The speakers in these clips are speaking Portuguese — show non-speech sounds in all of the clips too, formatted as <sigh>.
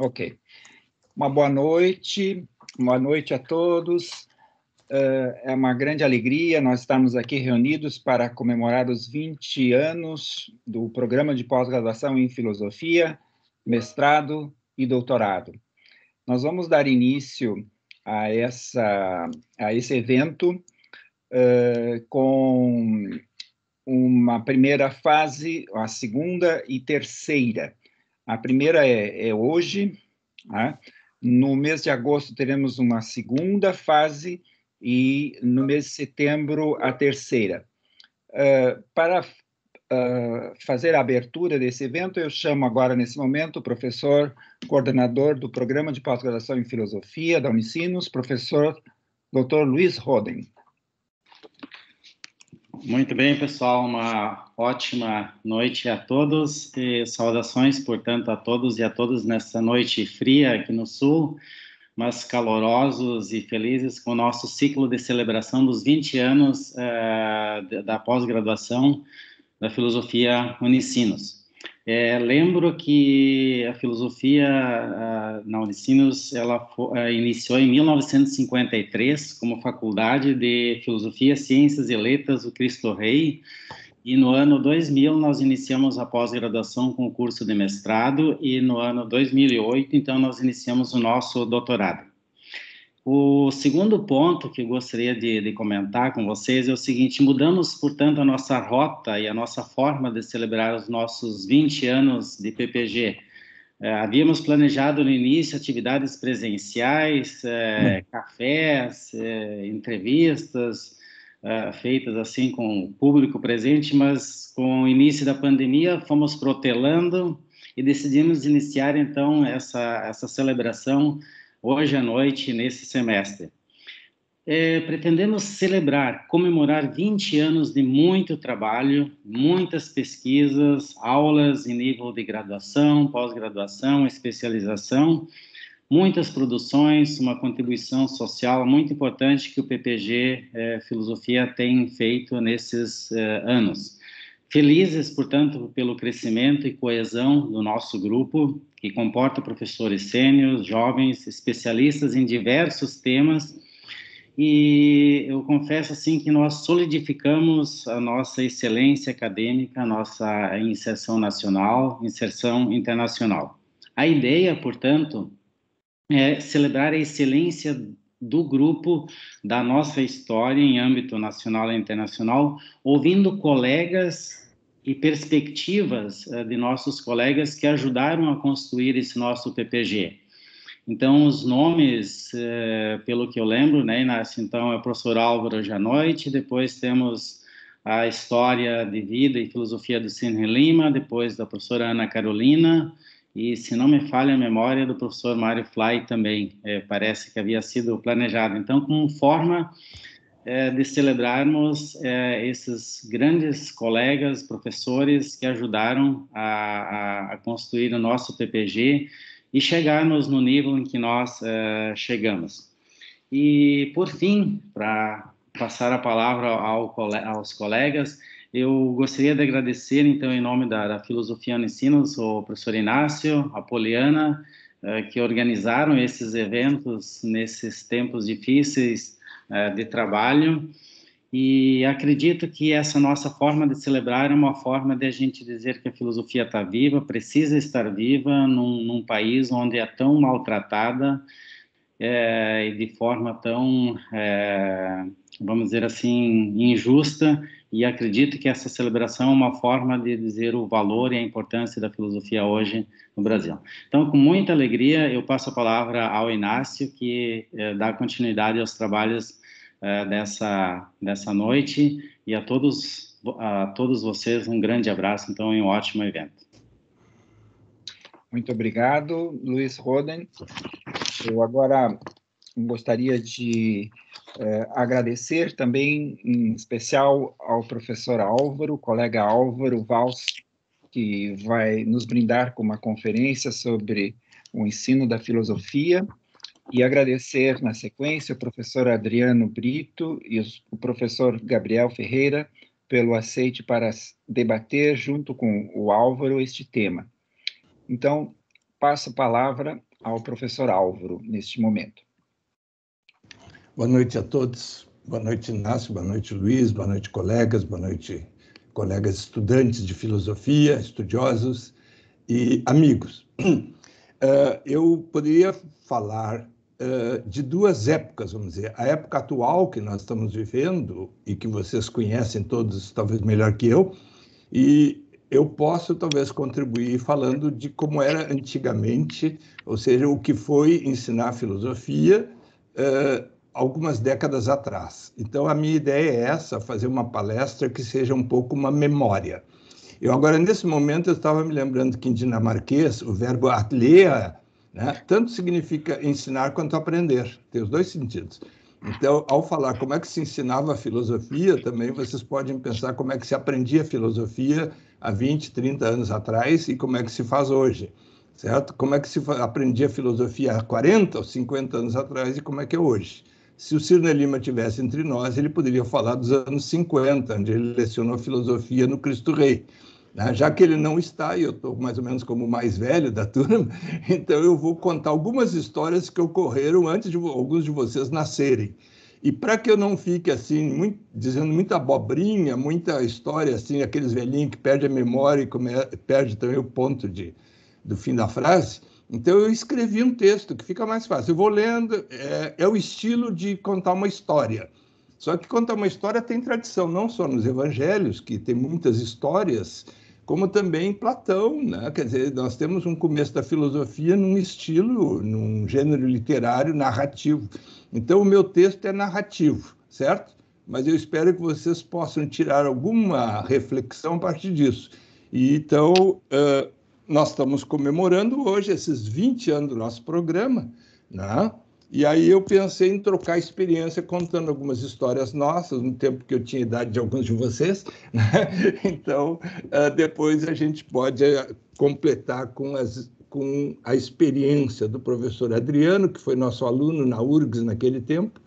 Ok. Uma boa noite, boa noite a todos. Eh, é uma grande alegria nós estarmos aqui reunidos para comemorar os 20 anos do programa de pós-graduação em filosofia, mestrado e doutorado. Nós vamos dar início a, essa, a esse evento uh, com uma primeira fase, a segunda e terceira. A primeira é, é hoje. Né? No mês de agosto teremos uma segunda fase e no mês de setembro a terceira. Uh, para uh, fazer a abertura desse evento, eu chamo agora, nesse momento, o professor coordenador do Programa de Pós-Graduação em Filosofia da Unicinos, professor Dr. Luiz Roden. Muito bem, pessoal. Uma ótima noite a todos e saudações, portanto, a todos e a todas nessa noite fria aqui no Sul, mas calorosos e felizes com o nosso ciclo de celebração dos 20 anos eh, da pós-graduação da filosofia Unicinos. É, lembro que a filosofia a, na Unicinos ela foi, a, é, iniciou em 1953 como faculdade de filosofia, ciências e letras do Cristo Rei e no ano 2000 nós iniciamos a pós-graduação com o curso de mestrado e no ano 2008 então nós iniciamos o nosso doutorado. O segundo ponto que eu gostaria de, de, comentar com vocês é o seguinte: mudamos, portanto, a nossa rota e a nossa forma de celebrar os nossos 20 anos de PPG. É, havíamos planejado no início atividades presenciais, é, hum. cafés, é, entrevistas é, feitas assim com o público presente, mas com o início da pandemia fomos protelando e decidimos iniciar então essa, essa celebração hoje à noite nesse semestre. É, pretendemos celebrar, comemorar 20 anos de muito trabalho, muitas pesquisas, aulas em nível de graduação, pós-graduação, especialização, muitas produções, uma contribuição social muito importante que o PPG é, Filosofia tem feito nesses é, anos. Felizes, portanto, pelo crescimento e coesão do nosso grupo, que comporta professores sênios, jovens, especialistas em diversos temas, e eu confesso assim que nós solidificamos a nossa excelência acadêmica, a nossa inserção nacional, inserção internacional. A ideia, portanto, é celebrar a excelência do grupo da nossa história em âmbito nacional e internacional, ouvindo colegas e perspectivas eh, de nossos colegas que ajudaram a construir esse nosso PPG. Então, os nomes, eh, pelo que eu lembro, né, Inácio, então é o professor Álvaro Janoite, depois temos a história de vida e filosofia do Cine Lima, depois da professora Ana Carolina, e, se não me falha a memória, é do professor Mário Fly também, é, parece que havia sido planejado. Então, como forma é, de celebrarmos é, esses grandes colegas, professores que ajudaram a, a, a, construir o nosso PPG e chegarmos no nível em que nós é, chegamos. E, por fim, para passar a palavra ao, aos colegas, eu gostaria de agradecer, então, em nome da, da Filosofia no Ensino, o professor Inácio, a Poliana, eh, que organizaram esses eventos nesses tempos difíceis eh, de trabalho. E acredito que essa nossa forma de celebrar é uma forma de a gente dizer que a filosofia está viva, precisa estar viva num, num país onde é tão maltratada é, e de forma tão, é, vamos dizer assim, injusta e acredito que essa celebração é uma forma de dizer o valor e a importância da filosofia hoje no Brasil. Então, com muita alegria, eu passo a palavra ao Inácio, que eh, dá continuidade aos trabalhos eh, dessa, dessa noite, e a todos, a todos vocês um grande abraço, então, em um ótimo evento. Muito obrigado, Luiz Roden. Eu agora gostaria de eh, agradecer também, em especial, ao professor Álvaro, colega Álvaro Valls, que vai nos brindar com uma conferência sobre o ensino da filosofia, e agradecer, na sequência, o professor Adriano Brito e os, o professor Gabriel Ferreira pelo aceite para debater, junto com o Álvaro, este tema. Então, passo a palavra ao professor Álvaro neste momento. Boa noite a todos. Boa noite, Inácio. Boa noite, Luiz. Boa noite, colegas. Boa noite, colegas estudantes de filosofia, estudiosos e amigos. Uh, <clears throat> eu poderia falar uh, de duas épocas, vamos dizer. A época atual que nós estamos vivendo e que vocês conhecem todos, talvez melhor que eu, e eu posso talvez contribuir falando de como era antigamente, ou seja, o que foi ensinar filosofia uh, algumas décadas atrás. Então, a minha ideia é essa: fazer uma palestra que seja um pouco uma memória. Eu agora, nesse momento, eu estava me lembrando que em dinamarquês o verbo atleia, né, tanto significa ensinar quanto aprender, tem os dois sentidos. Então, ao falar como é que se ensinava a filosofia, também vocês podem pensar como é que se aprendia a filosofia há 20, 30 anos atrás e como é que se faz hoje, certo? Como é que se aprendia a filosofia há 40 ou 50 anos atrás e como é que é hoje. Se o Cirne Lima tivesse entre nós, ele poderia falar dos anos 50, onde ele lecionou filosofia no Cristo Rei. Né? Já que ele não está, e eu estou mais ou menos como o mais velho da <laughs> turma, então eu vou contar algumas histórias que ocorreram antes de alguns de vocês nascerem. E para que eu não fique assim, muito, dizendo muita abobrinha, muita história, assim, aqueles velhinhos que perdem a memória e come, perde também o ponto de, do fim da frase, então eu escrevi um texto que fica mais fácil. Eu vou lendo, é, é, o estilo de contar uma história. Só que contar uma história tem tradição, não só nos evangelhos, que tem muitas histórias, como também em Platão. Né? Quer dizer, nós temos um começo da filosofia num estilo, num gênero literário narrativo. Então o meu texto é narrativo, certo? Mas eu espero que vocês possam tirar alguma reflexão a partir disso. E, então, uh, nós estamos comemorando hoje esses 20 anos do nosso programa, né? E aí eu pensei em trocar experiência contando algumas histórias nossas, no tempo que eu tinha idade de alguns de vocês. <laughs> Né? Então, eh, depois a gente pode eh, completar com, as, com a experiência do professor Adriano, que foi nosso aluno na URGS naquele tempo,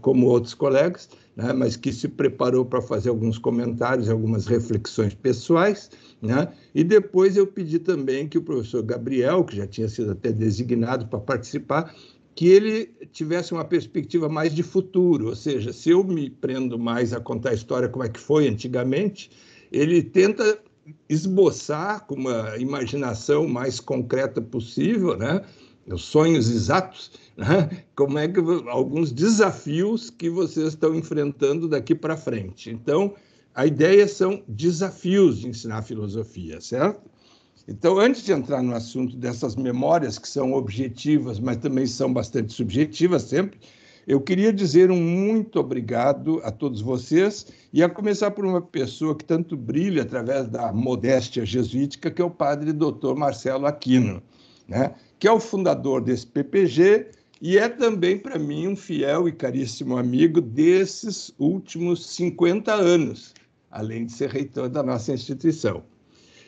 como outros colegas, né? mas que se preparou para fazer alguns comentários, algumas reflexões pessoais. Né? E depois eu pedi também que o professor Gabriel, que já tinha sido até designado para participar, que ele tivesse uma perspectiva mais de futuro, ou seja, se eu me prendo mais a contar a história como é que foi antigamente, ele tenta esboçar com uma imaginação mais concreta possível, né? Os sonhos exatos, né? como é que alguns desafios que vocês estão enfrentando daqui para frente. Então, a ideia são desafios de ensinar filosofia, certo? Então, antes de entrar no assunto dessas memórias que são objetivas, mas também são bastante subjetivas sempre, eu queria dizer um muito obrigado a todos vocês e a começar por uma pessoa que tanto brilha através da modéstia jesuítica, que é o padre doutor Marcelo Aquino, né? que é o fundador desse PPG e é também, para mim, um fiel e caríssimo amigo desses últimos 50 anos além de ser reitor da nossa instituição.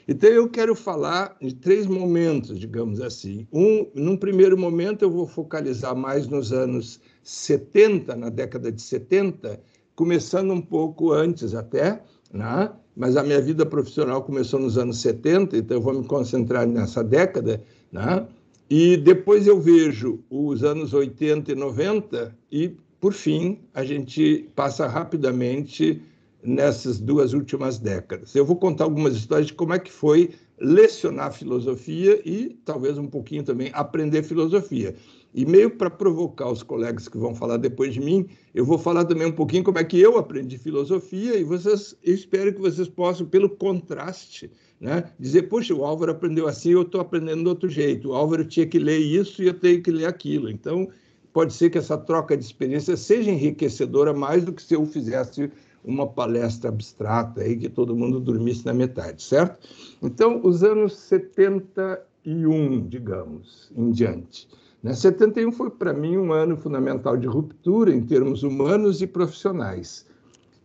Então, eu quero falar de três momentos, digamos assim. Um, num primeiro momento, eu vou focalizar mais nos anos 70, na década de 70, começando um pouco antes até, né? mas a minha vida profissional começou nos anos 70, então eu vou me concentrar nessa década. Né? E depois eu vejo os anos 80 e 90, e, por fim, a gente passa rapidamente nessas duas últimas décadas. Eu vou contar algumas histórias de como é que foi lecionar filosofia e talvez um pouquinho também aprender filosofia. E meio para provocar os colegas que vão falar depois de mim, eu vou falar também um pouquinho como é que eu aprendi filosofia e vocês, eu espero que vocês possam, pelo contraste, né, dizer, poxa, o Álvaro aprendeu assim, eu estou aprendendo de outro jeito. O Álvaro tinha que ler isso e eu tenho que ler aquilo. Então, pode ser que essa troca de experiência seja enriquecedora mais do que se eu fizesse uma palestra abstrata aí que todo mundo dormisse na metade, certo? Então, os anos 71, digamos, em diante. Né? 71 foi para mim um ano fundamental de ruptura em termos humanos e profissionais,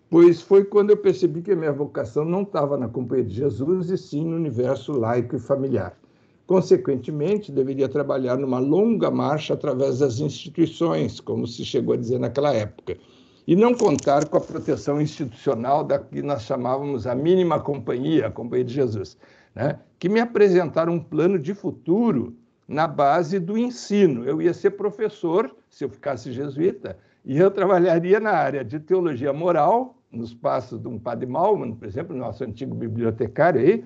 pois foi quando eu percebi que a minha vocação não estava na Companhia de Jesus e sim no universo laico e familiar. Consequentemente, deveria trabalhar numa longa marcha através das instituições, como se chegou a dizer naquela época e não contar com a proteção institucional da que nós chamávamos a mínima companhia, a Companhia de Jesus, né? que me apresentaram um plano de futuro na base do ensino. Eu ia ser professor, se eu ficasse jesuíta, e eu trabalharia na área de teologia moral, nos passos de um padre Malman, por exemplo, nosso antigo bibliotecário aí,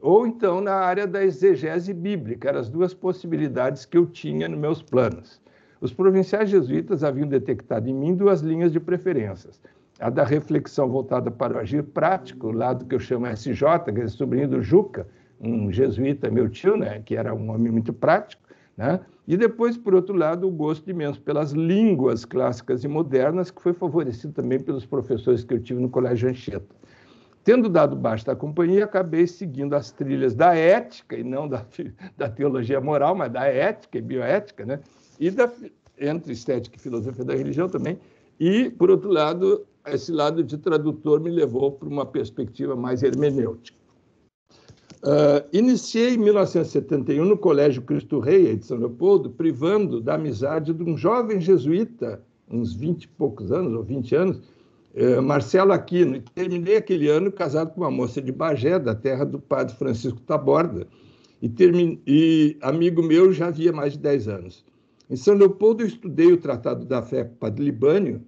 ou então na área da exegese bíblica. Eram as duas possibilidades que eu tinha nos meus planos. Os provinciais jesuítas haviam detectado em mim duas linhas de preferências. A da reflexão voltada para o agir prático, o lado que eu chamo SJ, que é sobrinho do Juca, um jesuíta, meu tio, né, que era um homem muito prático, né? E depois, por outro lado, o gosto imenso pelas línguas clássicas e modernas, que foi favorecido também pelos professores que eu tive no Colégio Anchieta. Tendo dado baixo da companhia, acabei seguindo as trilhas da ética, e não da, <laughs> da teologia moral, mas da ética e bioética, né? e da, entre estética e filosofia da religião também. E, por outro lado, esse lado de tradutor me levou para uma perspectiva mais hermenêutica. Uh, iniciei em 1971 no Colégio Cristo Rei, de São Leopoldo, privando da amizade de um jovem jesuíta, uns 20 e poucos anos, ou 20 anos, eh, Marcelo Aquino. E terminei aquele ano casado com uma moça de Bagé, da terra do padre Francisco Taborda, e, e amigo meu já havia mais de 10 anos. Em São Leopoldo, eu estudei o Tratado da Fé Padre Libânio,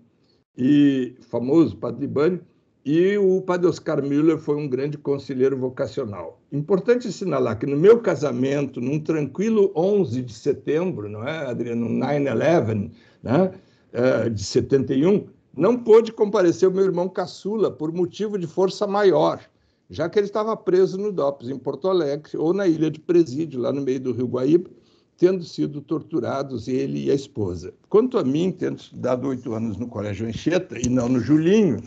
e, famoso Padre Libânio, e o Padre Oscar Müller foi um grande conselheiro vocacional. Importante sinalar que no meu casamento, num tranquilo 11 de setembro, não é, Adriano? 9-11, né? Eh, de 71, não pôde comparecer o meu irmão caçula por motivo de força maior, já que ele estava preso no DOPS, em Porto Alegre, ou na ilha de Presídio, lá no meio do Rio Guaíba, tendo sido torturados ele e a esposa. Quanto a mim, tendo estudado oito anos no Colégio Anchieta e não no Julinho,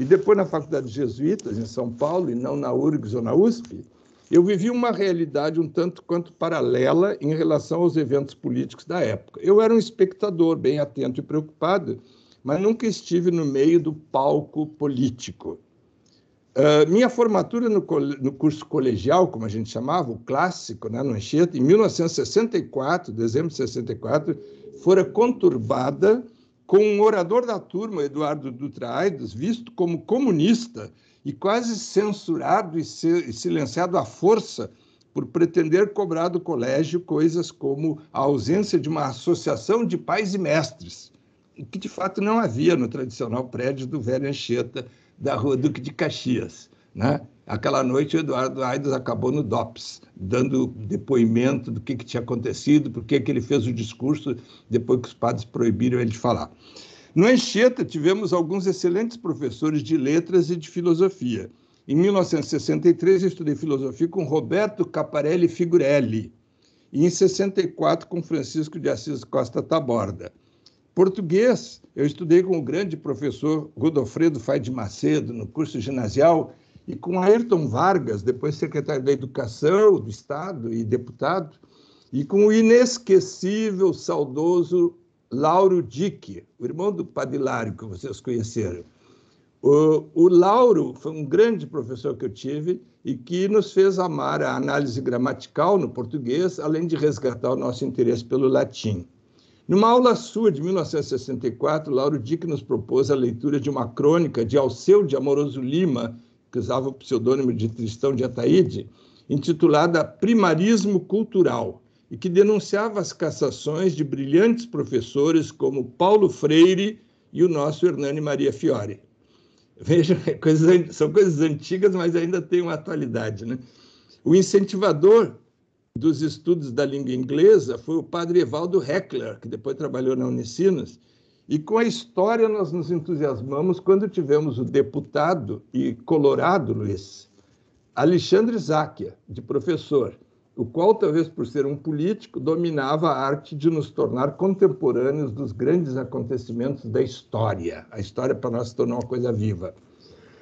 e depois na Faculdade de Jesuítas, em São Paulo, e não na URGS ou na USP, eu vivi uma realidade um tanto quanto paralela em relação aos eventos políticos da época. Eu era um espectador bem atento e preocupado, mas nunca estive no meio do palco político. Ah, minha formatura no, no, curso colegial, como a gente chamava, o clássico, né, no Anchieta, em 1964, dezembro de 64, fora conturbada com um orador da turma, Eduardo Dutra Aidos, visto como comunista e quase censurado e, e silenciado à força por pretender cobrar do colégio coisas como a ausência de uma associação de pais e mestres, o que de fato não havia no tradicional prédio do velho Anchieta, da Rua Duque de Caxias. Né? Aquela noite, o Eduardo Aidos acabou no DOPS, dando depoimento do que, que tinha acontecido, por que ele fez o discurso depois que os padres proibiram ele de falar. No Encheta tivemos alguns excelentes professores de letras e de filosofia. Em 1963, eu estudei filosofia com Roberto Caparelli Figurelli, e em 64, com Francisco de Assis Costa Taborda. Português, eu estudei com o grande professor Godofredo Faz de Macedo, no curso ginasial, e com Ayrton Vargas, depois secretário da Educação do Estado e deputado, e com o inesquecível, saudoso Lauro Dick, o irmão do Padilário, que vocês conheceram. O, o, Lauro foi um grande professor que eu tive e que nos fez amar a análise gramatical no português, além de resgatar o nosso interesse pelo latim. Numa aula sua de 1964, Lauro Dick nos propôs a leitura de uma crônica de Alceu de Amoroso Lima, que usava o pseudônimo de Tristão de Ataíde, intitulada Primarismo Cultural, e que denunciava as cassações de brilhantes professores como Paulo Freire e o nosso Hernani Maria Fiore. Veja, <laughs> coisas, são coisas antigas, mas ainda tem uma atualidade. Né? O incentivador dos estudos da língua inglesa foi o padre Evaldo Heckler, que depois trabalhou na Unicinos, e com a história nós nos entusiasmamos quando tivemos o deputado e colorado, Luiz, Alexandre Záquia, de professor, o qual, talvez por ser um político, dominava a arte de nos tornar contemporâneos dos grandes acontecimentos da história. A história para nós se tornou uma coisa viva.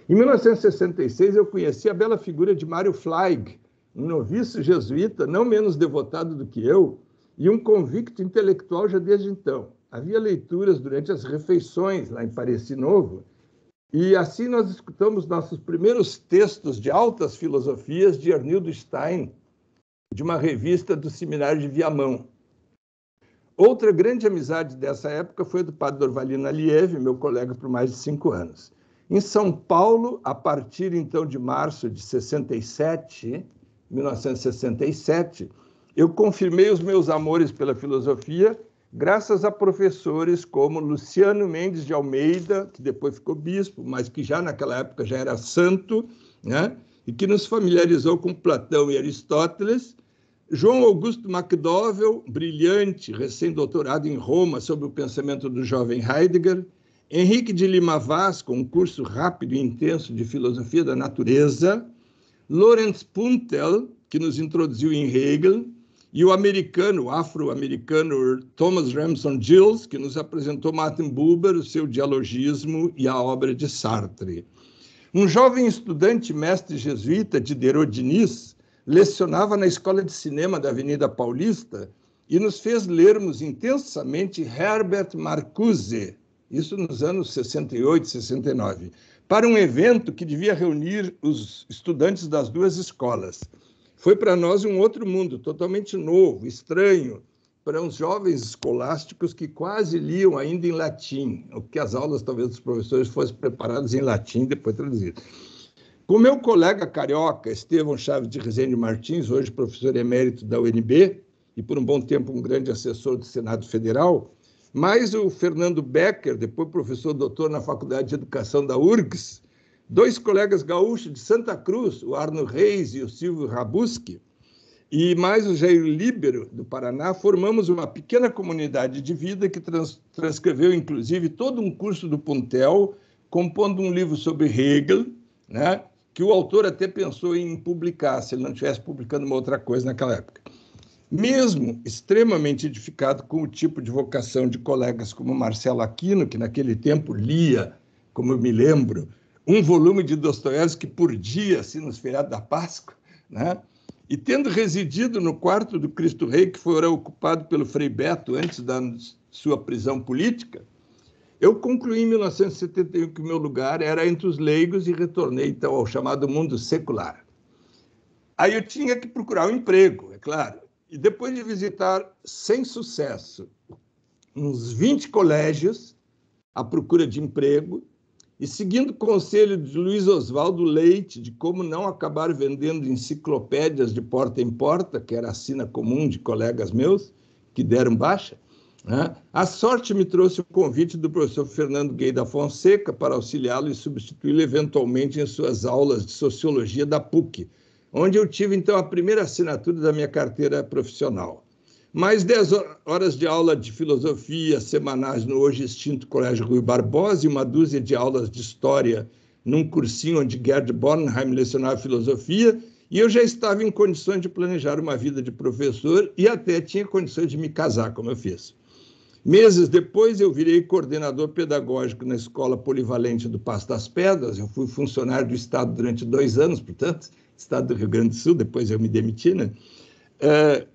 Em 1966, eu conheci a bela figura de Mário Flaig, um noviço jesuíta não menos devotado do que eu e um convicto intelectual já desde então. Havia leituras durante as refeições lá em Pareci Novo, e assim nós escutamos nossos primeiros textos de altas filosofias de Arnildo Stein, de uma revista do Seminário de Viamão. Outra grande amizade dessa época foi do padre Dorvalino Lieve, meu colega por mais de cinco anos. Em São Paulo, a partir então de março de 67, 1967, eu confirmei os meus amores pela filosofia graças a professores como Luciano Mendes de Almeida, que depois ficou bispo, mas que já naquela época já era santo, né? e que nos familiarizou com Platão e Aristóteles. João Augusto MacDowell, brilhante, recém-doutorado em Roma sobre o pensamento do jovem Heidegger. Henrique de Lima Vaz, com um curso rápido e intenso de filosofia da natureza. Lawrence Puntel, que nos introduziu em Hegel, e o americano, afro-americano Thomas Ramson Giles, que nos apresentou Martin Buber, o seu dialogismo e a obra de Sartre. Um jovem estudante mestre jesuíta, Diderot Diniz, lecionava na Escola de Cinema da Avenida Paulista e nos fez lermos intensamente Herbert Marcuse, isso nos anos 68, 69 para um evento que devia reunir os estudantes das duas escolas. Foi para nós um outro mundo, totalmente novo, estranho, para uns jovens escolásticos que quase liam ainda em latim, o que as aulas talvez dos professores fossem preparadas em latim e depois traduzidas. Com meu colega carioca, Estevão Chaves de Resende Martins, hoje professor emérito da UNB e por um bom tempo um grande assessor do Senado Federal, mais o Fernando Becker, depois professor doutor na Faculdade de Educação da URGS, dois colegas gaúchos de Santa Cruz, o Arno Reis e o Silvio Rabuski, e mais o Jair Líbero, do Paraná, formamos uma pequena comunidade de vida que trans, transcreveu, inclusive, todo um curso do Pontel, compondo um livro sobre Hegel, né, que o autor até pensou em publicar, se ele não estivesse publicando uma outra coisa naquela época mesmo extremamente edificado com o tipo de vocação de colegas como Marcelo Aquino, que naquele tempo lia, como eu me lembro, um volume de Dostoiévski por dia, assim, nos feriados da Páscoa, né? E tendo residido no quarto do Cristo Rei, que fora ocupado pelo Frei Beto antes da sua prisão política, eu concluí em 1971 que o meu lugar era entre os leigos e retornei então ao chamado mundo secular. Aí eu tinha que procurar um emprego, é claro. E depois de visitar sem sucesso uns 20 colégios à procura de emprego e seguindo o conselho de Luiz Oswaldo Leite de como não acabar vendendo enciclopédias de porta em porta, que era a sina comum de colegas meus que deram baixa, né? a sorte me trouxe o convite do professor Fernando Gay da Fonseca para auxiliá-lo e substituí-lo eventualmente em suas aulas de sociologia da PUC onde eu tive então a primeira assinatura da minha carteira profissional. Mais 10 horas de aula de filosofia semanais no hoje extinto Colégio Rui Barbosa e uma dúzia de aulas de história num cursinho onde Gerd Bornheim lecionava filosofia, e eu já estava em condições de planejar uma vida de professor e até tinha condições de me casar, como eu fiz. Meses depois, eu virei coordenador pedagógico na Escola Polivalente do Pasto das Pedras. Eu fui funcionário do Estado durante dois anos, portanto, estado do Rio Grande do Sul, depois eu me demiti, né? É,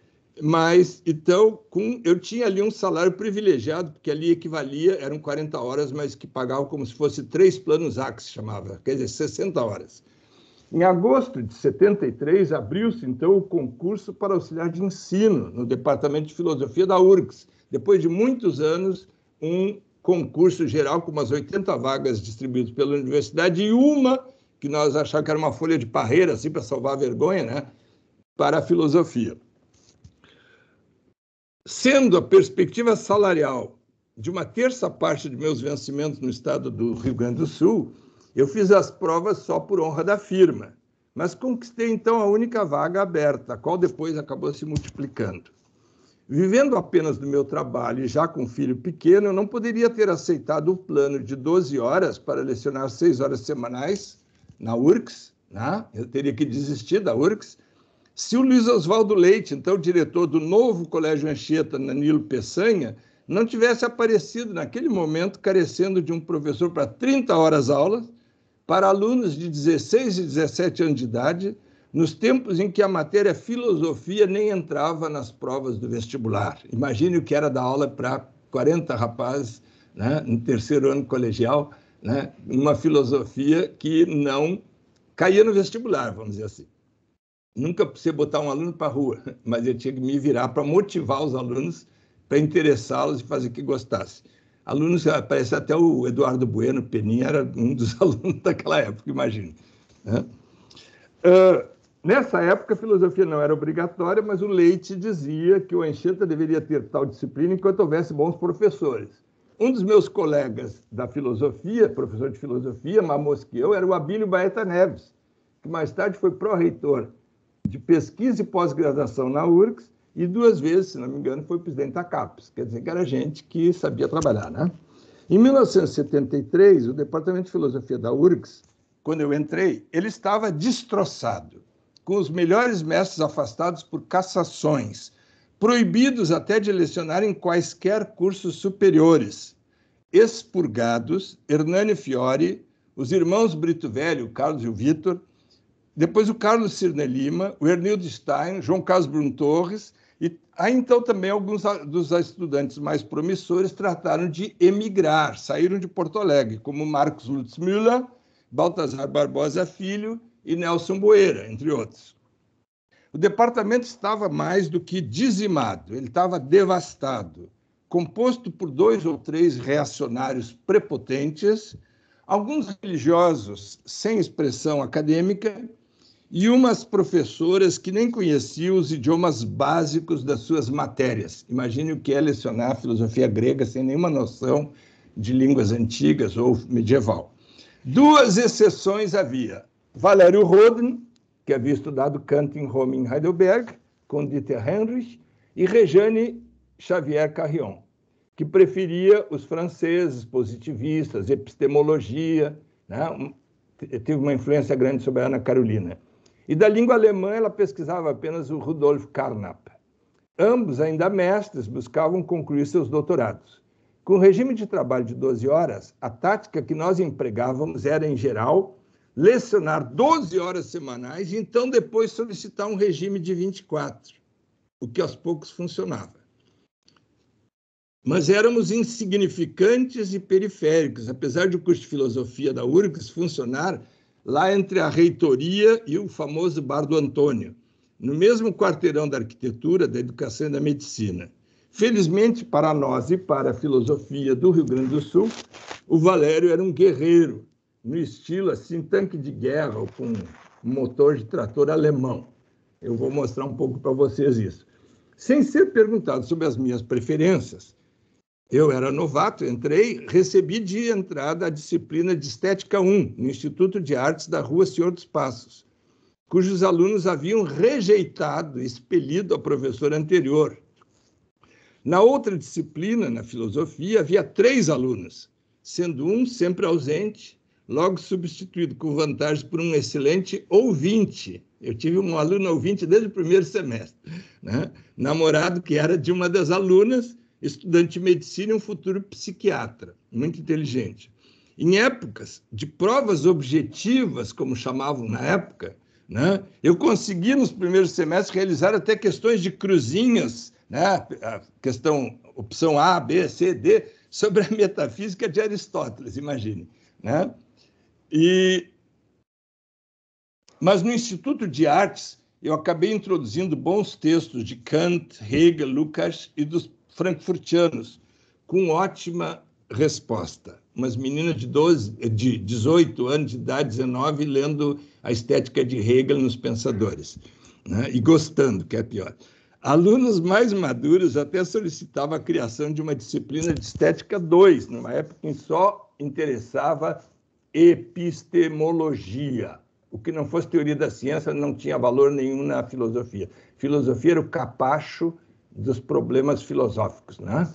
mas, então, com, eu tinha ali um salário privilegiado, porque ali equivalia, eram 40 horas, mas que pagava como se fosse três planos se chamava, quer dizer, 60 horas. Em agosto de 73, abriu-se, então, o concurso para auxiliar de ensino no Departamento de Filosofia da URGS. Depois de muitos anos, um concurso geral com umas 80 vagas distribuídas pela universidade e uma que nós achávamos que era uma folha de parreira, assim, para salvar a vergonha, né? para a filosofia. Sendo a perspectiva salarial de uma terça parte de meus vencimentos no estado do Rio Grande do Sul, eu fiz as provas só por honra da firma, mas conquistei então a única vaga aberta, a qual depois acabou se multiplicando. Vivendo apenas do meu trabalho e já com um filho pequeno, eu não poderia ter aceitado o plano de 12 horas para lecionar 6 horas semanais na URCS, né? eu teria que desistir da URCS. Se o Luiz Oswaldo Leite, então diretor do novo Colégio Anchieta, na Nilo Peçanha, não tivesse aparecido naquele momento carecendo de um professor para 30 horas aulas para alunos de 16 e 17 anos de idade, nos tempos em que a matéria filosofia nem entrava nas provas do vestibular. Imagine o que era dar aula para 40 rapazes né, no terceiro ano colegial né, uma filosofia que não caía no vestibular, vamos dizer assim. Nunca você botar um aluno para a rua, <laughs> mas eu tinha que me virar para motivar os alunos, para interessá-los e fazer que gostasse. Alunos, ah, parece até o Eduardo Bueno, Peninha, era um dos <laughs> alunos daquela época, imagino. Né? Uh, nessa época, a filosofia não era obrigatória, mas o Leite dizia que o Enxenta deveria ter tal disciplina enquanto houvesse bons professores. Um dos meus colegas da filosofia, professor de filosofia, eu era o Abílio Baeta Neves, que mais tarde foi pró-reitor de pesquisa e pós-graduação na URGS e duas vezes, se não me engano, foi presidente da CAPES. Quer dizer, que era gente que sabia trabalhar, né? Em 1973, o Departamento de Filosofia da URGS, quando eu entrei, ele estava destroçado, com os melhores mestres afastados por cassações, proibidos até de lecionar em quaisquer cursos superiores. Expurgados, Hernani Fiore, os irmãos Brito Velho, Carlos e o Vitor, depois o Carlos Cirne Lima, o Ernildo Stein, João Carlos Bruno Torres, e aí então também alguns dos estudantes mais promissores trataram de emigrar, saíram de Porto Alegre, como Marcos Lutz Müller Baltazar Barbosa Filho e Nelson Boeira, entre outros. O departamento estava mais do que dizimado, ele estava devastado, composto por dois ou três reacionários prepotentes, alguns religiosos sem expressão acadêmica e umas professoras que nem conheciam os idiomas básicos das suas matérias. Imagine o que é lecionar filosofia grega sem nenhuma noção de línguas antigas ou medieval. Duas exceções havia: Valério Rodin, que havia estudado Kant em Roma em Heidelberg, com Dieter Heinrich, e Rejane Xavier Carrion, que preferia os franceses positivistas, epistemologia, né? teve uma influência grande sobre a Ana Carolina. E da língua alemã, ela pesquisava apenas o Rudolf Carnap. Ambos, ainda mestres, buscavam concluir seus doutorados. Com o regime de trabalho de 12 horas, a tática que nós empregávamos era, em geral, lecionar 12 horas semanais e então depois solicitar um regime de 24, o que aos poucos funcionava. Mas éramos insignificantes e periféricos, apesar de o curso de filosofia da URGS funcionar lá entre a reitoria e o famoso Bar do Antônio, no mesmo quarteirão da arquitetura, da educação e da medicina. Felizmente para nós e para a filosofia do Rio Grande do Sul, o Valério era um guerreiro no estilo assim tanque de guerra ou com motor de trator alemão. Eu vou mostrar um pouco para vocês isso. Sem ser perguntado sobre as minhas preferências, eu era novato, entrei, recebi de entrada a disciplina de Estética 1, no Instituto de Artes da Rua Senhor dos Passos, cujos alunos haviam rejeitado, expelido a professora anterior. Na outra disciplina, na filosofia, havia três alunos, sendo um sempre ausente logo substituído com vantagem por um excelente ouvinte. Eu tive um aluno ouvinte desde o primeiro semestre, né? namorado que era de uma das alunas, estudante de medicina e um futuro psiquiatra, muito inteligente. Em épocas de provas objetivas, como chamavam na época, né? eu consegui nos primeiros semestres realizar até questões de cruzinhas, né? a questão opção A, B, C, D, sobre a metafísica de Aristóteles, imagine. Né? E mas no Instituto de Artes eu acabei introduzindo bons textos de Kant, Hegel, Lucas e dos frankfurtianos, com ótima resposta. Umas meninas de, 12, de 18 anos de idade, 19, lendo a estética de Hegel nos Pensadores, né? e gostando, que é pior. Alunos mais maduros até solicitavam a criação de uma disciplina de estética 2, numa época em que só interessava epistemologia. O que não fosse teoria da ciência não tinha valor nenhum na filosofia. Filosofia era o capacho dos problemas filosóficos, né?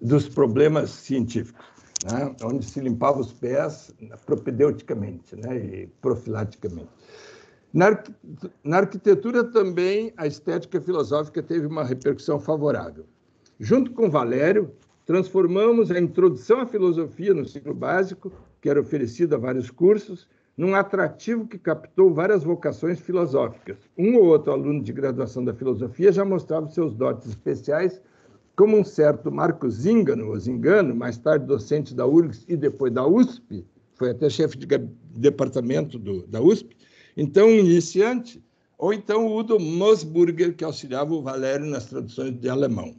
dos problemas científicos, né? onde se limpava os pés propedeuticamente né? e profilaticamente. Na, arqu... na arquitetura também a estética filosófica teve uma repercussão favorável. Junto com Valério, transformamos a introdução à filosofia no ciclo básico que era oferecido a vários cursos, num atrativo que captou várias vocações filosóficas. Um ou outro aluno de graduação da filosofia já mostrava seus dotes especiais, como um certo Marco Zingano, ou Zingano, mais tarde docente da URGS e depois da USP, foi até chefe de departamento do, da USP, então um iniciante, ou então o Udo Mosburger, que auxiliava o Valério nas traduções de alemão,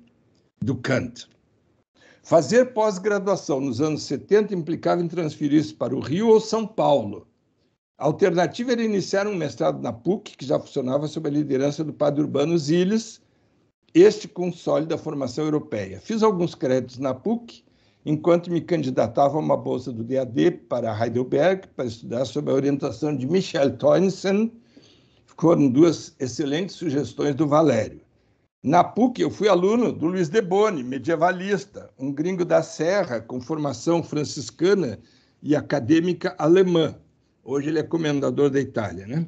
do Kant. Fazer pós-graduação nos anos 70 implicava em transferir-se para o Rio ou São Paulo. A alternativa era iniciar um mestrado na PUC, que já funcionava sob a liderança do padre Urbano Zilles, este com sólida formação europeia. Fiz alguns créditos na PUC, enquanto me candidatava a uma bolsa do DAD para Heidelberg, para estudar sob a orientação de Michel Toynsen. Foram duas excelentes sugestões do Valério. Na PUC, eu fui aluno do Luiz de Boni, medievalista, um gringo da Serra com formação franciscana e acadêmica alemã. Hoje ele é comendador da Itália, né?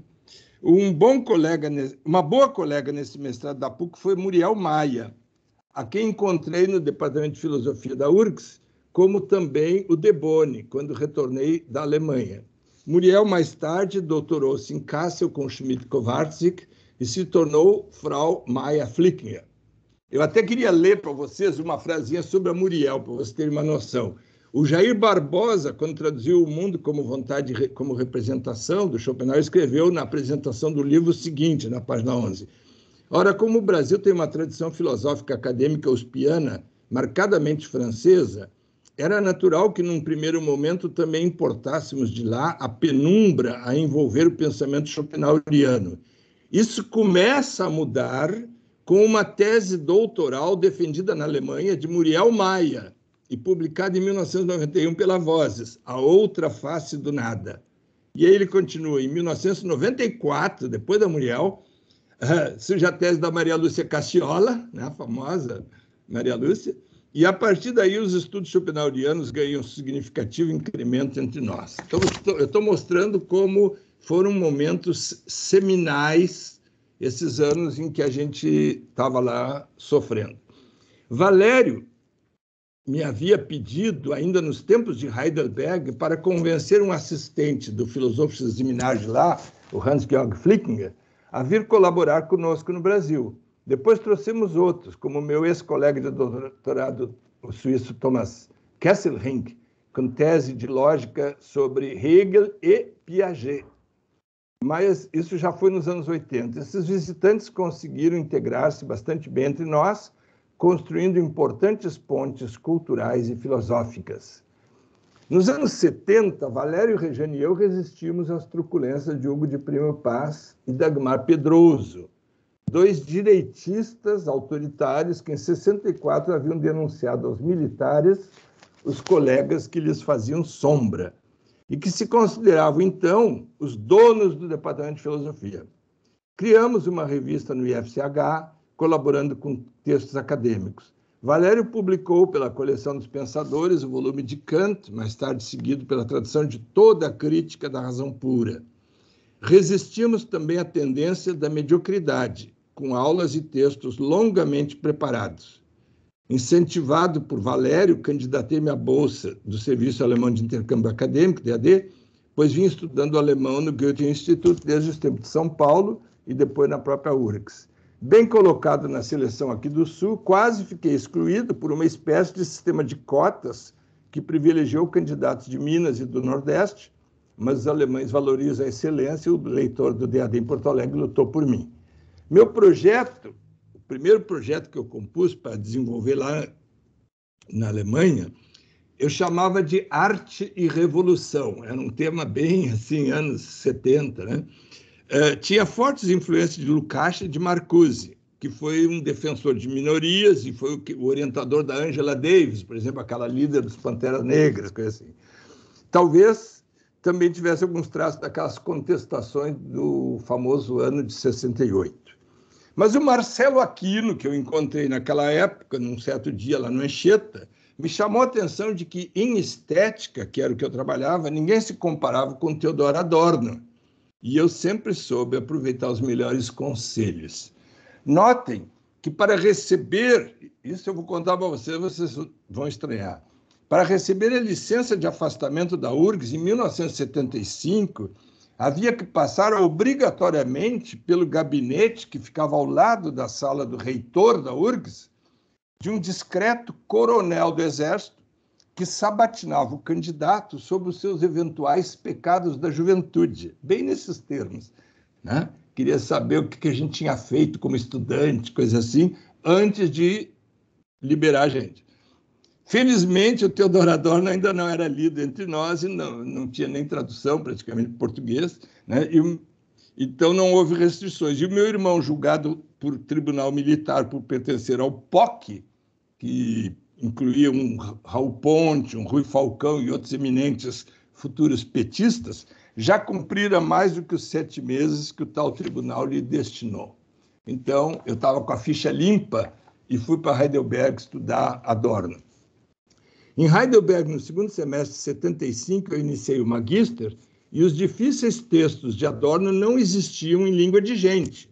Um bom colega, uma boa colega nesse mestrado da PUC foi Muriel Maia, a quem encontrei no Departamento de Filosofia da URGS, como também o De Boni, quando retornei da Alemanha. Muriel, mais tarde, doutorou-se em Kassel com Schmidt-Kovarsik e se tornou Frau Maia Flickner. Eu até queria ler para vocês uma frasinha sobre a Muriel, para vocês terem uma noção. O Jair Barbosa, quando traduziu O Mundo como Vontade como Representação, do Schopenhauer, escreveu na apresentação do livro o seguinte, na página 11. Ora, como o Brasil tem uma tradição filosófica acadêmica uspiana, marcadamente francesa, era natural que, num primeiro momento, também importássemos de lá a penumbra a envolver o pensamento schopenhaueriano isso começa a mudar com uma tese doutoral defendida na Alemanha de Muriel Maia e publicada em 1991 pela Vozes, A Outra Face do Nada. E aí ele continua, em 1994, depois da Muriel, uh, surge a tese da Maria Lúcia Cassiola, né, a famosa Maria Lúcia, e a partir daí os estudos schopenhauerianos ganham um significativo incremento entre nós. Então, eu estou mostrando como foram momentos seminais, esses anos em que a gente estava lá sofrendo. Valério me havia pedido, ainda nos tempos de Heidelberg, para convencer um assistente do filósofo seminar de lá, o Hans-Georg Flickinger, a vir colaborar conosco no Brasil. Depois trouxemos outros, como meu ex-colega de doutorado, o suíço Thomas Kesselring, com tese de lógica sobre Hegel e Piaget mas isso já foi nos anos 80. Esses visitantes conseguiram integrar-se bastante bem entre nós, construindo importantes pontes culturais e filosóficas. Nos anos 70, Valério Rejane e eu resistimos às truculências de Hugo de Primo Paz e Dagmar Pedroso, dois direitistas autoritários que em 64 haviam denunciado aos militares os colegas que lhes faziam sombra e que se consideravam, então, os donos do Departamento de Filosofia. Criamos uma revista no IFCH, colaborando com textos acadêmicos. Valério publicou pela coleção dos pensadores o volume de Kant, mais tarde seguido pela tradução de toda a crítica da razão pura. Resistimos também à tendência da mediocridade, com aulas e textos longamente preparados. Incentivado por Valério, candidatei-me à bolsa do Serviço Alemão de Intercâmbio Acadêmico, DAD, pois vim estudando alemão no Goethe Institut desde os tempos de São Paulo e depois na própria URGS. Bem colocado na seleção aqui do Sul, quase fiquei excluído por uma espécie de sistema de cotas que privilegiou candidatos de Minas e do Nordeste, mas os alemães valorizam a excelência e o leitor do DAD em Porto Alegre lutou por mim. Meu projeto primeiro projeto que eu compus para desenvolver lá na Alemanha, eu chamava de Arte e Revolução. Era um tema bem assim, anos 70, né? Eh, tinha fortes influências de Lukács e de Marcuse, que foi um defensor de minorias e foi o, que, o orientador da Angela Davis, por exemplo, aquela líder dos Panteras Negras, coisa assim. Talvez também tivesse alguns traços daquelas contestações do famoso ano de 68. Mas o Marcelo Aquino, que eu encontrei naquela época, num certo dia lá no Encheta, me chamou a atenção de que em estética, que era o que eu trabalhava, ninguém se comparava com Teodoro Adorno. E eu sempre soube aproveitar os melhores conselhos. Notem que para receber, isso eu vou contar para vocês, vocês vão estranhar. Para receber a licença de afastamento da URGS em 1975, havia que passar obrigatoriamente pelo gabinete que ficava ao lado da sala do reitor da URGS, de um discreto coronel do Exército que sabatinava o candidato sobre os seus eventuais pecados da juventude, bem nesses termos. Né? Queria saber o que a gente tinha feito como estudante, coisa assim, antes de liberar a gente. Felizmente, o Teodoro Adorno ainda não era lido entre nós e não, não tinha nem tradução praticamente português, né? E, então não houve restrições. E o meu irmão, julgado por tribunal militar por pertencer ao POC, que incluía um Raul Ponte, um Rui Falcão e outros eminentes futuros petistas, já cumprira mais do que os sete meses que o tal tribunal lhe destinou. Então, eu estava com a ficha limpa e fui para Heidelberg estudar Adorno. Em Heidelberg, no segundo semestre de 75, eu iniciei o Magister e os difíceis textos de Adorno não existiam em língua de gente,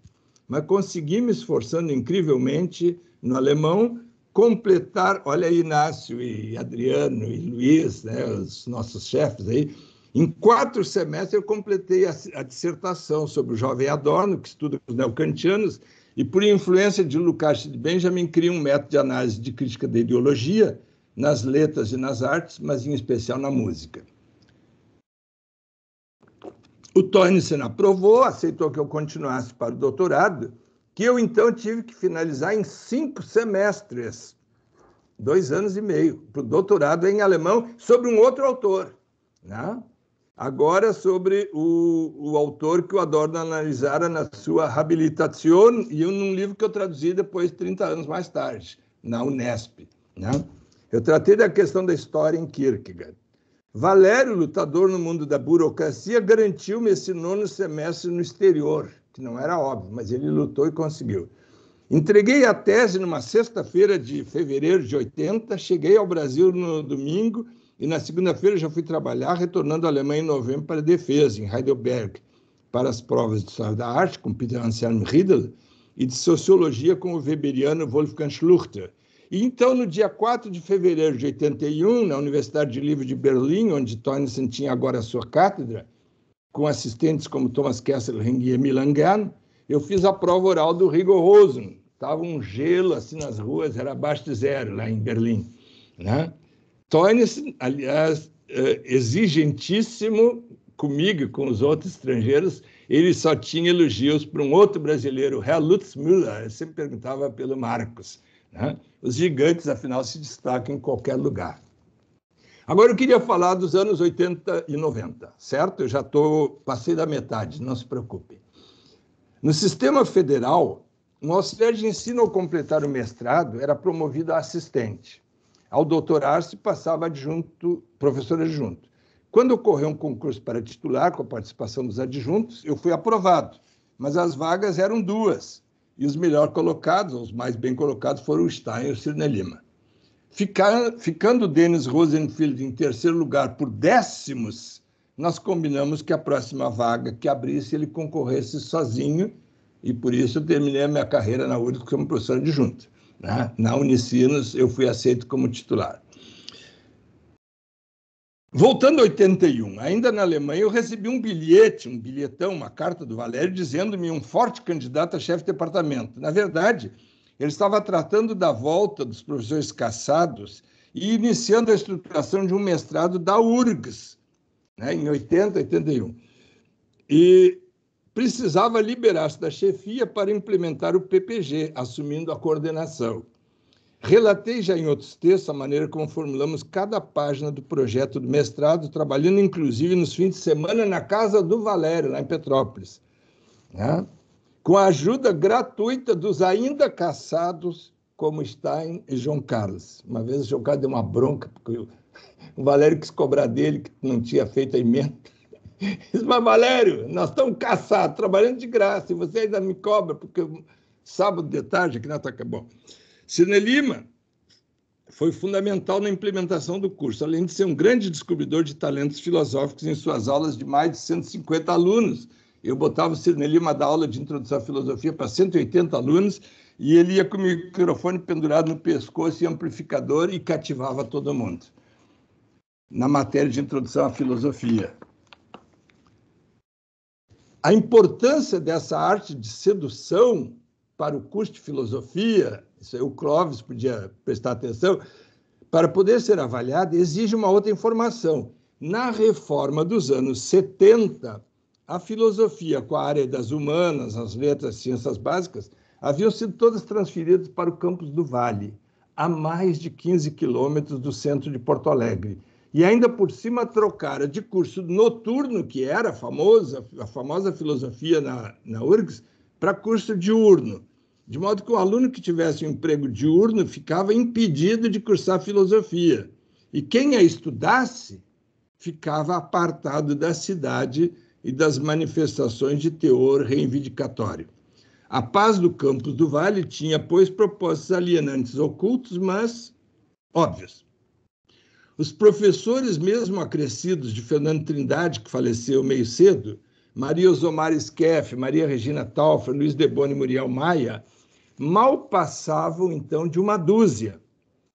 mas consegui, me esforçando incrivelmente no alemão, completar. Olha aí, Inácio e Adriano e Luiz, né, os nossos chefes aí. Em quatro semestres, eu completei a, a dissertação sobre o jovem Adorno, que estuda os neocantianos, e por influência de Lukács e de Benjamin, cria um método de análise de crítica da ideologia nas letras e nas artes, mas em especial na música. O Tornissen aprovou, aceitou que eu continuasse para o doutorado, que eu então tive que finalizar em cinco semestres, dois anos e meio, para o doutorado em alemão, sobre um outro autor. Né? Agora, sobre o, o autor que o Adorno analisara na sua Habilitation, e num livro que eu traduzi depois, 30 anos mais tarde, na Unesp. Né? Eu tratei da questão da história em Kierkegaard. Valério, lutador no mundo da burocracia, garantiu-me esse nono semestre no exterior, que não era óbvio, mas ele lutou e conseguiu. Entreguei a tese numa sexta-feira de fevereiro de 80, cheguei ao Brasil no domingo e na segunda-feira já fui trabalhar, retornando à Alemanha em novembro para a defesa, em Heidelberg, para as provas de História da Arte com Peter Anselm Riedel e de Sociologia com o weberiano Wolfgang Schluchter então, no dia 4 de fevereiro de 81, na Universidade de Livre de Berlim, onde Tonnison tinha agora a sua cátedra, com assistentes como Thomas Kesselring e Emil eu fiz a prova oral do Rigor Rosen. Estava um gelo assim nas ruas, era abaixo de zero lá em Berlim. Né? Tonnison, aliás, é, exigentíssimo comigo e com os outros estrangeiros, ele só tinha elogios para um outro brasileiro, Herr Lutz Müller. Eu sempre perguntava pelo Marcos. Né? Os gigantes, afinal, se destacam em qualquer lugar. Agora eu queria falar dos anos 80 e 90, certo? Eu já tô, passei da metade, não se preocupe. No sistema federal, um auxiliar de ensino ao completar o mestrado era promovido a assistente. Ao doutorar-se, passava adjunto, professor adjunto. Quando ocorreu um concurso para titular, com a participação dos adjuntos, eu fui aprovado, mas as vagas eram duas. E os melhor colocados, os mais bem colocados, foram o Stein e o Sidney Lima. Ficar, ficando Denis Rosenfield em terceiro lugar por décimos, nós combinamos que a próxima vaga que abrisse ele concorresse sozinho, e por isso eu terminei a minha carreira na URGS como professor adjunto. Né? Na Unicinos eu fui aceito como titular. Voltando a 81, ainda na Alemanha, eu recebi um bilhete, um bilhetão, uma carta do Valério, dizendo-me um forte candidato a chefe de departamento. Na verdade, ele estava tratando da volta dos professores caçados e iniciando a estruturação de um mestrado da URGS, né, em 80, 81. E precisava liberar-se da chefia para implementar o PPG, assumindo a coordenação. Relatei já em outros textos a maneira como formulamos cada página do projeto do mestrado, trabalhando inclusive nos fins de semana na casa do Valério, lá em Petrópolis. Né? Com a ajuda gratuita dos ainda caçados, como Stein e João Carlos. Uma vez o João Carlos deu uma bronca, porque o Valério quis cobrar dele, que não tinha feito a emenda. Disse, mas Valério, nós estamos caçados, trabalhando de graça, e você ainda me cobra, porque eu... sábado de tarde aqui na Tacabó. Tá Sidney Lima foi fundamental na implementação do curso, além de ser um grande descobridor de talentos filosóficos em suas aulas de mais de 150 alunos. Eu botava o Sidney Lima da aula de introdução à filosofia para 180 alunos e ele ia com o microfone pendurado no pescoço e amplificador e cativava todo mundo na matéria de introdução à filosofia. A importância dessa arte de sedução para o curso de filosofia isso aí o Clóvis podia prestar atenção, para poder ser avaliada, exige uma outra informação. Na reforma dos anos 70, a filosofia com a área das humanas, as letras, as ciências básicas, haviam sido todas transferidas para o campus do Vale, a mais de 15 quilômetros do centro de Porto Alegre. E ainda por cima trocara de curso noturno, que era a famosa, a famosa filosofia na, na URGS, para curso diurno de modo que o aluno que tivesse um emprego diurno ficava impedido de cursar filosofia, e quem a estudasse ficava apartado da cidade e das manifestações de teor reivindicatório. A paz do Campos do Vale tinha, pois, propósitos alienantes ocultos, mas óbvios. Os professores, mesmo acrescidos de Fernando Trindade, que faleceu meio cedo, Maria Osomar Skeff, Maria Regina Taufa, Luiz Debone e Muriel Maia, mal passavam então de uma dúzia,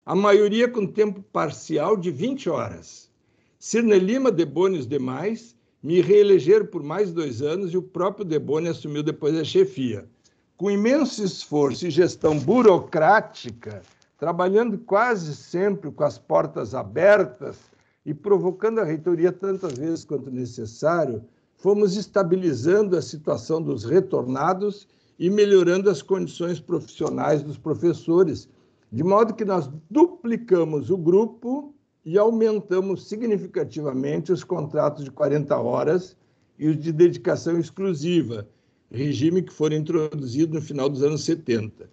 a maioria com tempo parcial de 20 horas. Cirne Lima, Deboni e os demais me reelegeram por mais dois anos e o próprio Deboni assumiu depois a chefia. Com imenso esforço e gestão burocrática, trabalhando quase sempre com as portas abertas e provocando a reitoria tantas vezes quanto necessário, fomos estabilizando a situação dos retornados e melhorando as condições profissionais dos professores, de modo que nós duplicamos o grupo e aumentamos significativamente os contratos de 40 horas e os de dedicação exclusiva, regime que foi introduzido no final dos anos 70.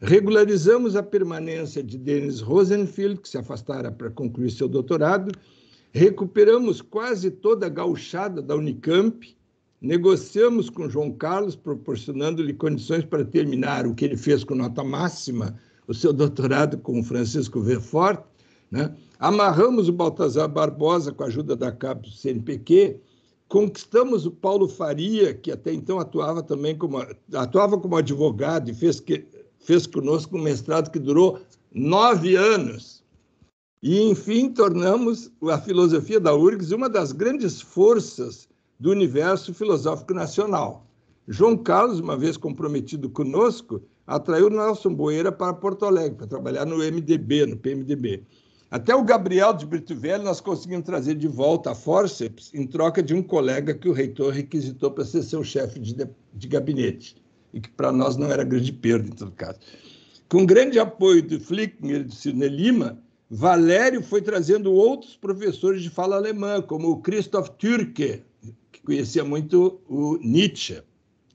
Regularizamos a permanência de Dennis Rosenfield, que se afastara para concluir seu doutorado, recuperamos quase toda a gauchada da Unicamp, Negociamos com João Carlos, proporcionando-lhe condições para terminar o que ele fez com nota máxima, o seu doutorado com Francisco Verfort. Né? Amarramos o Baltazar Barbosa com a ajuda da CAP do CNPq. Conquistamos o Paulo Faria, que até então atuava também como, atuava como advogado e fez, que, fez conosco um mestrado que durou nove anos. E, enfim, tornamos a filosofia da URGS uma das grandes forças do universo filosófico nacional. João Carlos, uma vez comprometido conosco, atraiu Nelson Boeira para Porto Alegre, para trabalhar no MDB, no PMDB. Até o Gabriel de Brito Velho nós conseguimos trazer de volta a forceps em troca de um colega que o reitor requisitou para ser seu chefe de, de gabinete, e que para nós não era grande perda, em todo caso. Com grande apoio do Flickner e do Sidney Lima, Valério foi trazendo outros professores de fala alemã, como o Christoph Türke, conhecia muito o Nietzsche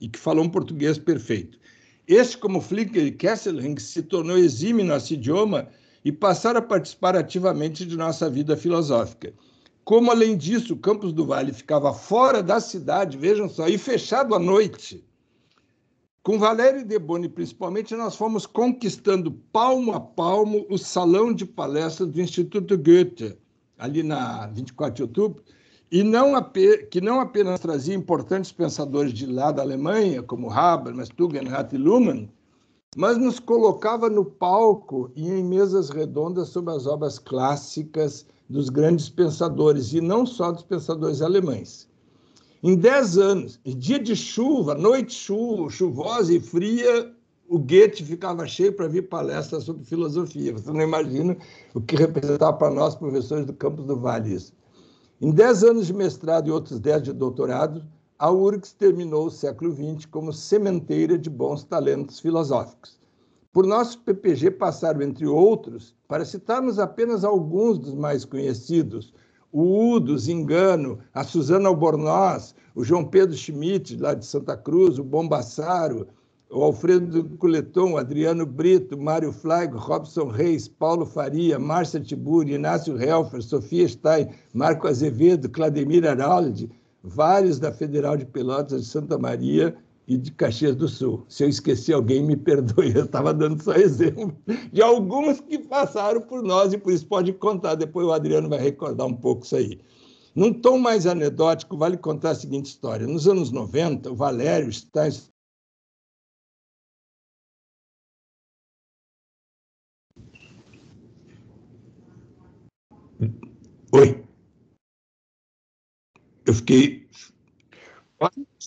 e que falou um português perfeito. Este, como Flick e Kesselring, se tornou exímio nosso idioma e passaram a participar ativamente de nossa vida filosófica. Como, além disso, Campos do Vale ficava fora da cidade, vejam só, e fechado à noite. Com Valério De Deboni, principalmente, nós fomos conquistando palmo a palmo o salão de palestras do Instituto Goethe, ali na 24 de outubro, e não que não apenas trazia importantes pensadores de lá da Alemanha, como Habermas, Tugendhat e Luhmann, mas nos colocava no palco e em mesas redondas sobre as obras clássicas dos grandes pensadores, e não só dos pensadores alemães. Em dez anos, dia de chuva, noite chuva, chuvosa e fria, o Goethe ficava cheio para vir palestras sobre filosofia. Você não imagina o que representava para nós, professores do Campos do Vale, isso. Em 10 anos de mestrado e outros 10 de doutorado, a URGS terminou o século XX como sementeira de bons talentos filosóficos. Por nosso PPG passaram, entre outros, para citarmos apenas alguns dos mais conhecidos, o Udo Zingano, a Suzana Albornoz, o João Pedro Schmidt, lá de Santa Cruz, o Bombassaro, o Alfredo Culeton, Adriano Brito, Mário Flago, Robson Reis, Paulo Faria, Márcia Tiburi, Inácio Helfer, Sofia Stein, Marco Azevedo, Clademir Araldi, vários da Federal de Pelotas de Santa Maria e de Caxias do Sul. Se eu esqueci alguém, me perdoe, eu estava dando só exemplo de alguns que passaram por nós e por isso pode contar, depois o Adriano vai recordar um pouco isso aí. Num tom mais anedótico, vale contar a seguinte história. Nos anos 90, o Valério Stein Oi. Eu fiquei.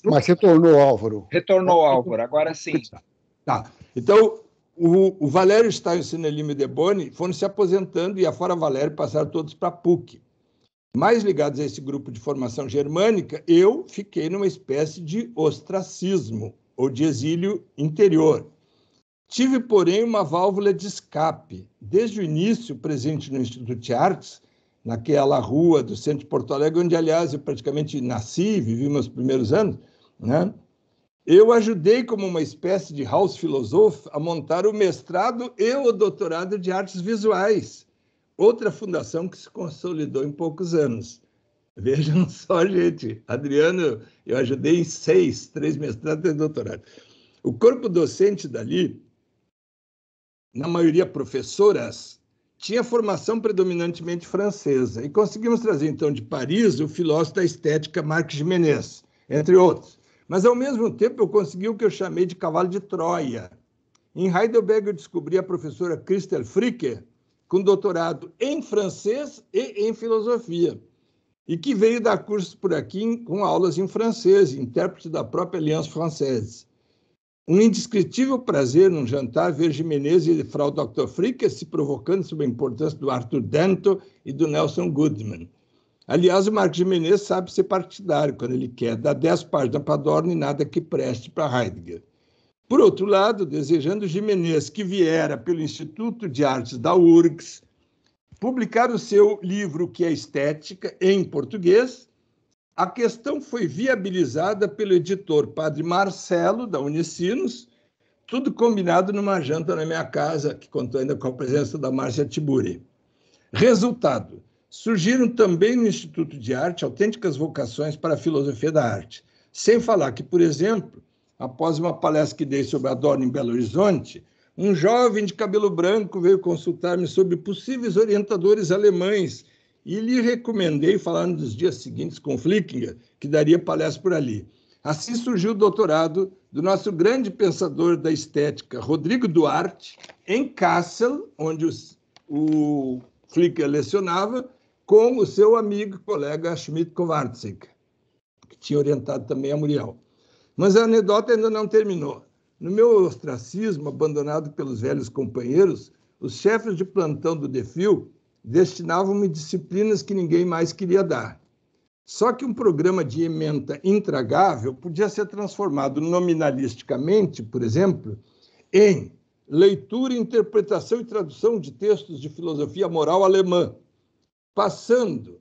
Mas retornou, Álvaro. Retornou, Álvaro, agora sim. Tá. tá. Então, o, o Valério está e Lima De Boni foram se aposentando e, afora Valério, passaram todos para PUC. Mais ligados a esse grupo de formação germânica, eu fiquei numa espécie de ostracismo ou de exílio interior. Tive, porém, uma válvula de escape. Desde o início, presente no Instituto de Artes, naquela rua do centro de Porto Alegre, onde, aliás, eu praticamente nasci, vivi meus primeiros anos, né? Eu ajudei, como uma espécie de house filosofo, a montar o mestrado e o doutorado de artes visuais, outra fundação que se consolidou em poucos anos. Vejam <laughs> só, gente. Adriano, eu ajudei em seis, três mestrados e doutorado. O corpo docente dali, na maioria professoras, tinha formação predominantemente francesa. E conseguimos trazer, então, de Paris, o filósofo da estética Marc Jiménez, entre outros. Mas, ao mesmo tempo, eu consegui o que eu chamei de cavalo de Troia. Em Heidelberg, eu descobri a professora Christel Fricker, com doutorado em francês e em filosofia, e que veio dar cursos por aqui com aulas em francês, intérprete da própria Aliança francesa. Um indescritível prazer num jantar ver Jimenez e Frau Dr. Fricker se provocando sobre a importância do Arthur Danto e do Nelson Goodman. Aliás, o Marcos Jimenez sabe ser partidário quando ele quer, dá dez páginas para Dorn e nada que preste para Heidegger. Por outro lado, desejando Jimenez que viera pelo Instituto de Artes da URGS publicar o seu livro Que é Estética, em português, a questão foi viabilizada pelo editor Padre Marcelo, da Unicinos, tudo combinado numa janta na minha casa, que contou ainda com a presença da Márcia Tiburi. Resultado: surgiram também no Instituto de Arte autênticas vocações para a filosofia da arte. Sem falar que, por exemplo, após uma palestra que dei sobre Adorno em Belo Horizonte, um jovem de cabelo branco veio consultar-me sobre possíveis orientadores alemães e lhe recomendei, falando dos dias seguintes com Flickinger, que daria palestra por ali. Assim surgiu o doutorado do nosso grande pensador da estética, Rodrigo Duarte, em Kassel, onde os, o Flickinger lecionava, com o seu amigo e colega Schmidt Kowarczyk, que tinha orientado também a Muriel. Mas a anedota ainda não terminou. No meu ostracismo, abandonado pelos velhos companheiros, os chefes de plantão do Defil destinavam-me disciplinas que ninguém mais queria dar. Só que um programa de ementa intragável podia ser transformado nominalisticamente, por exemplo, em leitura, interpretação e tradução de textos de filosofia moral alemã, passando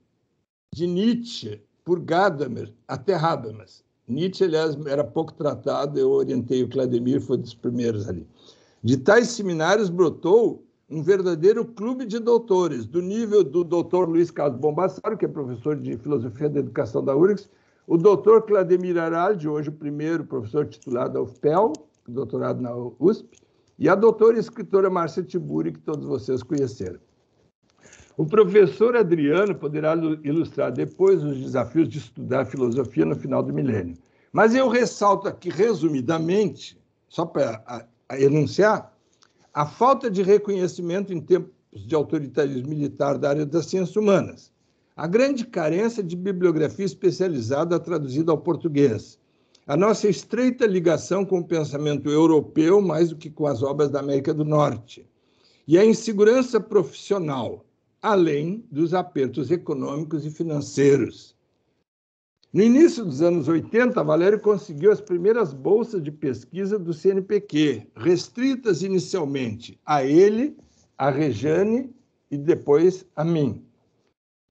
de Nietzsche por Gadamer até Habermas. Nietzsche, aliás, era pouco tratado, eu orientei o Clademir, foi dos primeiros ali. De tais seminários brotou um verdadeiro clube de doutores, do nível do doutor Luiz Carlos Bombassaro, que é professor de Filosofia da Educação da URGS, o doutor Clademir Araldi, hoje o primeiro professor titular da UFPEL, doutorado na USP, e a doutora e escritora Márcia Tiburi, que todos vocês conheceram. O professor Adriano poderá ilustrar depois os desafios de estudar filosofia no final do milênio. Mas eu ressalto aqui, resumidamente, só para enunciar, a falta de reconhecimento em tempos de autoritarismo militar da área das ciências humanas, a grande carência de bibliografia especializada traduzida ao português, a nossa estreita ligação com o pensamento europeu mais do que com as obras da América do Norte, e a insegurança profissional, além dos apertos econômicos e financeiros no início dos anos 80, Valério conseguiu as primeiras bolsas de pesquisa do CNPq, restritas inicialmente a ele, a Rejane e depois a mim.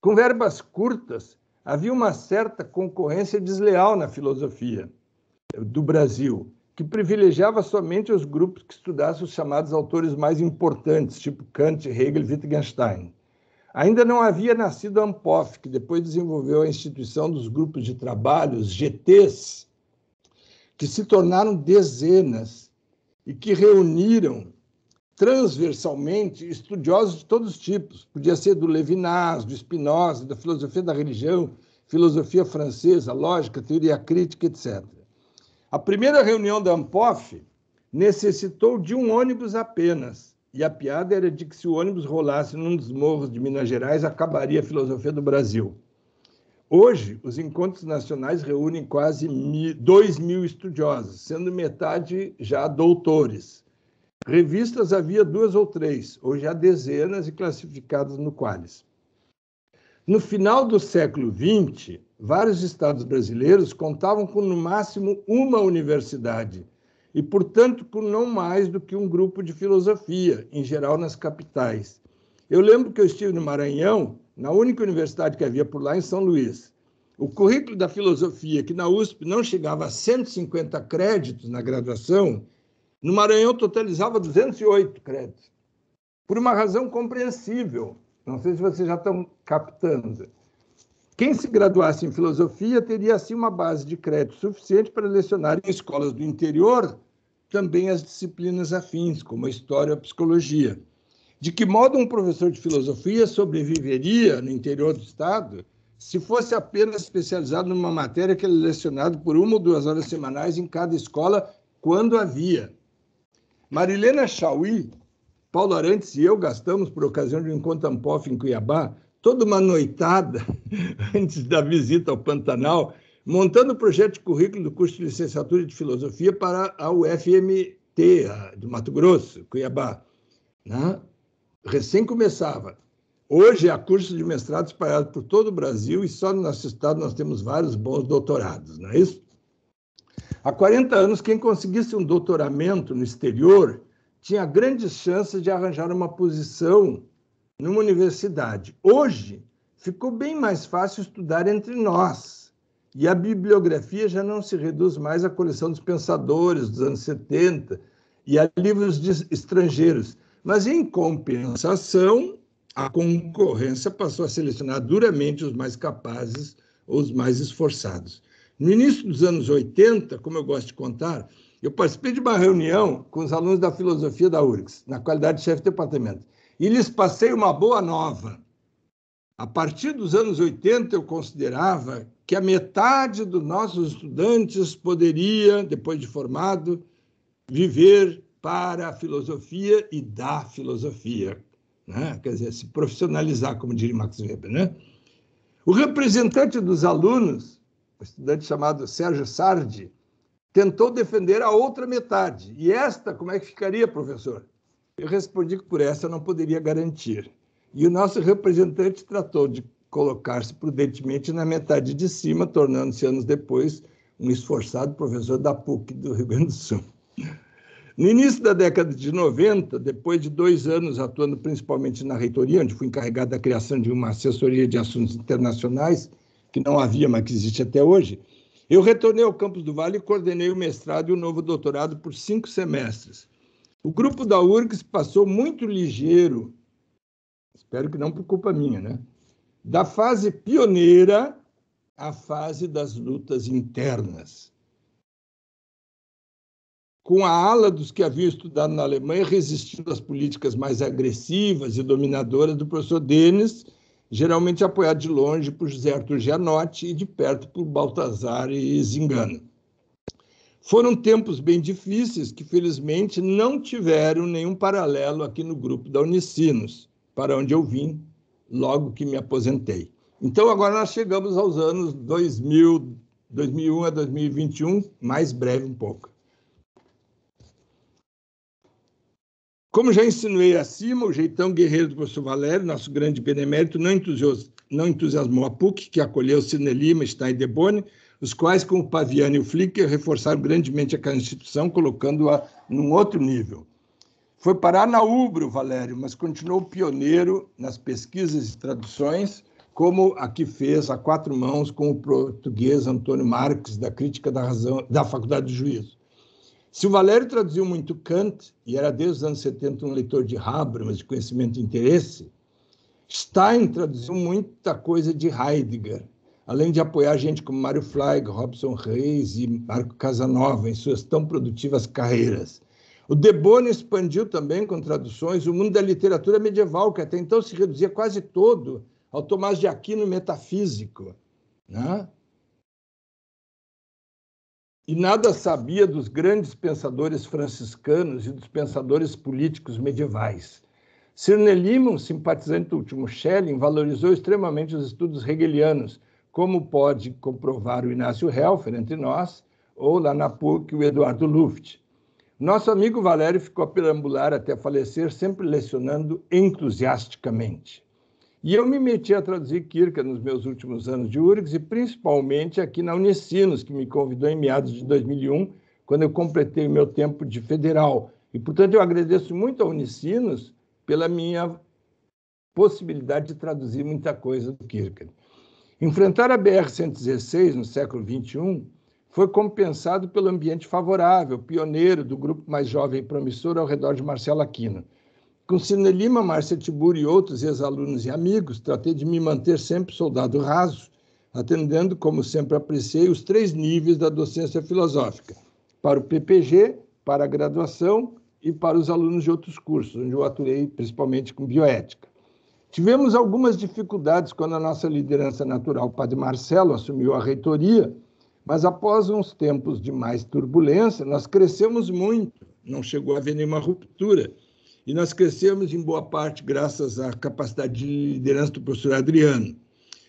Com verbas curtas, havia uma certa concorrência desleal na filosofia do Brasil, que privilegiava somente os grupos que estudassem os chamados autores mais importantes, tipo Kant, Hegel e Wittgenstein. Ainda não havia nascido a ANPOF, que depois desenvolveu a instituição dos grupos de trabalho, os GTs, que se tornaram dezenas e que reuniram transversalmente estudiosos de todos os tipos. Podia ser do Levinas, do Spinoza, da filosofia da religião, filosofia francesa, lógica, teoria crítica, etc. A primeira reunião da ANPOF necessitou de um ônibus apenas e a piada era de que se o ônibus rolasse num dos morros de Minas Gerais, acabaria a filosofia do Brasil. Hoje, os encontros nacionais reúnem quase 2 mil estudiosos, sendo metade já doutores. Revistas havia duas ou três, hoje há dezenas e classificadas no Qualis. No final do século XX, vários estados brasileiros contavam com no máximo uma universidade, e, portanto, com não mais do que um grupo de filosofia, em geral nas capitais. Eu lembro que eu estive no Maranhão, na única universidade que havia por lá, em São Luís. O currículo da filosofia, que na USP não chegava a 150 créditos na graduação, no Maranhão totalizava 208 créditos. Por uma razão compreensível, não sei se vocês já estão captando. Quem se graduasse em filosofia teria assim uma base de crédito suficiente para lecionar em escolas do interior também as disciplinas afins, como a história e a psicologia. De que modo um professor de filosofia sobreviveria no interior do estado se fosse apenas especializado numa matéria que ele é lecionado por uma ou duas horas semanais em cada escola, quando havia? Marilena Chauí, Paulo Arantes e eu gastamos, por ocasião de um encontro Ampof em Cuiabá, toda uma noitada <laughs> antes da visita ao Pantanal, montando o projeto de currículo do curso de licenciatura de filosofia para a UFMT, a do Mato Grosso, Cuiabá. Né? Recém começava. Hoje há cursos de mestrado espalhado por todo o Brasil e só no nosso estado nós temos vários bons doutorados, não é isso? Há 40 anos, quem conseguisse um doutoramento no exterior tinha grandes chances de arranjar uma posição numa universidade. Hoje, ficou bem mais fácil estudar entre nós. E a bibliografia já não se reduz mais à coleção dos pensadores dos anos 70 e a livros de estrangeiros. Mas, em compensação, a concorrência passou a selecionar duramente os mais capazes ou os mais esforçados. No início dos anos 80, como eu gosto de contar, eu participei de uma reunião com os alunos da filosofia da URGS, na qualidade de chefe de departamento e lhes passei uma boa nova. A partir dos anos 80, eu considerava que a metade dos nossos estudantes poderia, depois de formado, viver para a filosofia e da filosofia. Né? Quer dizer, se profissionalizar, como diria Max Weber. Né? O representante dos alunos, o estudante chamado Sérgio Sardi, tentou defender a outra metade. E esta, como é que ficaria, professor? Eu respondi que por essa eu não poderia garantir. E o nosso representante tratou de colocar-se prudentemente na metade de cima, tornando-se anos depois um esforçado professor da PUC do Rio Grande do Sul. No início da década de 90, depois de dois anos atuando principalmente na reitoria, onde fui encarregado da criação de uma assessoria de assuntos internacionais, que não havia, mas que existe até hoje, eu retornei ao campus do Vale e coordenei o mestrado e o novo doutorado por cinco semestres. O grupo da URGS passou muito ligeiro, espero que não por culpa minha, né? Da fase pioneira à fase das lutas internas. Com a ala dos que havia estudado na Alemanha resistindo às políticas mais agressivas e dominadoras do professor Denis, geralmente apoiado de longe por José Arthur Gianotti e de perto por Baltazar e Zingano. Foram tempos bem difíceis que, felizmente, não tiveram nenhum paralelo aqui no grupo da Unicinos, para onde eu vim logo que me aposentei. Então, agora nós chegamos aos anos 2000, 2001 a 2021, mais breve um pouco. Como já insinuei acima, o jeitão guerreiro do professor Valério, nosso grande benemérito, não, entusiasmou a PUC, que acolheu Cine Lima e Stein Debone, os quais, com o Paviani e o Flicker, reforçaram grandemente aquela instituição, colocando-a num outro nível. Foi parar na Ubro, Valério, mas continuou pioneiro nas pesquisas e traduções, como a que fez a quatro mãos com o português Antônio Marques, da Crítica da Razão, da Faculdade de Juízo. Se o Valério traduziu muito Kant, e era desde os anos 70 um leitor de Habermas, de conhecimento e interesse, Stein traduziu muita coisa de Heidegger, além de apoiar gente como Mário Flaig, Robson Reis e Marco Casanova em suas tão produtivas carreiras. O De expandiu também com traduções o mundo da literatura medieval, que até então se reduzia quase todo ao Tomás de Aquino metafísico. Né? E nada sabia dos grandes pensadores franciscanos e dos pensadores políticos medievais. Sirne simpatizante do último Schelling, valorizou extremamente os estudos hegelianos, como pode comprovar o Inácio Helfer entre nós, ou lá na PUC, o Eduardo Luft. Nosso amigo Valério ficou a perambular até falecer, sempre lecionando entusiasticamente. E eu me meti a traduzir Kierkegaard nos meus últimos anos de URGS e principalmente aqui na Unicinos, que me convidou em meados de 2001, quando eu completei o meu tempo de federal. E, portanto, eu agradeço muito a Unicinos pela minha possibilidade de traduzir muita coisa do Kierkegaard. Enfrentar a BR-116 no século XXI foi compensado pelo ambiente favorável, pioneiro do grupo mais jovem e promissor ao redor de Marcelo Aquino. Com Cine Lima, Márcia Tiburi e outros ex-alunos e amigos, tratei de me manter sempre soldado raso, atendendo, como sempre apreciei, os três níveis da docência filosófica: para o PPG, para a graduação e para os alunos de outros cursos, onde eu atuei principalmente com bioética. Tivemos algumas dificuldades quando a nossa liderança natural, o padre Marcelo, assumiu a reitoria, mas após uns tempos de mais turbulência, nós crescemos muito, não chegou a haver nenhuma ruptura. E nós crescemos em boa parte graças à capacidade de liderança do professor Adriano.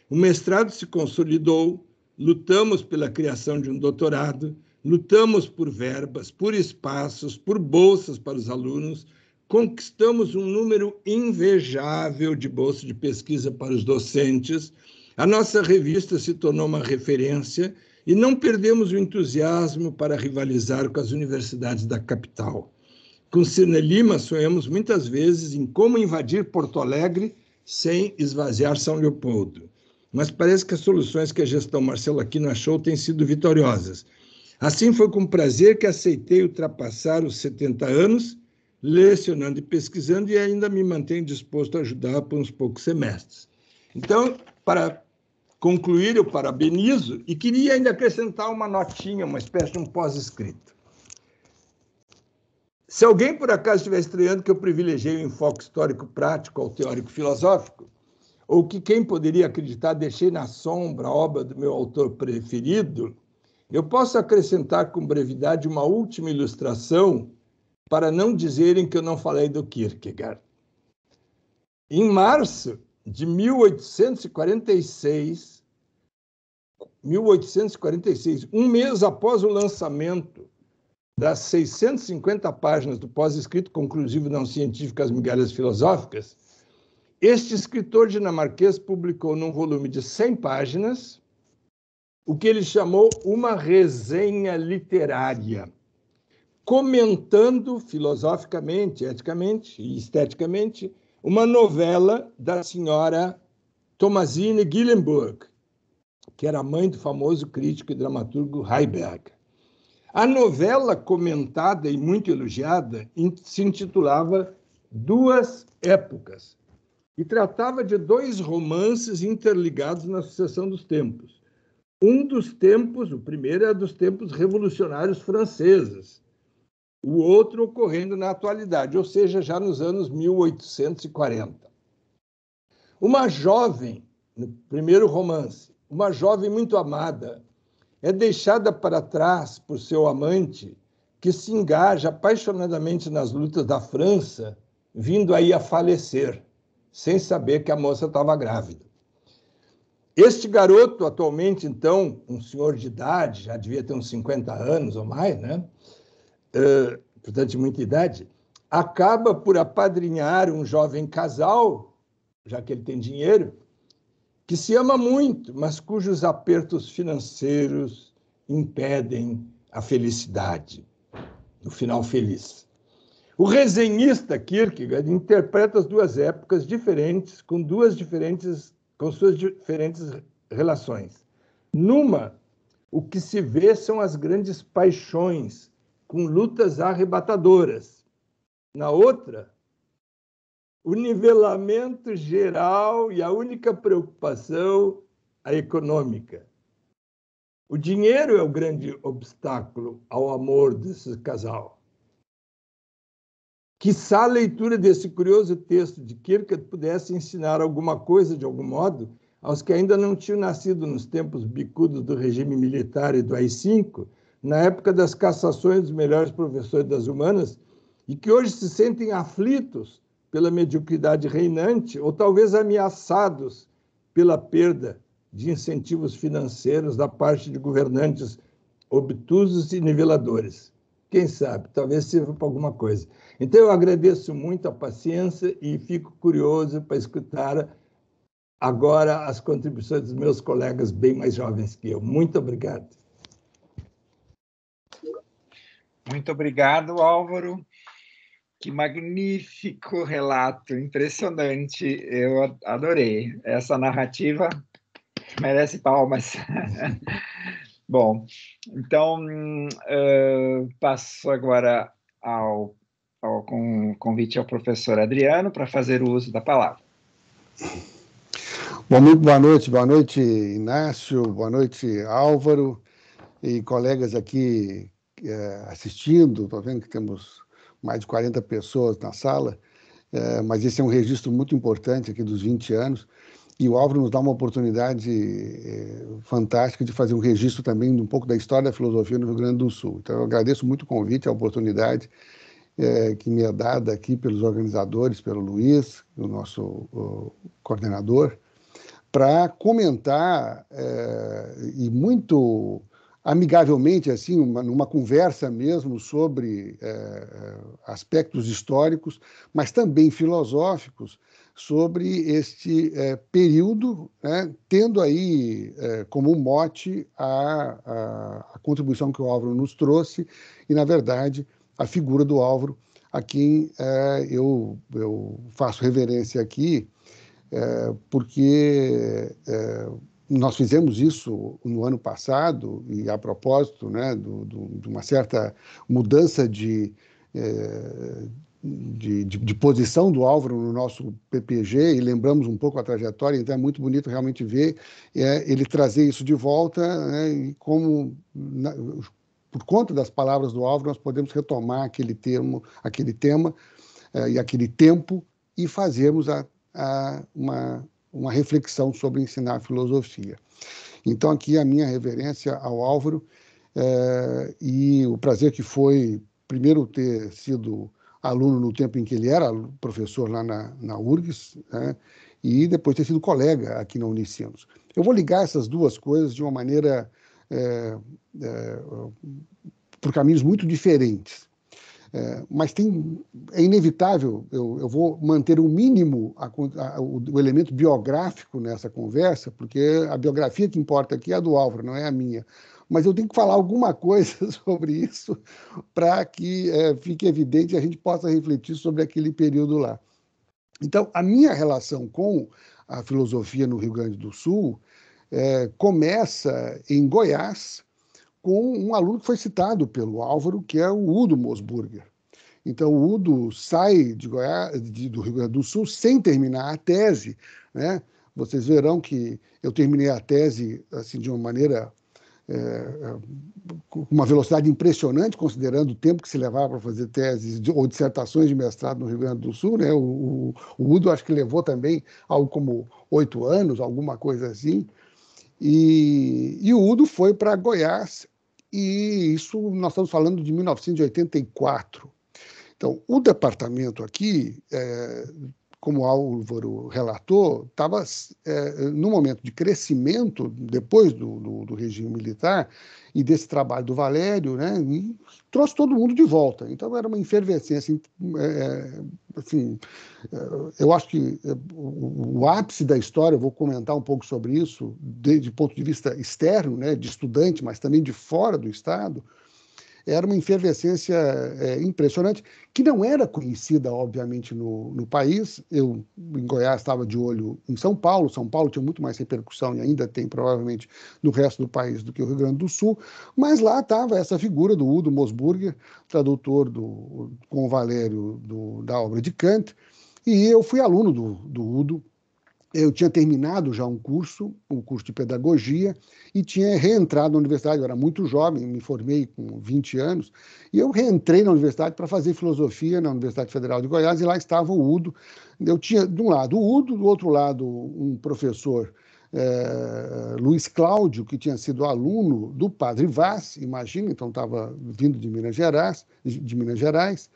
O mestrado se consolidou, lutamos pela criação de um doutorado, lutamos por verbas, por espaços, por bolsas para os alunos, conquistamos um número invejável de bolsas de pesquisa para os docentes. A nossa revista se tornou uma referência e não perdemos o entusiasmo para rivalizar com as universidades da capital. Com Cine Lima, sonhamos muitas vezes em como invadir Porto Alegre sem esvaziar São Leopoldo. Mas parece que as soluções que a gestão Marcelo Aquino achou têm sido vitoriosas. Assim, foi com prazer que aceitei ultrapassar os 70 anos lecionando e pesquisando e ainda me mantenho disposto a ajudar por uns poucos semestres. Então, para concluir, eu parabenizo e queria ainda acrescentar uma notinha, uma espécie de um pós-escrito. Se alguém por acaso estiver estranhando que eu privilegiei o enfoque histórico prático ao teórico filosófico, ou que quem poderia acreditar deixei na sombra a obra do meu autor preferido, eu posso acrescentar com brevidade uma última ilustração para não dizerem que eu não falei do Kierkegaard. Em março de 1846, 1846, um mês após o lançamento das 650 páginas do pós-escrito conclusivo não científico As Migalhas Filosóficas, este escritor dinamarquês publicou num volume de 100 páginas o que ele chamou uma resenha literária comentando filosoficamente, eticamente e esteticamente uma novela da senhora Thomasine Gillenburg, que era mãe do famoso crítico e dramaturgo Heiberg. A novela comentada e muito elogiada se intitulava Duas Épocas e tratava de dois romances interligados na sucessão dos tempos. Um dos tempos, o primeiro é dos tempos revolucionários franceses, o outro ocorrendo na atualidade, ou seja, já nos anos 1840. Uma jovem, no primeiro romance, uma jovem muito amada, é deixada para trás por seu amante, que se engaja apaixonadamente nas lutas da França, vindo aí a falecer, sem saber que a moça estava grávida. Este garoto, atualmente, então, um senhor de idade, já devia ter uns 50 anos ou mais, né? portanto, de muita idade, acaba por apadrinhar um jovem casal, já que ele tem dinheiro, que se ama muito, mas cujos apertos financeiros impedem a felicidade, o final feliz. O resenhista Kierkegaard interpreta as duas épocas diferentes, com duas diferentes, com suas diferentes relações. Numa, o que se vê são as grandes paixões com lutas arrebatadoras. Na outra, o nivelamento geral e a única preocupação, a econômica. O dinheiro é o grande obstáculo ao amor desse casal. Que a leitura desse curioso texto de Kierkegaard pudesse ensinar alguma coisa, de algum modo, aos que ainda não tinham nascido nos tempos bicudos do regime militar e do AI-5, na época das cassações dos melhores professores das humanas, e que hoje se sentem aflitos pela mediocridade reinante ou talvez ameaçados pela perda de incentivos financeiros da parte de governantes obtusos e niveladores. Quem sabe, talvez sirva para alguma coisa. Então eu agradeço muito a paciência e fico curioso para escutar agora as contribuições dos meus colegas bem mais jovens que eu. Muito obrigado. Muito obrigado, Álvaro. Que magnífico relato, impressionante. Eu adorei essa narrativa. Merece palmas. <laughs> Bom, então uh, passo agora ao, ao com, convite ao professor Adriano para fazer o uso da palavra. Bom, muito boa noite, boa noite, Inácio, boa noite, Álvaro e colegas aqui é, assistindo, estou vendo que temos mais de 40 pessoas na sala, é, mas esse é um registro muito importante aqui dos 20 anos. E o Álvaro nos dá uma oportunidade é, fantástica de fazer um registro também de um pouco da história da filosofia no Rio Grande do Sul. Então, eu agradeço muito o convite, a oportunidade é, que me é dada aqui pelos organizadores, pelo Luiz, o nosso o coordenador, para comentar é, e muito amigavelmente, assim, uma, numa conversa mesmo sobre é, aspectos históricos, mas também filosóficos, sobre este é, período, né, tendo aí é, como mote a, a, a, contribuição que o Álvaro nos trouxe e, na verdade, a figura do Álvaro, a quem é, eu, eu faço reverência aqui, porque nós fizemos isso no ano passado, e a propósito né, do, do, de uma certa mudança de, eh, de, de, de, posição do Álvaro no nosso PPG e lembramos um pouco a trajetória, então é muito bonito realmente ver é, ele trazer isso de volta né, e como, na, por conta das palavras do Álvaro, nós podemos retomar aquele termo, aquele tema é, e aquele tempo e fazermos a, a uma, uma reflexão sobre ensinar filosofia. Então, aqui a minha reverência ao Álvaro é, e o prazer que foi, primeiro, ter sido aluno no tempo em que ele era professor lá na, na URGS, né, e depois ter sido colega aqui na Unicinos. Eu vou ligar essas duas coisas de uma maneira. É, é, por caminhos muito diferentes. É, mas tem, é inevitável, eu, eu vou manter o um mínimo a, a, o, o, elemento biográfico nessa conversa, porque a biografia que importa aqui é a do Álvaro, não é a minha. Mas eu tenho que falar alguma coisa <laughs> sobre isso para que é, fique evidente e a gente possa refletir sobre aquele período lá. Então, a minha relação com a filosofia no Rio Grande do Sul é, começa em Goiás, com um aluno que foi citado pelo Álvaro, que é o Udo Mosburger. Então, o Udo sai de Goiás, de, do Rio Grande do Sul sem terminar a tese. Né? Vocês verão que eu terminei a tese assim de uma maneira é, com uma velocidade impressionante, considerando o tempo que se levava para fazer teses ou dissertações de mestrado no Rio Grande do Sul. Né? O, o, o Udo acho que levou também algo como oito anos, alguma coisa assim. E, e o Udo foi para Goiás e isso nós estamos falando de 1984. Então, o departamento aqui é, como o Álvaro relatou, estava é, no momento de crescimento, depois do, do, do, regime militar e desse trabalho do Valério, né, trouxe todo mundo de volta. Então era uma efervescência. Assim, é, é, assim, é, eu acho que é, o, ápice da história, eu vou comentar um pouco sobre isso, desde o ponto de vista externo, né, de estudante, mas também de fora do Estado, era uma efervescência é, impressionante, que não era conhecida, obviamente, no, no país. Eu, em Goiás, estava de olho em São Paulo. São Paulo tinha muito mais repercussão e ainda tem, provavelmente, no resto do país do que o Rio Grande do Sul. Mas lá estava essa figura do Udo Mosburger, tradutor do, com o Valério do, da obra de Kant. E eu fui aluno do, do Udo eu tinha terminado já um curso, um curso de pedagogia, e tinha reentrado na universidade. Eu era muito jovem, me formei com 20 anos, e eu reentrei na universidade para fazer filosofia na Universidade Federal de Goiás, e lá estava o Udo. Eu tinha, de um lado, o Udo, do outro lado, um professor. É, Luiz Cláudio, que tinha sido aluno do padre Vaz, imagina, então estava vindo de Minas Gerais, de Minas Gerais,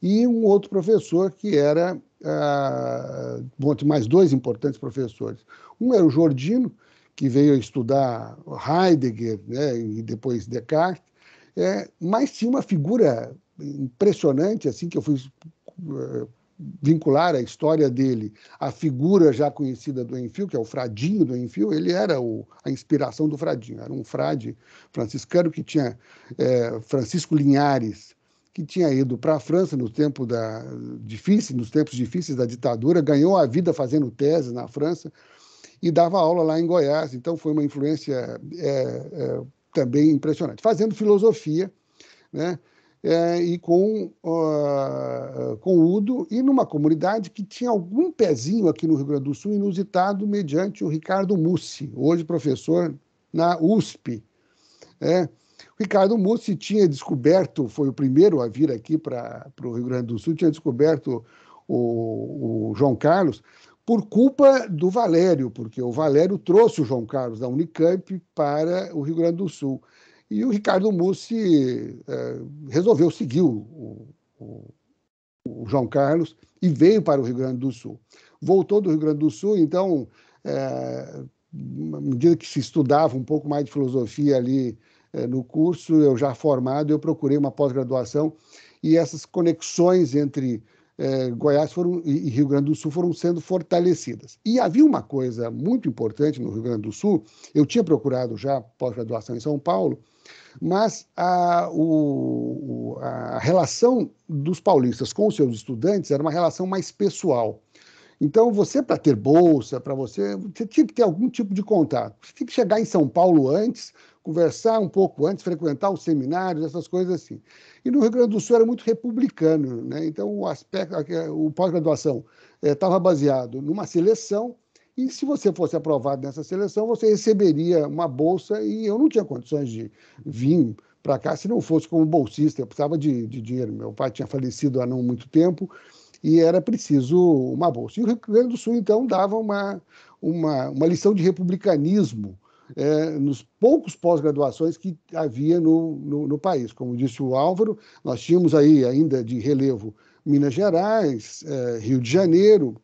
e um outro professor que era uh, mais dois importantes professores. Um era o Jordino, que veio estudar Heidegger né, e depois Descartes, é, mas tinha uma figura impressionante, assim, que eu fui uh, vincular a história dele à figura já conhecida do Enfio, que é o Fradinho do Enfio, ele era o, a inspiração do Fradinho, era um frade franciscano que tinha é, Francisco Linhares que tinha ido para a França no tempo da difícil, nos tempos difíceis da ditadura, ganhou a vida fazendo tese na França e dava aula lá em Goiás. Então foi uma influência é, é, também impressionante, fazendo filosofia, né? É, e com, uh, com Udo, e numa comunidade que tinha algum pezinho aqui no Rio Grande do Sul, inusitado, mediante o Ricardo Mussi, hoje professor na USP. É, né. Ricardo Mussi tinha descoberto, foi o primeiro a vir aqui para o Rio Grande do Sul, tinha descoberto o, o, João Carlos por culpa do Valério, porque o Valério trouxe o João Carlos da Unicamp para o Rio Grande do Sul. E o Ricardo Mussi eh, resolveu seguir o, o, o João Carlos e veio para o Rio Grande do Sul. Voltou do Rio Grande do Sul, então, é, à medida que se estudava um pouco mais de filosofia ali eh, no curso, eu já formado, eu procurei uma pós-graduação e essas conexões entre eh, Goiás foram, e Rio Grande do Sul foram sendo fortalecidas. E havia uma coisa muito importante no Rio Grande do Sul, eu tinha procurado já pós-graduação em São Paulo, mas a, o, a relação dos paulistas com os seus estudantes era uma relação mais pessoal. Então, você, para ter bolsa, para você, você tinha que ter algum tipo de contato. Você tinha que chegar em São Paulo antes, conversar um pouco antes, frequentar os seminários, essas coisas assim. E no Rio Grande do Sul era muito republicano, né? então o aspecto, o pós-graduação estava eh, é, baseado numa seleção e se você fosse aprovado nessa seleção, você receberia uma bolsa e eu não tinha condições de vir para cá se não fosse como bolsista, eu precisava de, de dinheiro. Meu pai tinha falecido há não muito tempo e era preciso uma bolsa. E o Rio Grande do Sul, então, dava uma, uma, uma lição de republicanismo é, nos poucos pós-graduações que havia no, no, no, país. Como disse o Álvaro, nós tínhamos aí ainda de relevo Minas Gerais, é, Rio de Janeiro,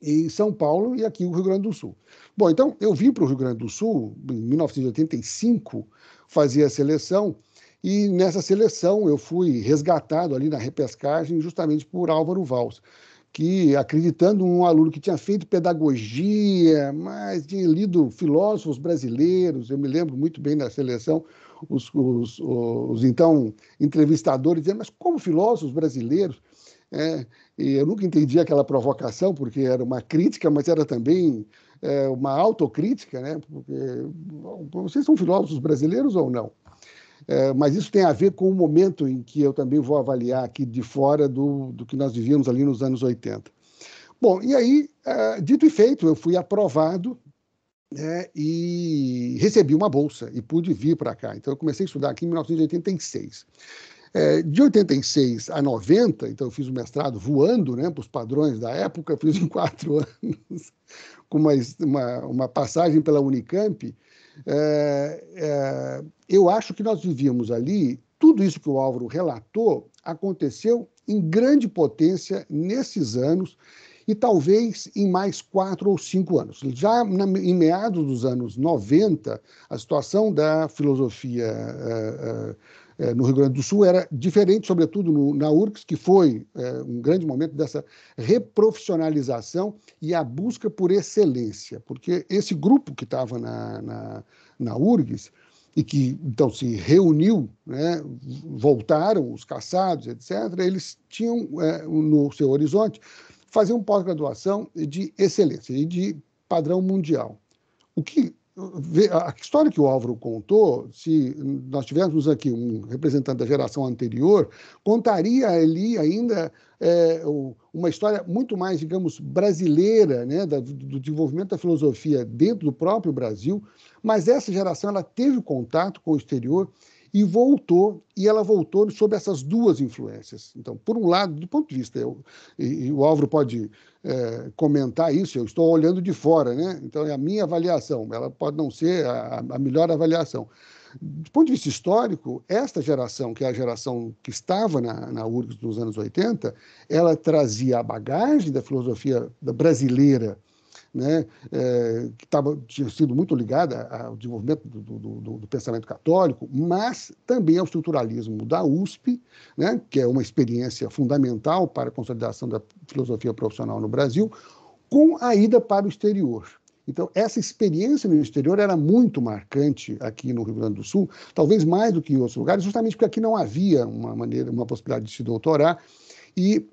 em São Paulo e aqui o Rio Grande do Sul. Bom, então eu vim para o Rio Grande do Sul em 1985, fazia a seleção, e nessa seleção eu fui resgatado ali na repescagem justamente por Álvaro Valls que, acreditando um aluno que tinha feito pedagogia, mas tinha lido filósofos brasileiros, eu me lembro muito bem da seleção, os, os, os, então entrevistadores dizendo, mas como filósofos brasileiros? É, e eu nunca entendi aquela provocação, porque era uma crítica, mas era também é, uma autocrítica, né? Porque, vocês são filósofos brasileiros ou não? É, mas isso tem a ver com o momento em que eu também vou avaliar aqui de fora do, do que nós vivíamos ali nos anos 80. Bom, e aí, é, dito e feito, eu fui aprovado né, e recebi uma bolsa e pude vir para cá. Então, eu comecei a estudar aqui em 1986. É, de 86 a 90, então eu fiz o mestrado voando né, para os padrões da época, fiz em quatro <laughs> anos, com uma, uma, uma passagem pela Unicamp, é, é, eu acho que nós vivíamos ali, tudo isso que o Álvaro relatou aconteceu em grande potência nesses anos e talvez em mais quatro ou cinco anos. Já na, em meados dos anos 90, a situação da filosofia é, é, eh, no Rio Grande do Sul era diferente, sobretudo no, na URCS, que foi eh, um grande momento dessa reprofissionalização e a busca por excelência, porque esse grupo que estava na, na, na URGS, e que então se reuniu, né, voltaram os caçados, etc., eles tinham é, no seu horizonte fazer uma pós-graduação de excelência e de padrão mundial. O que a história que o Álvaro contou, se nós tivéssemos aqui um representante da geração anterior, contaria ali ainda é, uma história muito mais, digamos, brasileira, né, do desenvolvimento da filosofia dentro do próprio Brasil, mas essa geração ela teve contato com o exterior e voltou, e ela voltou sob essas duas influências. Então, por um lado, do ponto de vista, eu, e, e, o Álvaro pode é, comentar isso, eu estou olhando de fora, né? Então, é a minha avaliação, ela pode não ser a, a melhor avaliação. Do ponto de vista histórico, esta geração, que é a geração que estava na, na URGS nos anos 80, ela trazia a bagagem da filosofia brasileira né, é, que tava, tinha sido muito ligada ao desenvolvimento do, do, do, pensamento católico, mas também ao estruturalismo da USP, né, que é uma experiência fundamental para a consolidação da filosofia profissional no Brasil, com a ida para o exterior. Então, essa experiência no exterior era muito marcante aqui no Rio Grande do Sul, talvez mais do que em outros lugares, justamente porque aqui não havia uma maneira, uma possibilidade de se doutorar. E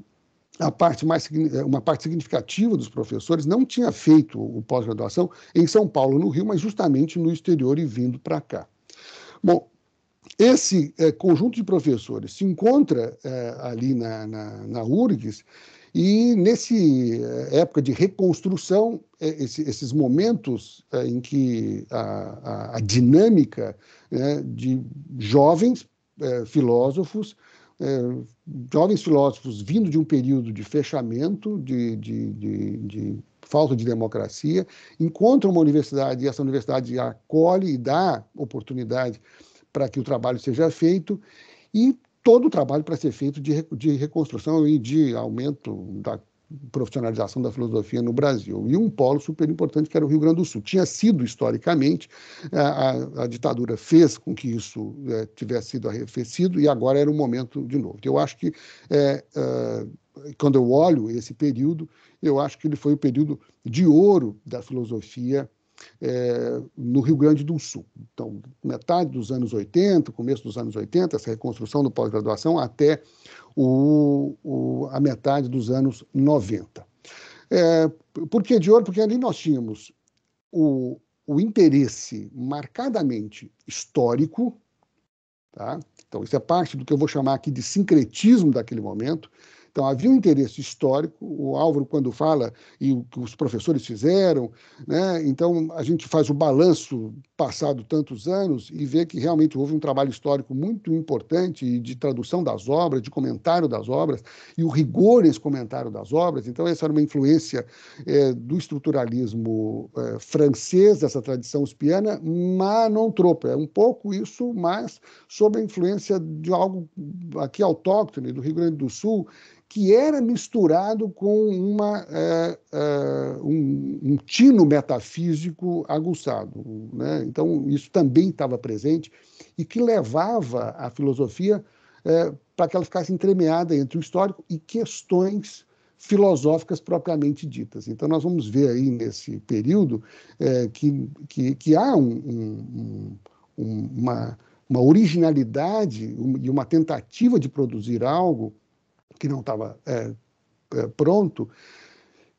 a parte mais, eh, uma parte significativa dos professores não tinha feito o pós-graduação em São Paulo, no Rio, mas justamente no exterior e vindo para cá. Bom, esse é, conjunto de professores se encontra é, ali na, na, na URGS e nessa época de reconstrução, esse, esses momentos é, em que a, a, a dinâmica né, de jovens filósofos é, jovens filósofos vindo de um período de fechamento, de, de, de, de, falta de democracia, encontram uma universidade e essa universidade acolhe e dá oportunidade para que o trabalho seja feito e todo o trabalho para ser feito de, de reconstrução e de aumento da profissionalização da filosofia no Brasil. E um polo super importante que era o Rio Grande do Sul. Tinha sido, historicamente, a, a ditadura fez com que isso é, tivesse sido arrefecido e agora era o momento de novo. Então, eu acho que, é, é, quando eu olho esse período, eu acho que ele foi o período de ouro da filosofia é, no Rio Grande do Sul. Então, metade dos anos 80, começo dos anos 80, essa reconstrução do pós-graduação, até o, o, a metade dos anos 90. É, por que de ouro? Porque ali nós tínhamos o, o interesse marcadamente histórico, tá? então isso é parte do que eu vou chamar aqui de sincretismo daquele momento, então, havia um interesse histórico, o Álvaro, quando fala, e o que os professores fizeram, né? então a gente faz o balanço passado tantos anos e vê que realmente houve um trabalho histórico muito importante de tradução das obras, de comentário das obras, e o rigor nesse comentário das obras. Então, essa era uma influência é, do estruturalismo é, francês, dessa tradição uspiana, mas não tropa. É um pouco isso, mas sob a influência de algo aqui autóctone do Rio Grande do Sul, que era misturado com uma, é, é, um, um, tino metafísico aguçado. Né? Então, isso também estava presente e que levava a filosofia é, para que ela ficasse entremeada entre o histórico e questões filosóficas propriamente ditas. Então, nós vamos ver aí nesse período que, que, que, há um, um, uma, uma originalidade e uma tentativa de produzir algo que não estava é, é, pronto,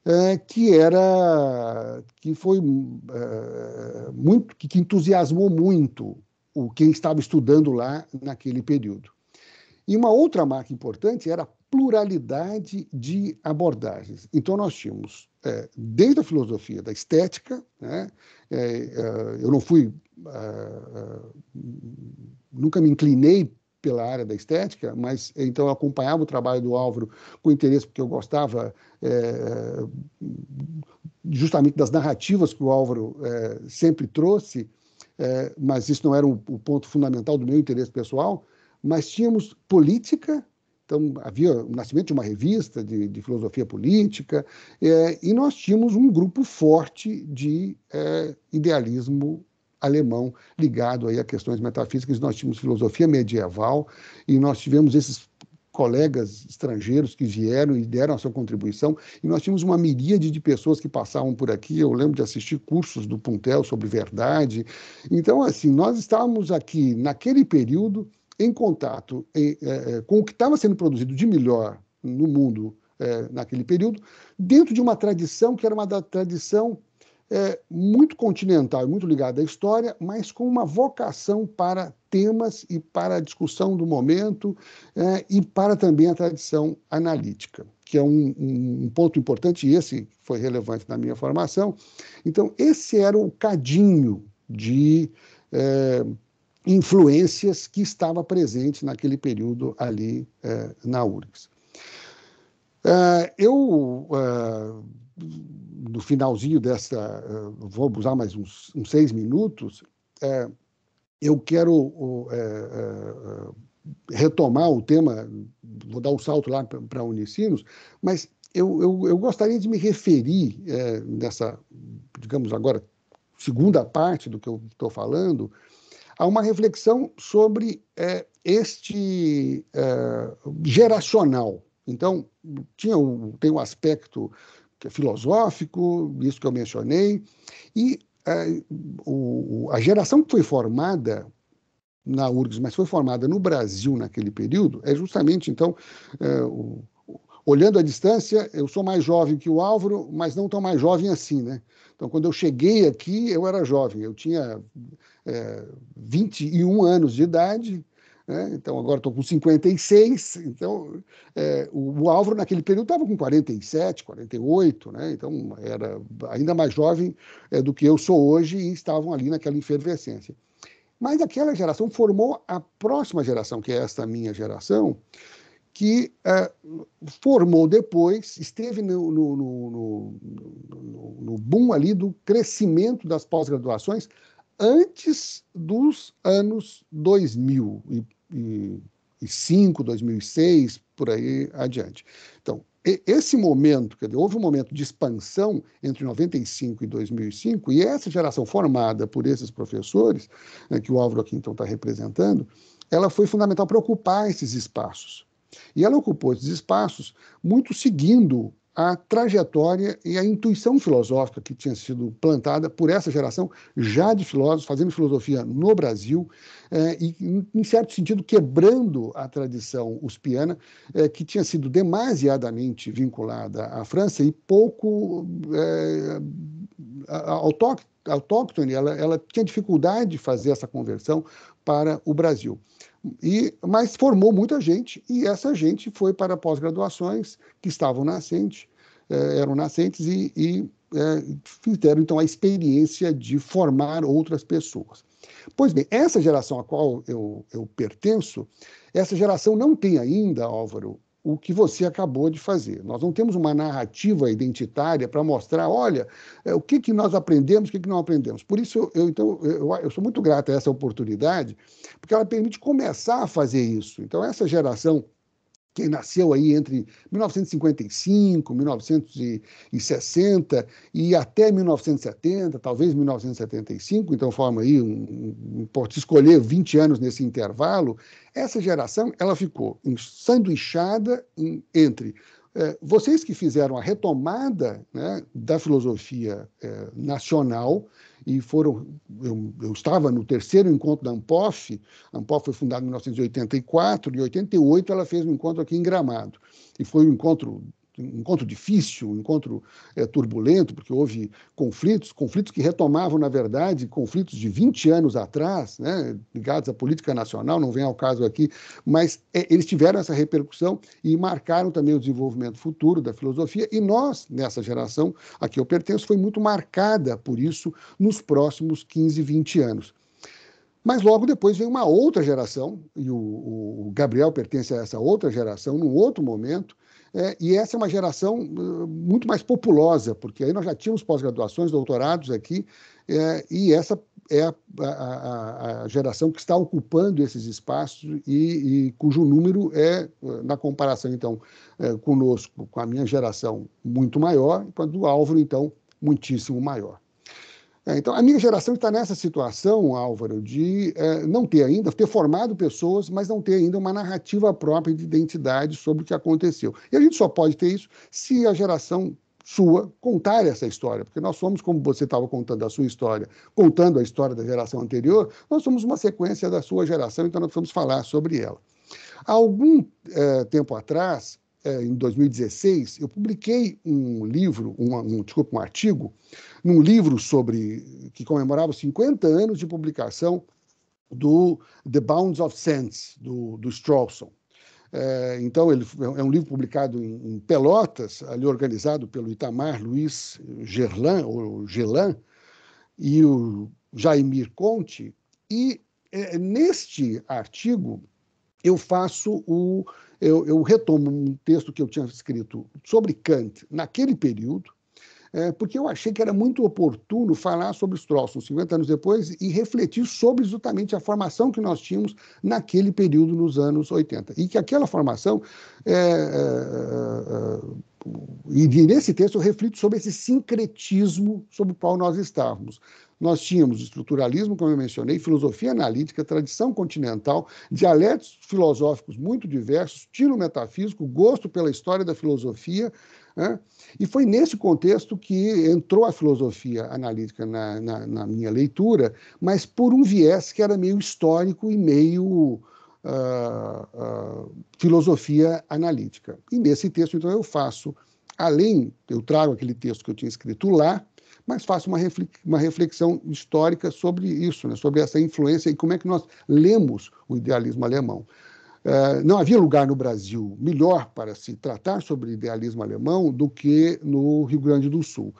é, que era que foi é, muito que, entusiasmou muito o quem estava estudando lá naquele período. E uma outra marca importante era a pluralidade de abordagens. Então nós tínhamos é, desde a filosofia da estética, né? É, é, eu não fui nunca me inclinei pela área da estética, mas então eu acompanhava o trabalho do Álvaro com interesse, porque eu gostava é, justamente das narrativas que o Álvaro é, sempre trouxe, é, mas isso não era um, o ponto fundamental do meu interesse pessoal. Mas tínhamos política, então, havia o nascimento de uma revista de, de filosofia política, é, e nós tínhamos um grupo forte de é, idealismo alemão ligado aí a questões metafísicas. Nós tínhamos filosofia medieval e nós tivemos esses colegas estrangeiros que vieram e deram a sua contribuição, e nós tínhamos uma miríade de pessoas que passavam por aqui. Eu lembro de assistir cursos do Puntel sobre verdade. Então, assim, nós estávamos aqui, naquele período, em contato em, eh, eh, com o que estava sendo produzido de melhor no mundo eh, naquele período, dentro de uma tradição que era uma da tradição é, muito continental e muito ligado à história, mas com uma vocação para temas e para a discussão do momento é, e para também a tradição analítica, que é um, um, ponto importante e esse foi relevante na minha formação. Então, esse era o cadinho de. É, influências que estava presente naquele período ali é, na URGS. É, eu é, no finalzinho dessa, eh, vou usar mais uns, uns seis minutos, é, eu quero é, é, retomar o tema, vou dar um salto lá para Unicinos, mas eu, eu, eu, gostaria de me referir é, nessa, digamos agora, segunda parte do que eu estou falando, a uma reflexão sobre é, este é, geracional. Então, tinha um, tem um aspecto é filosófico, isso que eu mencionei, e a, é, o, a geração que foi formada na URGS, mas foi formada no Brasil naquele período, é justamente, então, é, o, olhando à distância, eu sou mais jovem que o Álvaro, mas não tão mais jovem assim, né? Então, quando eu cheguei aqui, eu era jovem, eu tinha é, 21 anos de idade, né? Então, agora estou com 56. Então, é, o, o, Álvaro, naquele período, estava com 47, 48, né? Então, era ainda mais jovem é, do que eu sou hoje e estavam ali naquela efervescência. Mas aquela geração formou a próxima geração, que é esta minha geração, que é, formou depois, esteve no, no, no, no boom ali do crescimento das pós-graduações antes dos anos 2000 e 2005, 2006, por aí adiante. Então, esse momento, quer dizer, houve um momento de expansão entre 95 e 2005, e essa geração formada por esses professores, né, que o Álvaro aqui então está representando, ela foi fundamental para ocupar esses espaços. E ela ocupou esses espaços muito seguindo a trajetória e a intuição filosófica que tinha sido plantada por essa geração já de filósofos, fazendo filosofia no Brasil é, e, em certo sentido, quebrando a tradição uspiana, é, que tinha sido demasiadamente vinculada à França e pouco eh, autóctone. Ela, ela tinha dificuldade de fazer essa conversão para o Brasil. E, mas formou muita gente, e essa gente foi para pós-graduações que estavam nascentes, é, eram nascentes, e, e é, fizeram então a experiência de formar outras pessoas. Pois bem, essa geração a qual eu, eu pertenço, essa geração não tem ainda, Álvaro, o que você acabou de fazer. Nós não temos uma narrativa identitária para mostrar, olha, é, o que, que nós aprendemos, o que, que não aprendemos. Por isso, eu, então, eu, eu, sou muito grato a essa oportunidade, porque ela permite começar a fazer isso. Então, essa geração quem nasceu aí entre 1955, 1960 e até 1970, talvez 1975, então forma aí um, um pode escolher 20 anos nesse intervalo, essa geração ela ficou sanduichada em, entre eh, vocês que fizeram a retomada né, da filosofia eh, nacional e foram. Eu, eu estava no terceiro encontro da ANPOF, a ANPOF foi fundada em 1984, e em 88 ela fez um encontro aqui em Gramado. E foi um encontro encontro difícil, um encontro é, turbulento, porque houve conflitos, conflitos que retomavam, na verdade, conflitos de 20 anos atrás, né, ligados à política nacional, não vem ao caso aqui, mas é, eles tiveram essa repercussão e marcaram também o desenvolvimento futuro da filosofia, e nós, nessa geração a que eu pertenço, foi muito marcada por isso nos próximos 15, 20 anos. Mas logo depois vem uma outra geração, e o, o Gabriel pertence a essa outra geração, num outro momento, é, e essa é uma geração eh, muito mais populosa, porque aí nós já tínhamos pós-graduações, doutorados aqui, é, e essa é a, a, a, geração que está ocupando esses espaços e, e cujo número é, eh, na comparação, então, é, conosco, com a minha geração, muito maior, enquanto o Álvaro, então, muitíssimo maior. É, então, a minha geração está nessa situação, Álvaro, de é, não ter ainda, ter formado pessoas, mas não ter ainda uma narrativa própria de identidade sobre o que aconteceu. E a gente só pode ter isso se a geração sua contar essa história, porque nós somos, como você estava contando a sua história, contando a história da geração anterior, nós somos uma sequência da sua geração, então nós precisamos falar sobre ela. Há algum é, tempo atrás, é, em 2016, eu publiquei um livro, um, um, desculpa, um artigo, num livro sobre que comemorava 50 anos de publicação do The Bounds of Sense, do, do Strawson. É, então, ele é um livro publicado em, em, Pelotas, ali organizado pelo Itamar Luiz Gerlan, ou Gelan, e o Jaimir Conte. E é, neste artigo eu faço o, eu, eu retomo um texto que eu tinha escrito sobre Kant naquele período, é, porque eu achei que era muito oportuno falar sobre os troços 50 anos depois e refletir sobre exatamente a formação que nós tínhamos naquele período nos anos 80. E que aquela formação é, é, é, é e nesse texto eu reflito sobre esse sincretismo sobre o qual nós estávamos. Nós tínhamos estruturalismo, como eu mencionei, filosofia analítica, tradição continental, dialetos filosóficos muito diversos, estilo metafísico, gosto pela história da filosofia. Né? E foi nesse contexto que entrou a filosofia analítica na, na, na, minha leitura, mas por um viés que era meio histórico e meio. Uh, filosofia analítica. E nesse texto, então, eu faço, além, eu trago aquele texto que eu tinha escrito lá, mas faço uma, reflexão histórica sobre isso, né, sobre essa influência e como é que nós lemos o idealismo alemão. Eh, não havia lugar no Brasil melhor para se tratar sobre idealismo alemão do que no Rio Grande do Sul.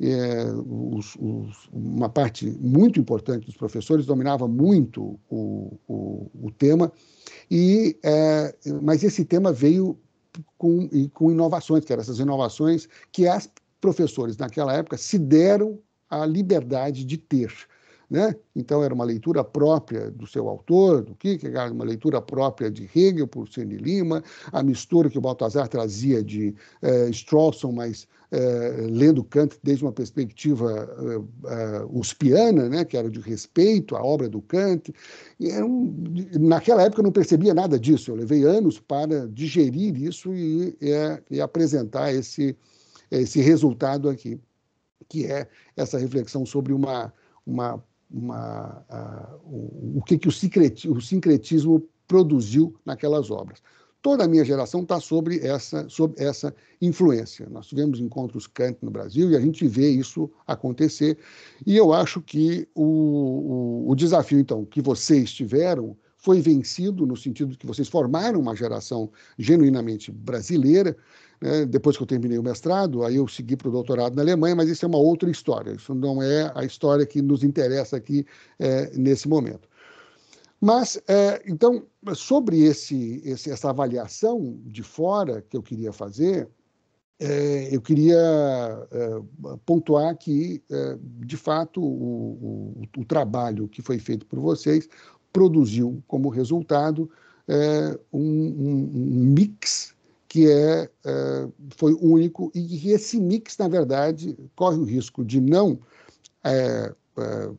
É, os, os, uma parte muito importante dos professores dominava muito o, o, o tema, e, é, mas esse tema veio com, com inovações, que eram essas inovações que as professores naquela época se deram a liberdade de ter. Né? Então era uma leitura própria do seu autor, do Kierkegaard, uma leitura própria de Hegel por Cine Lima, a mistura que o Baltazar trazia de eh, Strawson, mas eh, lendo Kant desde uma perspectiva eh, uh, uspiana, né? que era de respeito à obra do Kant. Um, naquela época eu não percebia nada disso, eu levei anos para digerir isso e, e, e apresentar esse, esse resultado aqui, que é essa reflexão sobre uma uma uma, o, o, que, que o, sincretismo, o sincretismo produziu naquelas obras. Toda a minha geração está sobre essa, sobre essa influência. Nós tivemos encontros Kant no Brasil e a gente vê isso acontecer. E eu acho que o, o, o desafio, então, que vocês tiveram foi vencido no sentido de que vocês formaram uma geração genuinamente brasileira né? Depois que eu terminei o mestrado, aí eu segui para o doutorado na Alemanha, mas isso é uma outra história. Isso não é a história que nos interessa aqui é, nesse momento. Mas, é, então, sobre esse, esse, essa avaliação de fora que eu queria fazer, é, eu queria é, pontuar que, é, de fato, o, o, o, trabalho que foi feito por vocês produziu como resultado é, um, um, um, mix que é, é, foi único e que esse mix, na verdade, corre o risco de não. É, é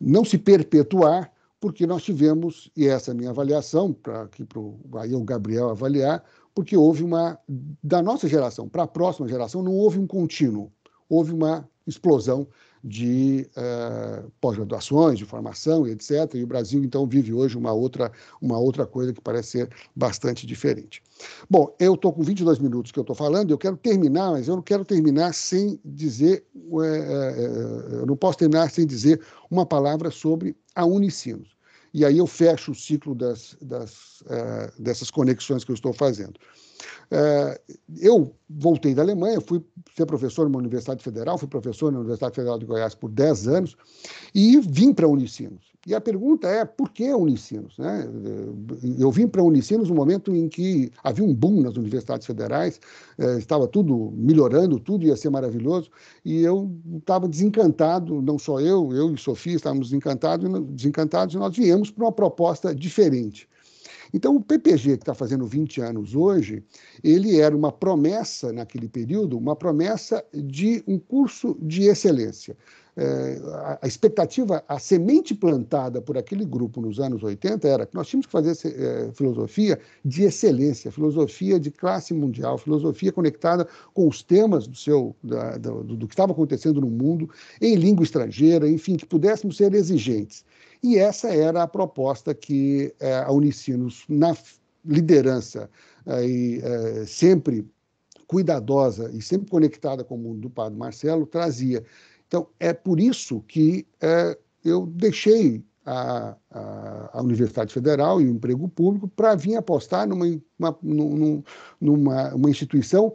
não se perpetuar, porque nós tivemos, e essa é a minha avaliação, para aqui para aí o Gabriel avaliar, porque houve uma, da nossa geração para a próxima geração, não houve um contínuo, houve uma explosão de uh, pós-graduações, de formação, etc. E o Brasil, então, vive hoje uma outra, uma outra coisa que parece ser bastante diferente. Bom, eu estou com 22 minutos que eu estou falando, eu quero terminar, mas eu não quero terminar sem dizer, uh, uh, eu não posso terminar sem dizer uma palavra sobre a Unicinos e aí eu fecho o ciclo das, das, uh, dessas conexões que eu estou fazendo. Uh, eu voltei da Alemanha, fui ser professor numa universidade federal, fui professor na Universidade Federal de Goiás por 10 anos e vim para a Unicinos. E a pergunta é por que Unicinos? Né? Eu vim para Unicinos no momento em que havia um boom nas universidades federais, eh, estava tudo melhorando, tudo ia ser maravilhoso, e eu estava desencantado, não só eu, eu e Sofia estávamos desencantados, desencantados e nós viemos para uma proposta diferente. Então, o PPG, que está fazendo 20 anos hoje, ele era uma promessa naquele período, uma promessa de um curso de excelência. É, a, expectativa, a semente plantada por aquele grupo nos anos 80 era que nós tínhamos que fazer é, filosofia de excelência, filosofia de classe mundial, filosofia conectada com os temas do, seu, da, do, do que estava acontecendo no mundo, em língua estrangeira, enfim, que pudéssemos ser exigentes. E essa era a proposta que é, a Unicinos, na liderança é, sempre cuidadosa e sempre conectada com o mundo do Padre Marcelo, trazia. Então, é por isso que é, eu deixei a, a, a, Universidade Federal e o emprego público para vir apostar numa, uma, numa, numa uma instituição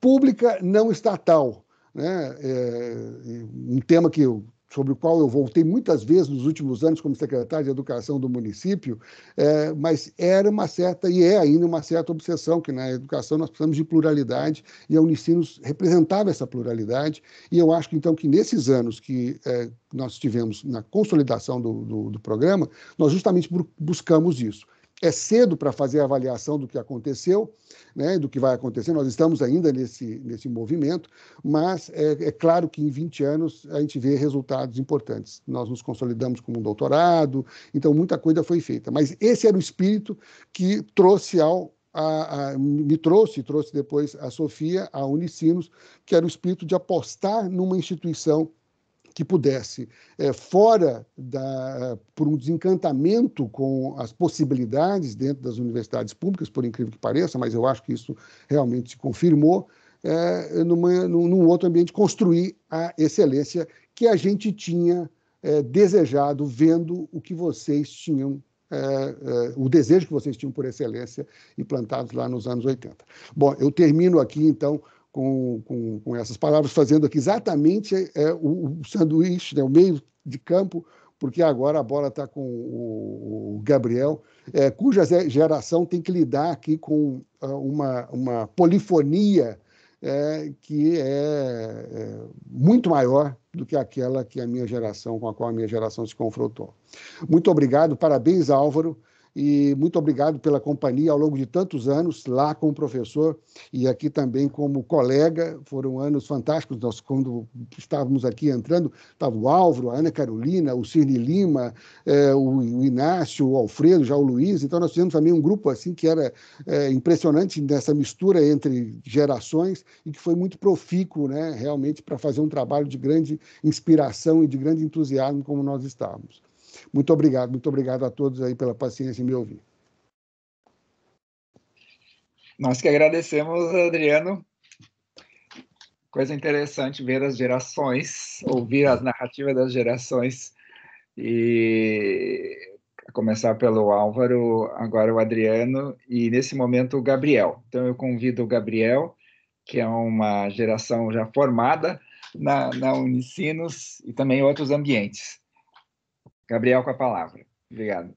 pública não estatal. Né? É, é um tema que eu sobre o qual eu voltei muitas vezes nos últimos anos como secretário de Educação do município, é, mas era uma certa, e é ainda uma certa obsessão, que na educação nós precisamos de pluralidade, e a Unicinos representava essa pluralidade, e eu acho, então, que nesses anos que é, nós tivemos na consolidação do, do, do programa, nós justamente buscamos isso. É cedo para fazer a avaliação do que aconteceu, né, do que vai acontecer. Nós estamos ainda nesse, nesse movimento, mas é, é, claro que em 20 anos a gente vê resultados importantes. Nós nos consolidamos como um doutorado, então muita coisa foi feita. Mas esse era o espírito que trouxe ao. A, a, me trouxe, trouxe depois a Sofia, a Unicinos, que era o espírito de apostar numa instituição que pudesse, é, fora da, por um desencantamento com as possibilidades dentro das universidades públicas, por incrível que pareça, mas eu acho que isso realmente se confirmou, é, numa, num, outro ambiente, construir a excelência que a gente tinha é, desejado, vendo o que vocês tinham é, é, o desejo que vocês tinham por excelência implantados lá nos anos 80. Bom, eu termino aqui então com, com, com essas palavras, fazendo aqui exatamente é, o, o, sanduíche, né, o meio de campo, porque agora a bola está com o, o Gabriel, é, cuja geração tem que lidar aqui com ah, uma, uma polifonia é, que é, é, muito maior do que aquela que a minha geração, com a qual a minha geração se confrontou. Muito obrigado, parabéns, Álvaro e muito obrigado pela companhia ao longo de tantos anos, lá como professor e aqui também como colega. Foram anos fantásticos. Nós, quando estávamos aqui entrando, estava o Álvaro, a Ana Carolina, o Cirne Lima, eh, é, o, o, Inácio, o Alfredo, já o Luiz. Então, nós fizemos também um grupo assim que era eh, impressionante nessa mistura entre gerações e que foi muito profícuo, né, realmente, para fazer um trabalho de grande inspiração e de grande entusiasmo, como nós estávamos. Muito obrigado, muito obrigado a todos aí pela paciência em me ouvir. Nós que agradecemos, Adriano. Coisa interessante ver as gerações, ouvir as narrativas das gerações e começar pelo Álvaro, agora o Adriano e nesse momento o Gabriel. Então eu convido o Gabriel, que é uma geração já formada na, na Unicinos e também em outros ambientes. Gabriel com a palavra. Obrigado.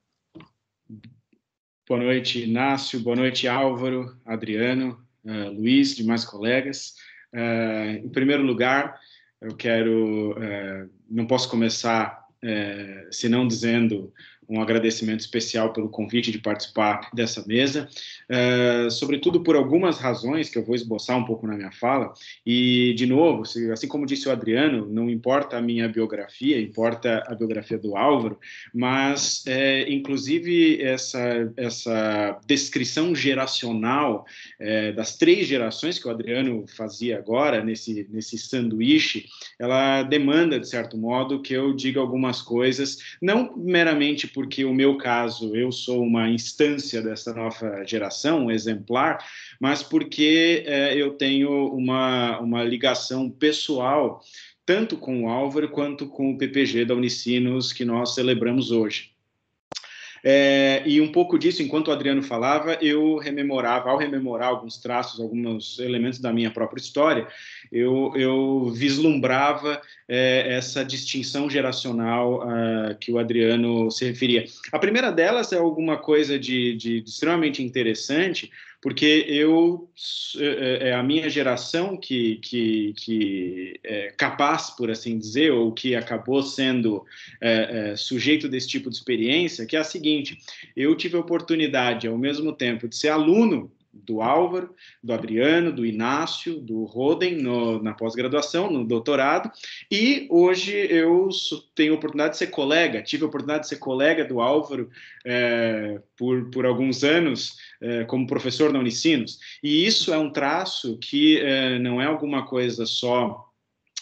Boa noite, Inácio. Boa noite, Álvaro, Adriano, uh, Luiz, demais colegas. Uh, em primeiro lugar, eu quero, uh, não posso começar uh, senão dizendo um agradecimento especial pelo convite de participar dessa mesa, eh, sobretudo por algumas razões que eu vou esboçar um pouco na minha fala. E, de novo, se, assim como disse o Adriano, não importa a minha biografia, importa a biografia do Álvaro, mas, é, inclusive, essa, essa descrição geracional é, das três gerações que o Adriano fazia agora, nesse, nesse sanduíche, ela demanda, de certo modo, que eu diga algumas coisas, não meramente por porque o meu caso, eu sou uma instância dessa nova geração, um exemplar, mas porque é, eu tenho uma, uma ligação pessoal tanto com o Álvaro quanto com o PPG da Unicinos que nós celebramos hoje. É, e um pouco disso, enquanto o Adriano falava, eu rememorava, ao rememorar alguns traços, alguns elementos da minha própria história, eu, eu vislumbrava é, essa distinção geracional a, ah, que o Adriano se referia. A primeira delas é alguma coisa de, de, de extremamente interessante, porque eu é, é, é a minha geração que, que, que é capaz, por assim dizer, ou que acabou sendo é, é, sujeito desse tipo de experiência, que é a seguinte: eu tive a oportunidade, ao mesmo tempo, de ser aluno do Álvaro, do Adriano, do Inácio, do Roden no, na pós-graduação, no doutorado, e hoje eu tenho a oportunidade de ser colega, tive a oportunidade de ser colega do Álvaro é, por, por alguns anos é, como professor na Unicinos, e isso é um traço que é, não é alguma coisa só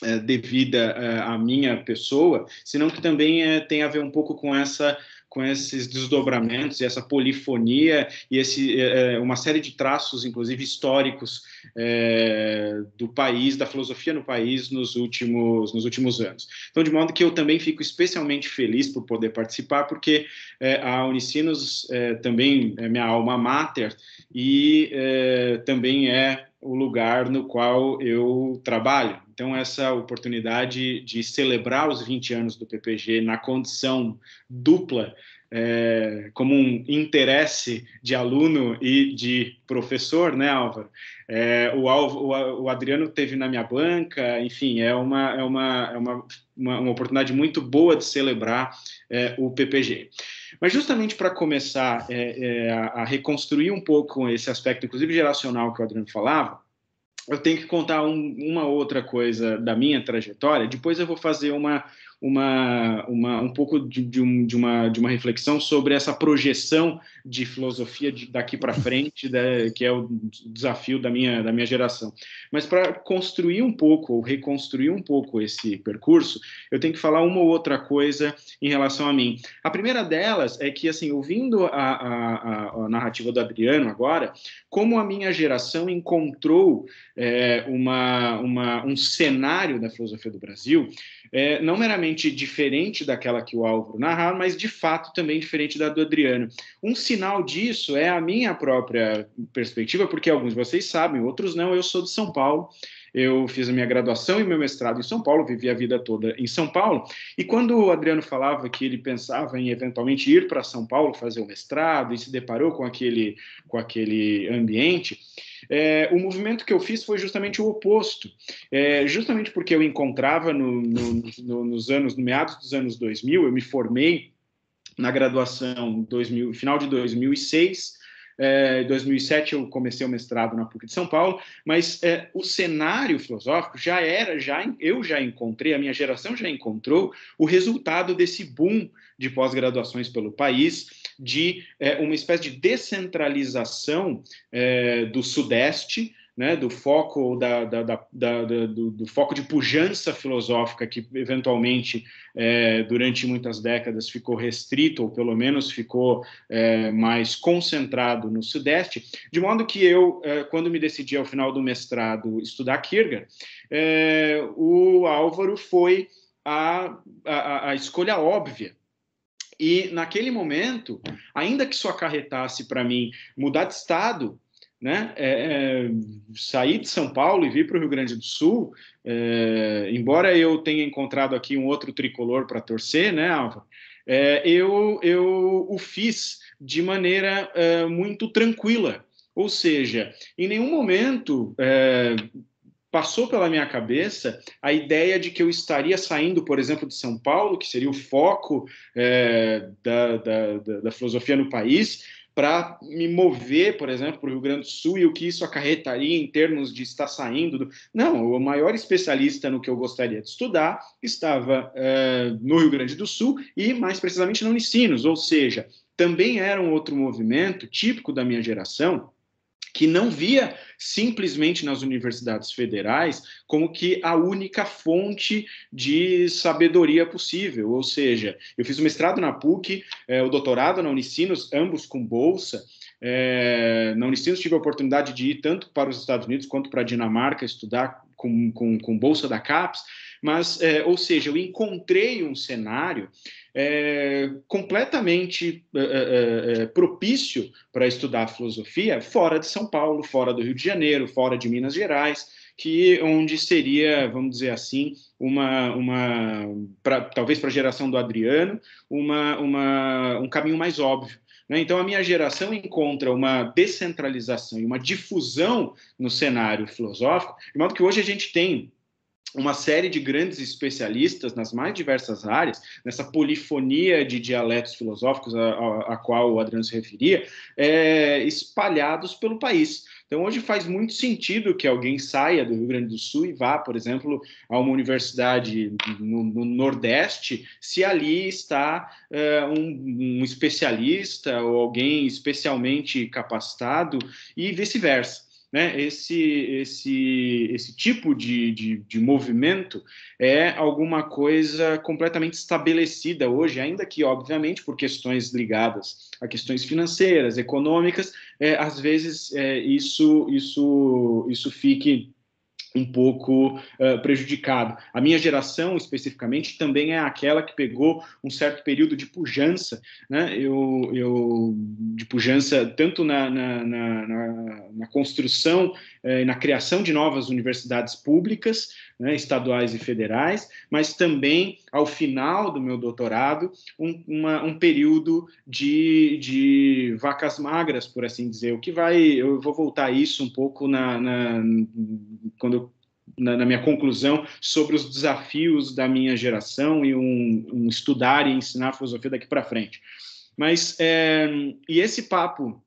é, devida é, à minha pessoa, senão que também é, tem a ver um pouco com essa com esses desdobramentos e essa polifonia e esse, é, é, uma série de traços, inclusive históricos, é, do país, da filosofia no país nos últimos, nos últimos anos. Então, de modo que eu também fico especialmente feliz por poder participar, porque é, a Unicinos é, também é minha alma mater e é, também é o lugar no qual eu trabalho. Então, essa oportunidade de celebrar os 20 anos do PPG na condição dupla, é, como um interesse de aluno e de professor, né, Álvaro? É, o, Alvo, o, Adriano teve na minha banca, enfim, é uma, é uma, é uma, uma, uma oportunidade muito boa de celebrar é, o PPG. Mas justamente para começar é, é, a reconstruir um pouco esse aspecto, inclusive geracional, que o Adriano falava, eu tenho que contar um, uma outra coisa da minha trajetória. Depois eu vou fazer uma, uma, uma, um pouco de, de, um, de, uma, de uma reflexão sobre essa projeção de filosofia de, daqui para <laughs> frente, da, que é o desafio da minha, da minha geração. Mas para construir um pouco, ou reconstruir um pouco esse percurso, eu tenho que falar uma ou outra coisa em relação a mim. A primeira delas é que, assim, ouvindo a, a, a narrativa do Adriano agora, como a minha geração encontrou é, uma, uma, um cenário da filosofia do Brasil, é, não meramente diferente daquela que o Álvaro narrar, mas de fato também diferente da do Adriano. Um sinal disso é a minha própria perspectiva, porque alguns de vocês sabem, outros não. Eu sou de São Paulo, eu fiz a minha graduação e meu mestrado em São Paulo, vivi a vida toda em São Paulo. E quando o Adriano falava que ele pensava em eventualmente ir para São Paulo fazer o mestrado e se deparou com aquele, com aquele ambiente, é, o movimento que eu fiz foi justamente o oposto, é, justamente porque eu encontrava no, no, no, nos anos, no meados dos anos 2000, eu me formei na graduação 2000, final de 2006 é, em 2007 eu comecei o mestrado na PUC de São Paulo, mas é, o cenário filosófico já era, já eu já encontrei, a minha geração já encontrou o resultado desse boom de pós-graduações pelo país, de é, uma espécie de descentralização é, do Sudeste né, do foco da, da, da, da do, do, foco de pujança filosófica que eventualmente é, durante muitas décadas ficou restrito ou pelo menos ficou é, mais concentrado no Sudeste, de modo que eu, é, quando me decidi ao final do mestrado estudar Kierkegaard, é, o Álvaro foi a, a, a escolha óbvia e naquele momento, ainda que isso acarretasse para mim mudar de estado, né? É, é, sair de São Paulo e vir para o Rio Grande do Sul, é, embora eu tenha encontrado aqui um outro tricolor para torcer, né, Alva? É, eu, eu o fiz de maneira é, muito tranquila, ou seja, em nenhum momento é, passou pela minha cabeça a ideia de que eu estaria saindo, por exemplo, de São Paulo, que seria o foco é, da, da, da, filosofia no país, para me mover, por exemplo, para o Rio Grande do Sul e o que isso acarretaria em termos de estar saindo. Do... Não, o maior especialista no que eu gostaria de estudar estava uh, no Rio Grande do Sul e, mais precisamente, no Unicinos, ou seja, também era um outro movimento típico da minha geração que não via simplesmente nas universidades federais como que a única fonte de sabedoria possível. Ou seja, eu fiz o mestrado na PUC, é, o doutorado na Unicinos, ambos com bolsa. É, na Unicinos tive a oportunidade de ir tanto para os Estados Unidos quanto para a Dinamarca estudar com, com, com bolsa da CAPES. Mas, é, ou seja, eu encontrei um cenário é, completamente é, é, é, é, propício para estudar filosofia fora de São Paulo, fora do Rio de Janeiro, fora de Minas Gerais, que onde seria, vamos dizer assim, uma, uma pra, talvez para a geração do Adriano, uma, uma, um caminho mais óbvio. Né? Então, a minha geração encontra uma descentralização e uma difusão no cenário filosófico, de modo que hoje a gente tem uma série de grandes especialistas nas mais diversas áreas, nessa polifonia de dialetos filosóficos a, a, a qual o Adriano se referia, é, espalhados pelo país. Então, hoje faz muito sentido que alguém saia do Rio Grande do Sul e vá, por exemplo, a uma universidade no, no Nordeste, se ali está é, um, um especialista ou alguém especialmente capacitado e vice-versa né, esse, esse, esse tipo de, de, de, movimento é alguma coisa completamente estabelecida hoje, ainda que, obviamente, por questões ligadas a questões financeiras, econômicas, é, às vezes é, isso, isso, isso fique um pouco uh, prejudicado. A minha geração, especificamente, também é aquela que pegou um certo período de pujança, né? eu, eu de pujança tanto na, na, na, na construção eh, na criação de novas universidades públicas, né, estaduais e federais, mas também, ao final do meu doutorado, um, uma, um período de, de, vacas magras, por assim dizer, o que vai. Eu vou voltar a isso um pouco na, na quando na, na, minha conclusão sobre os desafios da minha geração e um, um estudar e ensinar filosofia daqui para frente. Mas é, e esse papo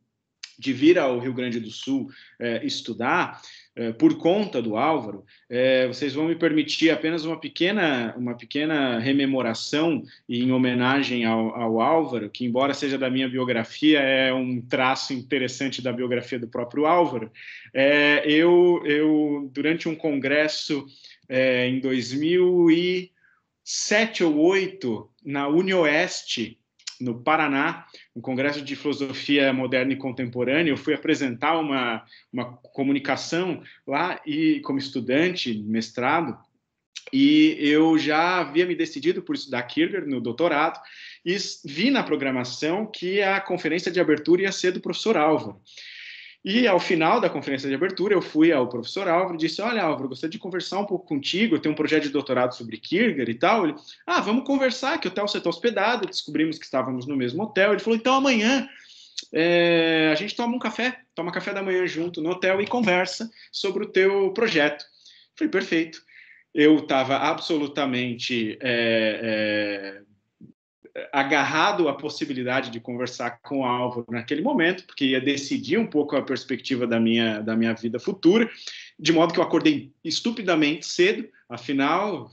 de vir ao Rio Grande do Sul é, estudar, é, por conta do Álvaro, é, vocês vão me permitir apenas uma pequena, uma pequena rememoração em homenagem ao, ao, Álvaro, que, embora seja da minha biografia, é um traço interessante da biografia do próprio Álvaro. eu, eu, durante um congresso em 2007 ou 2008, na Unioeste, no Paraná, um Congresso de Filosofia Moderna e Contemporânea, eu fui apresentar uma, uma comunicação lá e como estudante, mestrado, e eu já havia me decidido por estudar Kierkegaard no doutorado e vi na programação que a conferência de abertura ia ser do professor Álvaro. E ao final da conferência de abertura, eu fui ao professor Álvaro e disse: Olha, Álvaro, gostaria de conversar um pouco contigo. Eu tenho um projeto de doutorado sobre Kirger e tal. Ele: Ah, vamos conversar, que hotel você está hospedado. Descobrimos que estávamos no mesmo hotel. Ele falou: Então amanhã é, a gente toma um café, toma café da manhã junto no hotel e conversa sobre o teu projeto. Eu falei: Perfeito. Eu estava absolutamente é, é, agarrado à possibilidade de conversar com o Álvaro naquele momento, porque ia decidir um pouco a perspectiva da minha, da minha vida futura, de modo que eu acordei estupidamente cedo, afinal,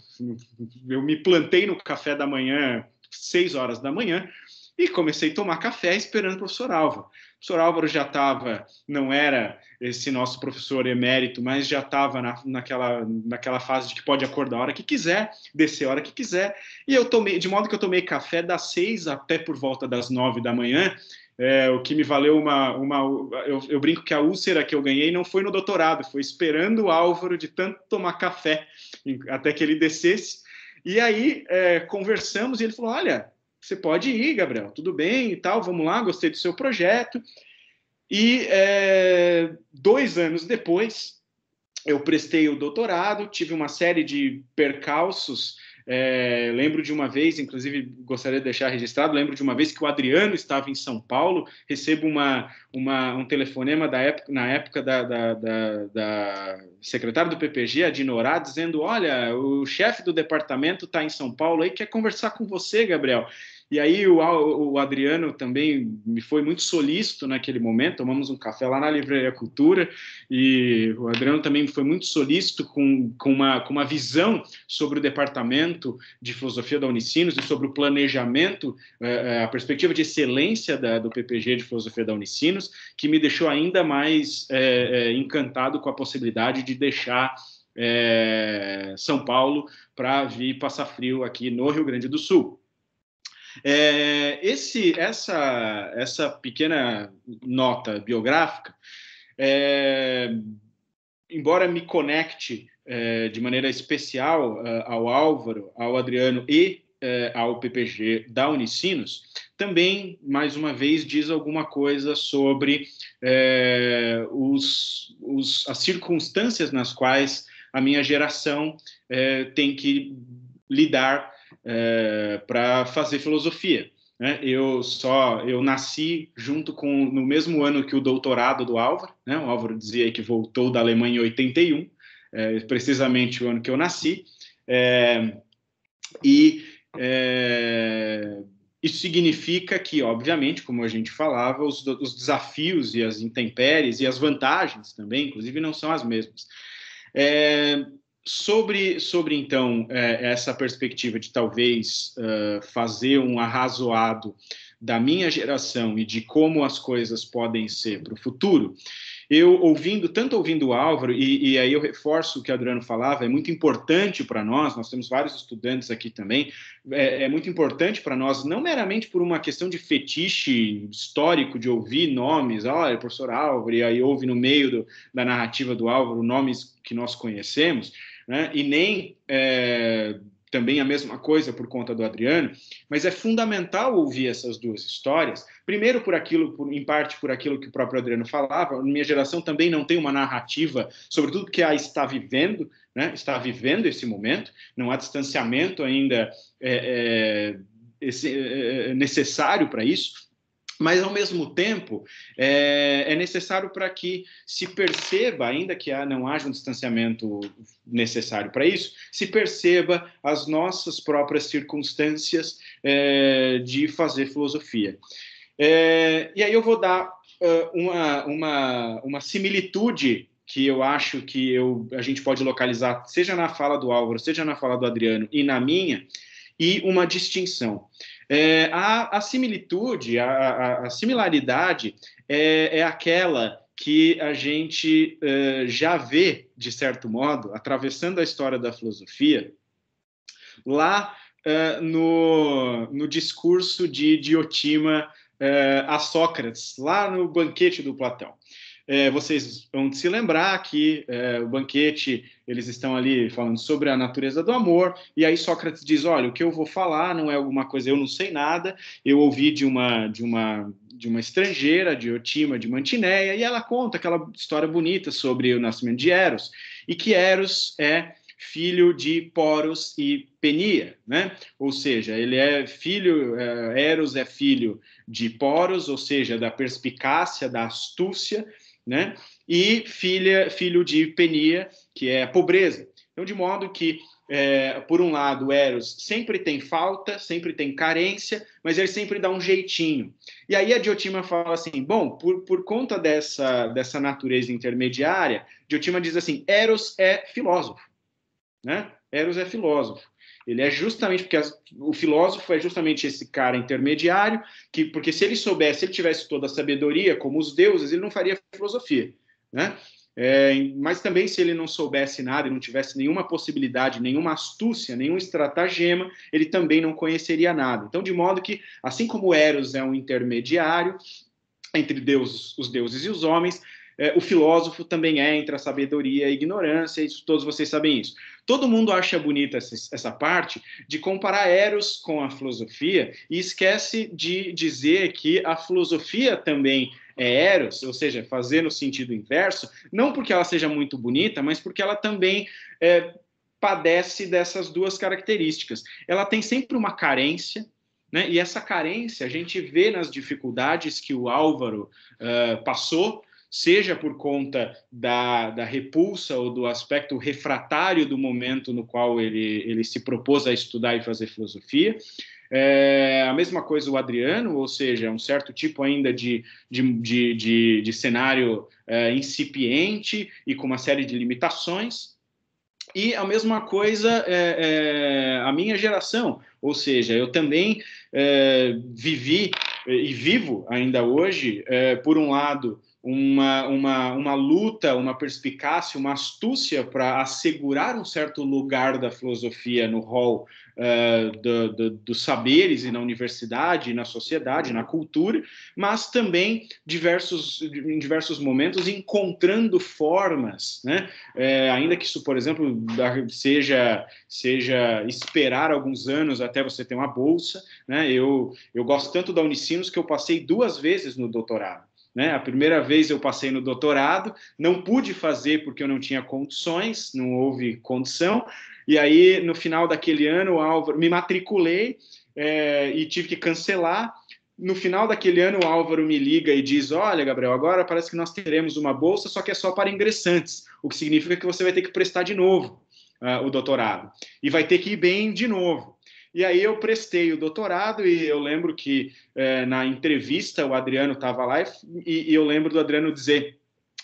eu me plantei no café da manhã, seis horas da manhã, e comecei a tomar café esperando o professor Álvaro. O senhor Álvaro já estava, não era esse nosso professor emérito, mas já estava na, naquela, naquela fase de que pode acordar a hora que quiser, descer a hora que quiser. E eu tomei, de modo que eu tomei café das seis até por volta das nove da manhã, é, o que me valeu uma. uma eu, eu, brinco que a úlcera que eu ganhei não foi no doutorado, foi esperando o Álvaro de tanto tomar café até que ele descesse. E aí é, conversamos e ele falou: Olha, você pode ir, Gabriel, tudo bem e tal, vamos lá, gostei do seu projeto. E é, dois anos depois, eu prestei o doutorado, tive uma série de percalços é, lembro de uma vez, inclusive gostaria de deixar registrado, lembro de uma vez que o Adriano estava em São Paulo, recebo uma, uma, um telefonema da época, na época da, da, da, da secretária do PPG, a Dinorá, dizendo, olha, o chefe do departamento está em São Paulo e quer conversar com você, Gabriel. E aí o, o Adriano também me foi muito solícito naquele momento, tomamos um café lá na Livraria Cultura, e o Adriano também foi muito solícito com, com, uma, com uma visão sobre o departamento de filosofia da Unicinos e sobre o planejamento, eh, eh, a perspectiva de excelência da, do PPG de filosofia da Unicinos, que me deixou ainda mais é, encantado com a possibilidade de deixar é, São Paulo para vir passar frio aqui no Rio Grande do Sul. É, esse, essa, essa pequena nota biográfica, é, embora me conecte é, de maneira especial é, ao Álvaro, ao Adriano e é, ao PPG da Unicinos, também, mais uma vez, diz alguma coisa sobre é, os, os, as circunstâncias nas quais a minha geração tem que lidar é, eh, para fazer filosofia. Né? Eu só eu nasci junto com no mesmo ano que o doutorado do Álvaro. Né? O Álvaro dizia que voltou da Alemanha em 81, é, eh, precisamente o ano que eu nasci. É, e isso significa que, obviamente, como a gente falava, os, os, desafios e as intempéries e as vantagens também, inclusive, não são as mesmas. É, Sobre, sobre então, é, essa perspectiva de talvez uh, fazer um arrazoado da minha geração e de como as coisas podem ser para o futuro, eu ouvindo, tanto ouvindo o Álvaro, e, e, aí eu reforço o que o Adriano falava, é muito importante para nós, nós temos vários estudantes aqui também, é, é muito importante para nós, não meramente por uma questão de fetiche histórico, de ouvir nomes, ah, é olha, professor Álvaro, e aí ouve no meio do, da narrativa do Álvaro nomes que nós conhecemos, né? e nem é, também a mesma coisa por conta do Adriano, mas é fundamental ouvir essas duas histórias, primeiro por aquilo, por, em parte por aquilo que o próprio Adriano falava, minha geração também não tem uma narrativa sobre tudo que a está vivendo, né? está vivendo esse momento, não há distanciamento ainda é, é, esse, é, é, é necessário para isso, mas, ao mesmo tempo, é, é necessário para que se perceba, ainda que não haja um distanciamento necessário para isso, se perceba as nossas próprias circunstâncias é, de fazer filosofia. É, e aí eu vou dar uh, uma, uma, uma similitude que eu acho que eu, a gente pode localizar, seja na fala do Álvaro, seja na fala do Adriano e na minha, e uma distinção. É, a, a, similitude, a, a, a similaridade é, é, aquela que a gente é, já vê, de certo modo, atravessando a história da filosofia, lá é, no, no discurso de Diotima é, a Sócrates, lá no banquete do Platão. É, vocês vão se lembrar que é, o banquete, eles estão ali falando sobre a natureza do amor, e aí Sócrates diz, olha, o que eu vou falar não é alguma coisa, eu não sei nada, eu ouvi de uma, de uma de uma estrangeira, de Otima, de Mantineia, e ela conta aquela história bonita sobre o nascimento de Eros, e que Eros é filho de Poros e Penia, né? Ou seja, ele é filho, é, Eros é filho de Poros, ou seja, da perspicácia, da astúcia, né? E filha, filho de penia, que é pobreza. Então, de modo que, é, por um lado, Eros sempre tem falta, sempre tem carência, mas ele sempre dá um jeitinho. E aí a Diotima fala assim: bom, por, por conta dessa, dessa natureza intermediária, Diotima diz assim: Eros é filósofo, né? Eros é filósofo. Ele é justamente porque as, o filósofo é justamente esse cara intermediário que, porque se ele soubesse, se ele tivesse toda a sabedoria como os deuses, ele não faria filosofia, né? É, mas também se ele não soubesse nada e não tivesse nenhuma possibilidade, nenhuma astúcia, nenhum estratagema, ele também não conheceria nada. Então, de modo que, assim como Eros é um intermediário entre Deus, os deuses e os homens, é, o filósofo também é entre a sabedoria e a ignorância, isso, todos vocês sabem isso. Todo mundo acha bonita essa, essa parte de comparar Eros com a filosofia e esquece de dizer que a filosofia também é Eros, ou seja, fazer no sentido inverso, não porque ela seja muito bonita, mas porque ela também é, padece dessas duas características. Ela tem sempre uma carência, né? e essa carência a gente vê nas dificuldades que o Álvaro uh, passou seja por conta da, da repulsa ou do aspecto refratário do momento no qual ele, ele se propôs a estudar e fazer filosofia. É, a mesma coisa o Adriano, ou seja, um certo tipo ainda de, de, de, de, de cenário é, incipiente e com uma série de limitações. E a mesma coisa é, é a minha geração, ou seja, eu também é, vivi e vivo ainda hoje, é, por um lado, uma, uma, uma luta, uma perspicácia, uma astúcia para assegurar um certo lugar da filosofia no hall uh, do, dos saberes e na universidade, e na sociedade, na cultura, mas também diversos, em diversos momentos encontrando formas, né? É, ainda que isso, por exemplo, seja, seja esperar alguns anos até você ter uma bolsa. Né? Eu, eu gosto tanto da Unicinos que eu passei duas vezes no doutorado. Né? A primeira vez eu passei no doutorado, não pude fazer porque eu não tinha condições, não houve condição. E aí, no final daquele ano, o Álvaro, me matriculei é, e tive que cancelar. No final daquele ano, o Álvaro me liga e diz: Olha, Gabriel, agora parece que nós teremos uma bolsa, só que é só para ingressantes, o que significa que você vai ter que prestar de novo uh, o doutorado e vai ter que ir bem de novo. E aí eu prestei o doutorado e eu lembro que é, na entrevista o Adriano estava lá e, e eu lembro do Adriano dizer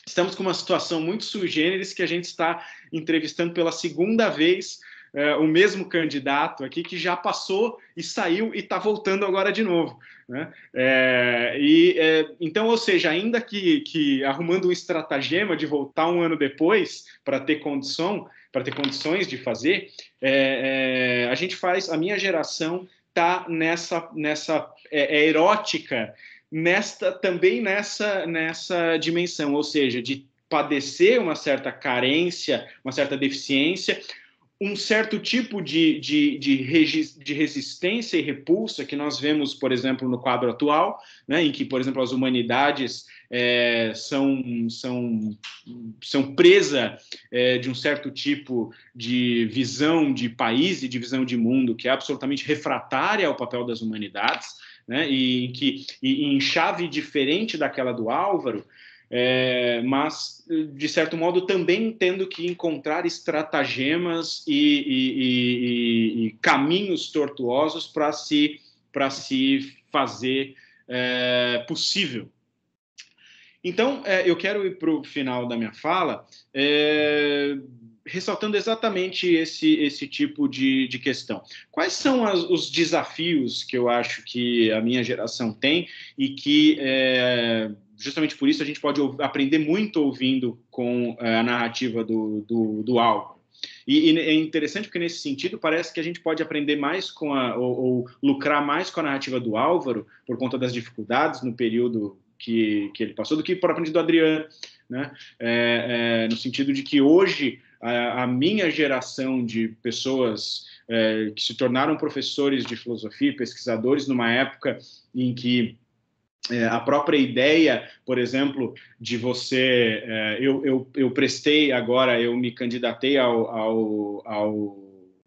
estamos com uma situação muito sui generis que a gente está entrevistando pela segunda vez é, o mesmo candidato aqui que já passou e saiu e está voltando agora de novo. Né? É, e, é, então, ou seja, ainda que, que arrumando um estratagema de voltar um ano depois para ter condição, para ter condições de fazer, é, é, a gente faz, a minha geração tá nessa, nessa é, é, erótica, nesta também nessa, nessa dimensão, ou seja, de padecer uma certa carência, uma certa deficiência, um certo tipo de, de, de, de, resistência e repulsa que nós vemos, por exemplo, no quadro atual, né, em que, por exemplo, as humanidades é, são, são, são presa é, de um certo tipo de visão de país e de visão de mundo que é absolutamente refratária ao papel das humanidades, né? e, que, e, em chave diferente daquela do Álvaro, é, mas de certo modo também tendo que encontrar estratagemas e, e, e, e caminhos tortuosos para se para se fazer é, possível então, é, eu quero ir para o final da minha fala, é, ressaltando exatamente esse, esse tipo de, de questão. Quais são as, os desafios que eu acho que a minha geração tem e que. É, justamente por isso a gente pode aprender muito ouvindo com é, a narrativa do, do, do álbum. E, e, é interessante porque, nesse sentido, parece que a gente pode aprender mais com a, ou, ou lucrar mais com a narrativa do Álvaro, por conta das dificuldades no período que, que ele passou do que propriamente do Adriano, né? É, é, no sentido de que hoje a, a minha geração de pessoas é, que se tornaram professores de filosofia, pesquisadores numa época em que é, a própria ideia, por exemplo, de você. É, eu, eu, eu, prestei agora, eu me candidatei ao, ao, ao,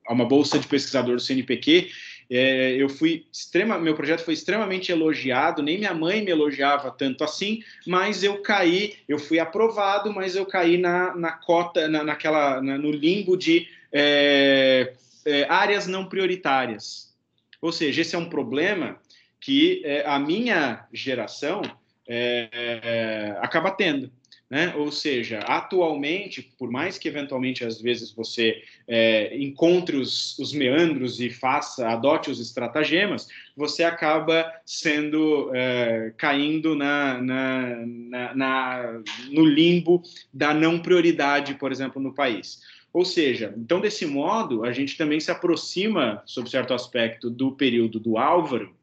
a uma bolsa de pesquisador do CNPq, é, eu fui extrema, meu projeto foi extremamente elogiado, nem minha mãe me elogiava tanto assim, mas eu caí, eu fui aprovado, mas eu caí na, na cota, na, naquela, na, no limbo de é, é, áreas não prioritárias. Ou seja, esse é um problema que é, a minha geração é, é, acaba tendo. Né? Ou seja, atualmente, por mais que eventualmente às vezes você é, encontre os, os, meandros e faça, adote os estratagemas, você acaba sendo é, caindo na, na, na, na, no limbo da não prioridade, por exemplo, no país. Ou seja, então desse modo a gente também se aproxima, sob certo aspecto, do período do Álvaro,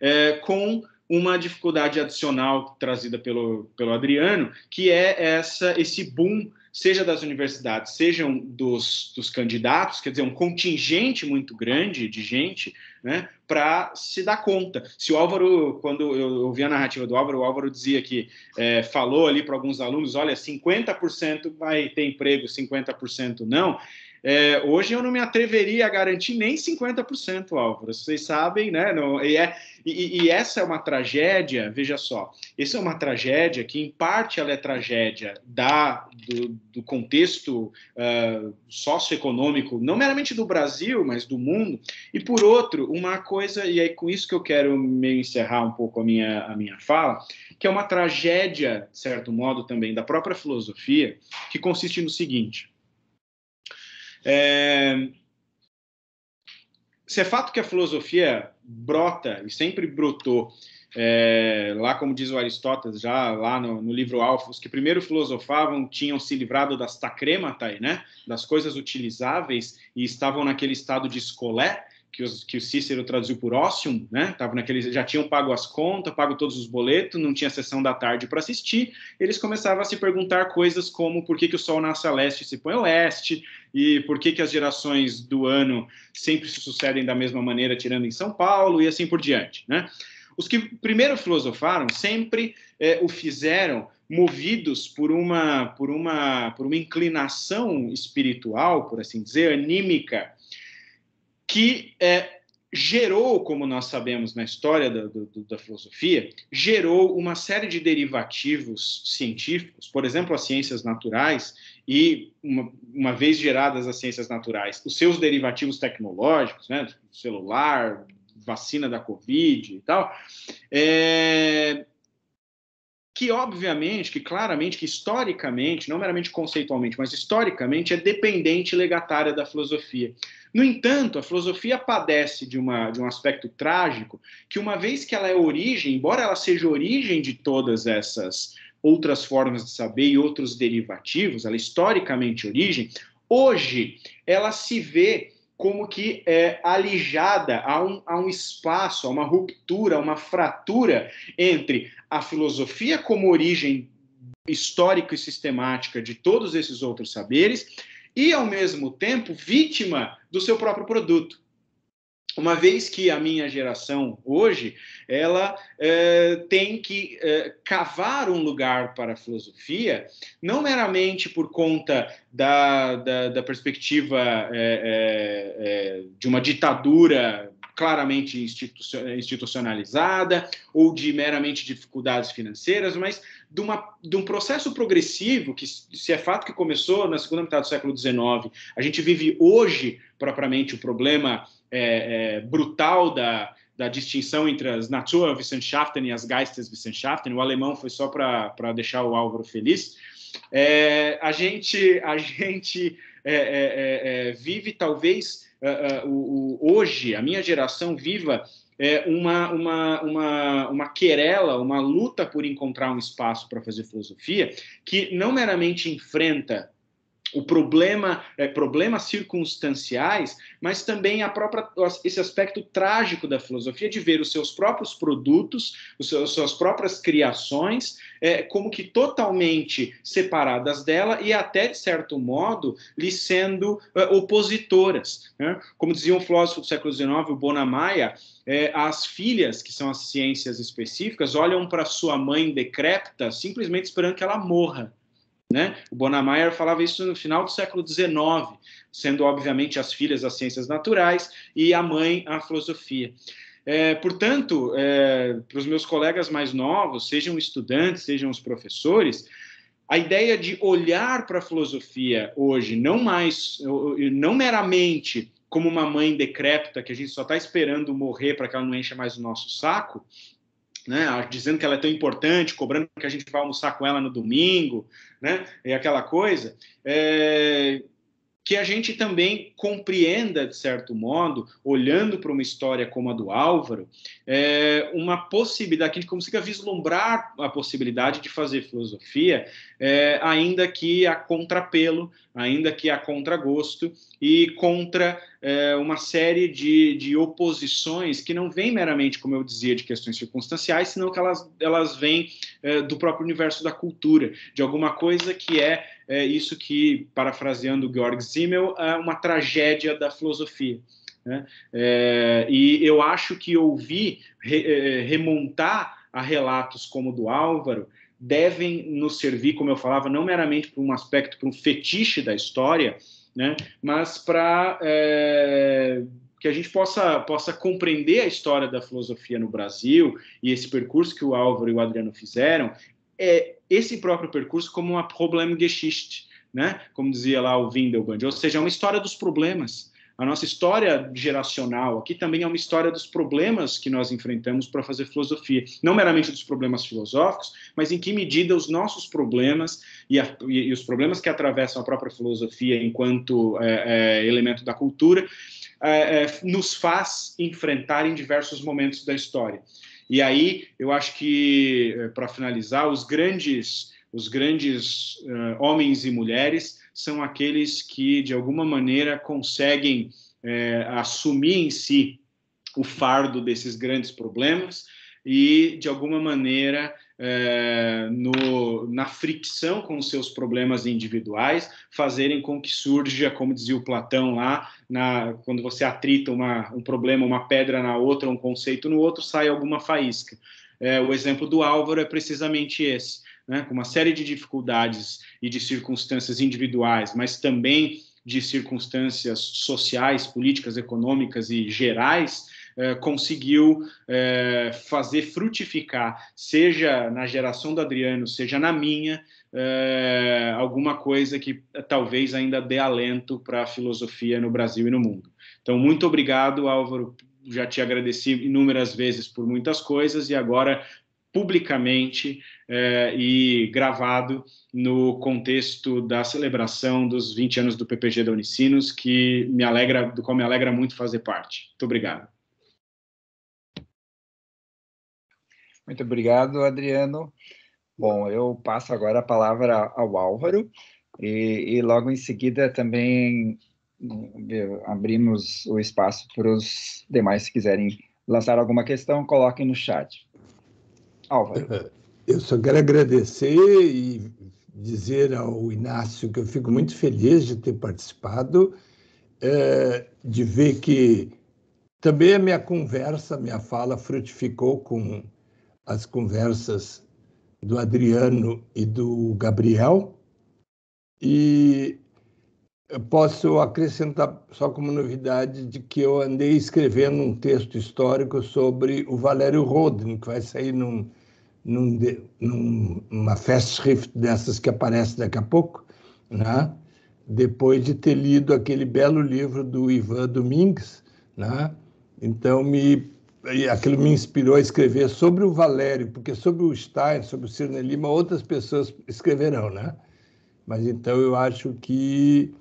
é, com uma dificuldade adicional trazida pelo, pelo Adriano, que é essa esse boom, seja das universidades, sejam dos, dos candidatos, quer dizer, um contingente muito grande de gente, né, para se dar conta. Se o Álvaro, quando eu ouvi a narrativa do Álvaro, o Álvaro dizia que é, falou ali para alguns alunos, olha, 50% vai ter emprego, 50% não, é, hoje eu não me atreveria a garantir nem 50%, Álvaro. Vocês sabem, né? Não, e, é, e, e, essa é uma tragédia, veja só, essa é uma tragédia que, em parte, ela é tragédia da, do, do contexto uh, socioeconômico, não meramente do Brasil, mas do mundo, e por outro, uma coisa, e aí é com isso que eu quero meio encerrar um pouco a minha, a minha fala, que é uma tragédia, de certo modo, também da própria filosofia, que consiste no seguinte é... Se é fato que a filosofia brota e sempre brotou, é, lá como diz o Aristóteles, já lá no, no livro Alfa, os que primeiro filosofavam tinham se livrado das tacrematai, né, das coisas utilizáveis, e estavam naquele estado de escolé, que, os, que o Cícero traduziu por ócio, né? Tava naquele, já tinham pago as contas, pago todos os boletos, não tinha sessão da tarde para assistir. Eles começavam a se perguntar coisas como por que, que o sol nasce a leste e se põe a oeste, e por que, que as gerações do ano sempre se sucedem da mesma maneira, tirando em São Paulo e assim por diante, né? Os que primeiro filosofaram sempre é, o fizeram movidos por uma, por, uma, por uma inclinação espiritual, por assim dizer, anímica, que é, gerou, como nós sabemos na história da, do, da filosofia, gerou uma série de derivativos científicos, por exemplo, as ciências naturais, e uma, uma vez geradas as ciências naturais, os seus derivativos tecnológicos, né, celular, vacina da Covid e tal, é, que obviamente, que claramente, que historicamente, não meramente conceitualmente, mas historicamente é dependente legatária da filosofia. No entanto, a filosofia padece de, uma, de um aspecto trágico, que uma vez que ela é origem, embora ela seja origem de todas essas outras formas de saber e outros derivativos, ela é historicamente origem, hoje ela se vê como que é alijada a um, a um espaço, a uma ruptura, a uma fratura entre a filosofia como origem histórica e sistemática de todos esses outros saberes e, ao mesmo tempo, vítima do seu próprio produto uma vez que a minha geração hoje ela eh, tem que eh, cavar um lugar para a filosofia não meramente por conta da, da, da perspectiva eh, de uma ditadura claramente institucionalizada ou de meramente dificuldades financeiras, mas de, uma, de, um processo progressivo que, se é fato que começou na segunda metade do século XIX, a gente vive hoje propriamente o problema é, é, brutal da, da distinção entre as Naturwissenschaften e as Geisteswissenschaften, o alemão foi só para deixar o Álvaro feliz, é, a gente, a gente é, é, é, vive talvez o, o, hoje, a minha geração viva uma, uma, uma, uma querela, uma luta por encontrar um espaço para fazer filosofia que não meramente enfrenta o problema, é, problemas circunstanciais, mas também a própria, esse aspecto trágico da filosofia de ver os seus próprios produtos, os seus, as suas próprias criações, é, como que totalmente separadas dela e até, de certo modo, lhe sendo é, opositoras. Né? Como dizia um filósofo do século XIX, o Bonamaya, é, as filhas, que são as ciências específicas, olham para sua mãe decrépita simplesmente esperando que ela morra. Né? O Bonamayer falava isso no final do século XIX, sendo obviamente as filhas as ciências naturais e a mãe a filosofia. É, portanto, é, para os meus colegas mais novos, sejam estudantes, sejam os professores, a ideia de olhar para a filosofia hoje não mais, não meramente como uma mãe decrépita que a gente só está esperando morrer para que ela não encha mais o nosso saco, né, dizendo que ela é tão importante, cobrando que a gente vai almoçar com ela no domingo, né, e aquela coisa, é, que a gente também compreenda, de certo modo, olhando para uma história como a do Álvaro, é, uma possibilidade, que a gente consiga vislumbrar a possibilidade de fazer filosofia, é, ainda que a contrapelo, ainda que a contragosto e contra é, uma série de, de oposições que não vêm meramente, como eu dizia, de questões circunstanciais, senão que elas, elas vêm é, do próprio universo da cultura, de alguma coisa que é é isso que, parafraseando Georg Simmel, é uma tragédia da filosofia. Né? É, e eu acho que ouvir, re, é, remontar a relatos como o do Álvaro, devem nos servir, como eu falava, não meramente para um aspecto, para um fetiche da história, né? mas para é, que a gente possa, possa compreender a história da filosofia no Brasil e esse percurso que o Álvaro e o Adriano fizeram, é, esse próprio percurso como uma Problemgeschichte, né? como dizia lá o Windelband, ou seja, é uma história dos problemas. A nossa história geracional aqui também é uma história dos problemas que nós enfrentamos para fazer filosofia. Não meramente dos problemas filosóficos, mas em que medida os nossos problemas e, a, e os problemas que atravessam a própria filosofia enquanto é, é, elemento da cultura é, é nos faz enfrentar em diversos momentos da história. E aí, eu acho que, eh, para finalizar, os grandes, os grandes uh, homens e mulheres são aqueles que, de alguma maneira, conseguem eh, assumir em si o fardo desses grandes problemas e, de alguma maneira, é, no, na fricção com os seus problemas individuais, fazerem com que surja, como dizia o Platão lá, na, quando você atrita uma, um problema, uma pedra na outra, um conceito no outro, sai alguma faísca. É, o exemplo do Álvaro é precisamente esse, né, com uma série de dificuldades e de circunstâncias individuais, mas também de circunstâncias sociais, políticas, econômicas e gerais, é, conseguiu é, fazer frutificar, seja na geração do Adriano, seja na minha, é, alguma coisa que talvez ainda dê alento para a filosofia no Brasil e no mundo. Então, muito obrigado, Álvaro. Já te agradeci inúmeras vezes por muitas coisas e agora publicamente eh, e gravado no contexto da celebração dos 20 anos do PPG da Unicinos, que me alegra, do qual me alegra muito fazer parte. Muito obrigado. Muito obrigado, Adriano. Bom, eu passo agora a palavra ao Álvaro e, e logo em seguida também hum, abrimos o espaço para os demais se quiserem lançar alguma questão, coloquem no chat. Álvaro. Eu só quero agradecer e dizer ao Inácio que eu fico muito feliz de ter participado, eh, de ver que também a minha conversa, a minha fala frutificou com as conversas do Adriano e do Gabriel. E eu posso acrescentar só como novidade de que eu andei escrevendo um texto histórico sobre o Valério Roden, que vai sair num, num, numa festschrift dessas que aparece daqui a pouco, né? depois de ter lido aquele belo livro do Ivan Domingues. Né? Então, me e aquilo me inspirou a escrever sobre o Valério, porque sobre o Stein, sobre o Cirne Lima, outras pessoas escreverão, né? Mas então eu acho que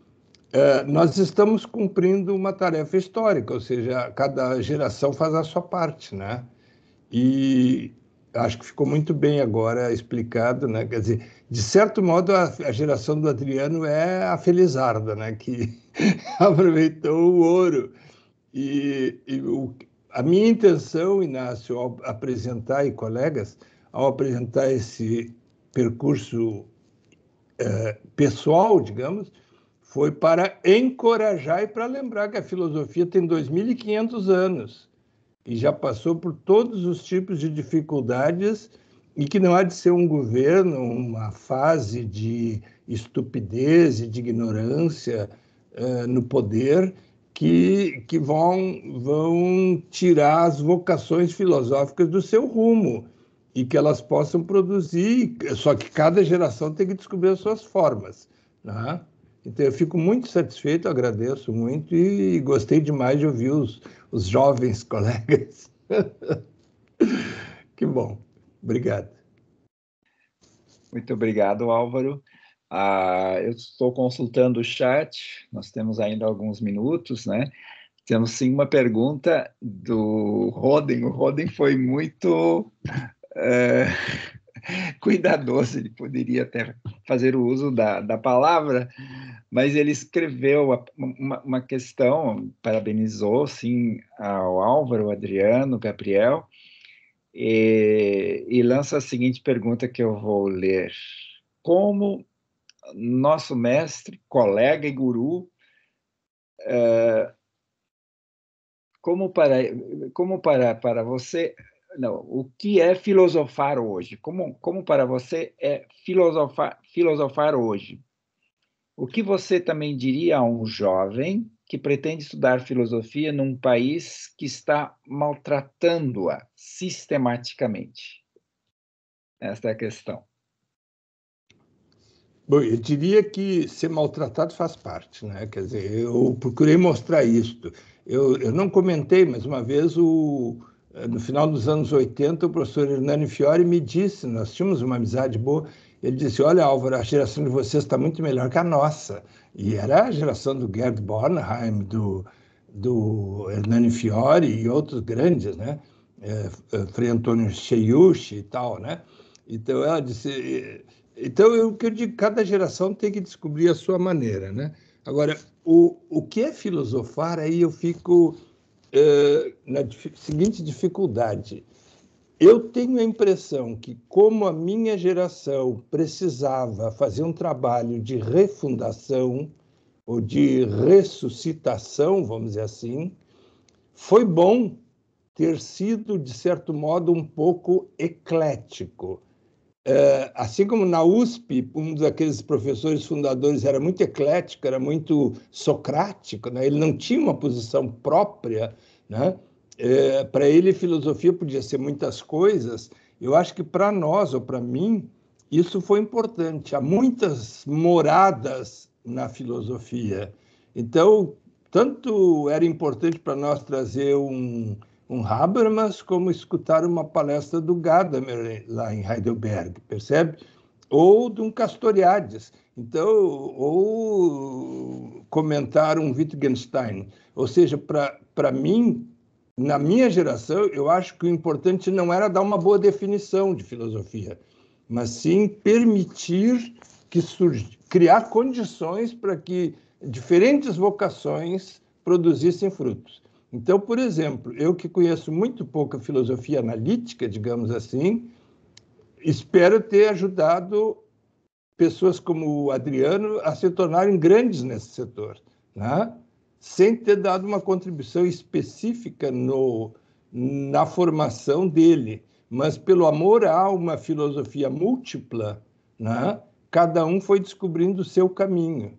é, nós estamos cumprindo uma tarefa histórica, ou seja, cada geração faz a sua parte, né? E acho que ficou muito bem agora explicado, né? Quer dizer, de certo modo a, a geração do Adriano é a Felizarda, né? Que <laughs> aproveitou o ouro. E, e o, a minha intenção, Inácio, ao apresentar e colegas, ao apresentar esse percurso é, pessoal, digamos, foi para encorajar e para lembrar que a filosofia tem 2.500 anos e já passou por todos os tipos de dificuldades e que não há de ser um governo, uma fase de estupidez e de ignorância é, no poder que, que vão, vão tirar as vocações filosóficas do seu rumo e que elas possam produzir, só que cada geração tem que descobrir as suas formas. Né? Então, eu fico muito satisfeito, agradeço muito e gostei demais de ouvir os, os jovens colegas. <laughs> que bom. Obrigado. Muito obrigado, Álvaro. Ah, eu estou consultando o chat, nós temos ainda alguns minutos, né? Temos sim uma pergunta do Roden. O Roden foi muito é, <laughs> cuidadoso, ele poderia até fazer o uso da, da palavra, mas ele escreveu uma, uma questão, parabenizou sim ao Álvaro, ao Adriano, ao Gabriel, e, e lança a seguinte pergunta que eu vou ler. Como nosso mestre, colega e guru, é, como para como para para você não, o que é filosofar hoje? Como, como para você é filosofar, filosofar hoje? O que você também diria a um jovem que pretende estudar filosofia num país que está maltratando-a sistematicamente? Esta é a questão. Bom, eu diria que ser maltratado faz parte, né? Quer dizer, eu procurei mostrar isto. Eu, eu não comentei, mas uma vez o, eh, no final dos anos 80, o professor Hernani Fiore me disse, nós tínhamos uma amizade boa, ele disse, olha Álvaro, a geração de vocês está muito melhor que a nossa. E era a geração do Gerd Bornheim, do, do Hernani Fiore e outros grandes, né? É, Frei Antônio Cheiushi e tal, né? Então ela disse então, eu, que eu digo, cada geração tem que descobrir a sua maneira, né? Agora, o, o que é filosofar, aí eu fico eh, na dif seguinte dificuldade. Eu tenho a impressão que, como a minha geração precisava fazer um trabalho de refundação ou de ressuscitação, vamos dizer assim, foi bom ter sido, de certo modo, um pouco eclético. É, assim como na USP, um daqueles professores fundadores era muito eclético, era muito socrático, né? ele não tinha uma posição própria. Né? É, para ele, filosofia podia ser muitas coisas. Eu acho que para nós, ou para mim, isso foi importante. Há muitas moradas na filosofia. Então, tanto era importante para nós trazer um um Habermas como escutar uma palestra do Gadamer lá em Heidelberg, percebe? Ou de um Castoriadis, então, ou comentar um Wittgenstein. Ou seja, para mim, na minha geração, eu acho que o importante não era dar uma boa definição de filosofia, mas sim permitir que surge, criar condições para que diferentes vocações produzissem frutos. Então, por exemplo, eu que conheço muito pouca filosofia analítica, digamos assim, espero ter ajudado pessoas como o Adriano a se tornarem grandes nesse setor, né? sem ter dado uma contribuição específica no, na formação dele, mas pelo amor a uma filosofia múltipla, né? cada um foi descobrindo o seu caminho.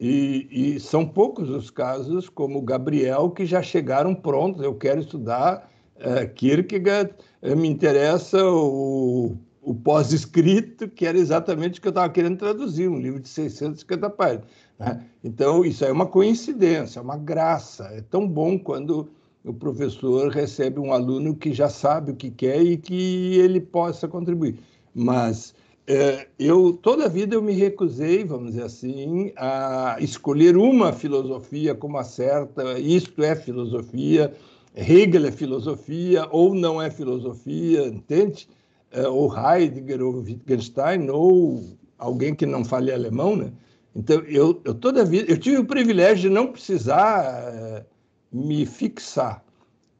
E, e, são poucos os casos, como o Gabriel, que já chegaram prontos. Eu quero estudar é, Kierkegaard, eh, me interessa o, o pós-escrito, que era exatamente o que eu estava querendo traduzir, um livro de 650 páginas. Né? Então, isso é uma coincidência, é uma graça. É tão bom quando o professor recebe um aluno que já sabe o que quer e que ele possa contribuir. Mas é, eu toda a vida eu me recusei, vamos dizer assim, a escolher uma filosofia como a certa. Isto é filosofia, Hegel é filosofia ou não é filosofia, entende? É, ou Heidegger ou Wittgenstein ou alguém que não fale alemão, né? Então eu, eu toda a vida eu tive o privilégio de não precisar é, me fixar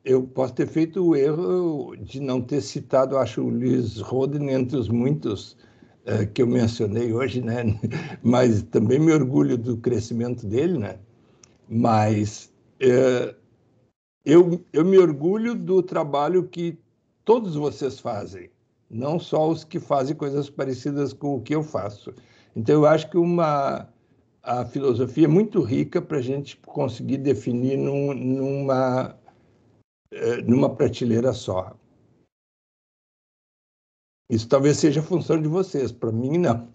eu posso ter feito o erro de não ter citado, acho, o Luiz Roden entre os muitos eh, que eu mencionei hoje, né? <laughs> Mas também me orgulho do crescimento dele, né? Mas é, eu, eu me orgulho do trabalho que todos vocês fazem, não só os que fazem coisas parecidas com o que eu faço. Então, eu acho que uma a filosofia é muito rica para a gente conseguir definir num, numa, eh, numa prateleira só. Isso talvez seja função de vocês, para mim não.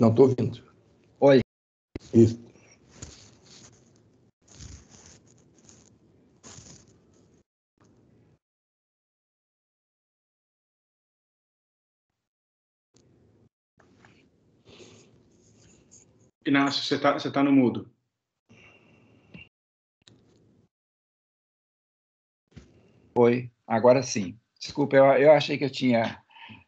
Não estou ouvindo. Oi. Isso. Inácio, você está você tá no mudo. Oi, agora sim. Desculpa, eu, eu achei que eu tinha,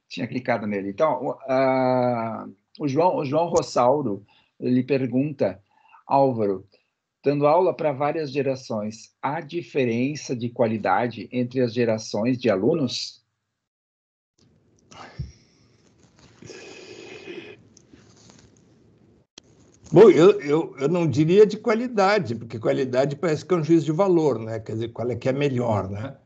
tinha clicado nele. Então, uh, o, João, o João Rossaldo lhe pergunta, Álvaro, dando aula para várias gerações, há diferença de qualidade entre as gerações de alunos? Bom, eu, eu, eu não diria de qualidade, porque qualidade parece que é um juízo de valor, né? Quer dizer, qual é que é melhor, né?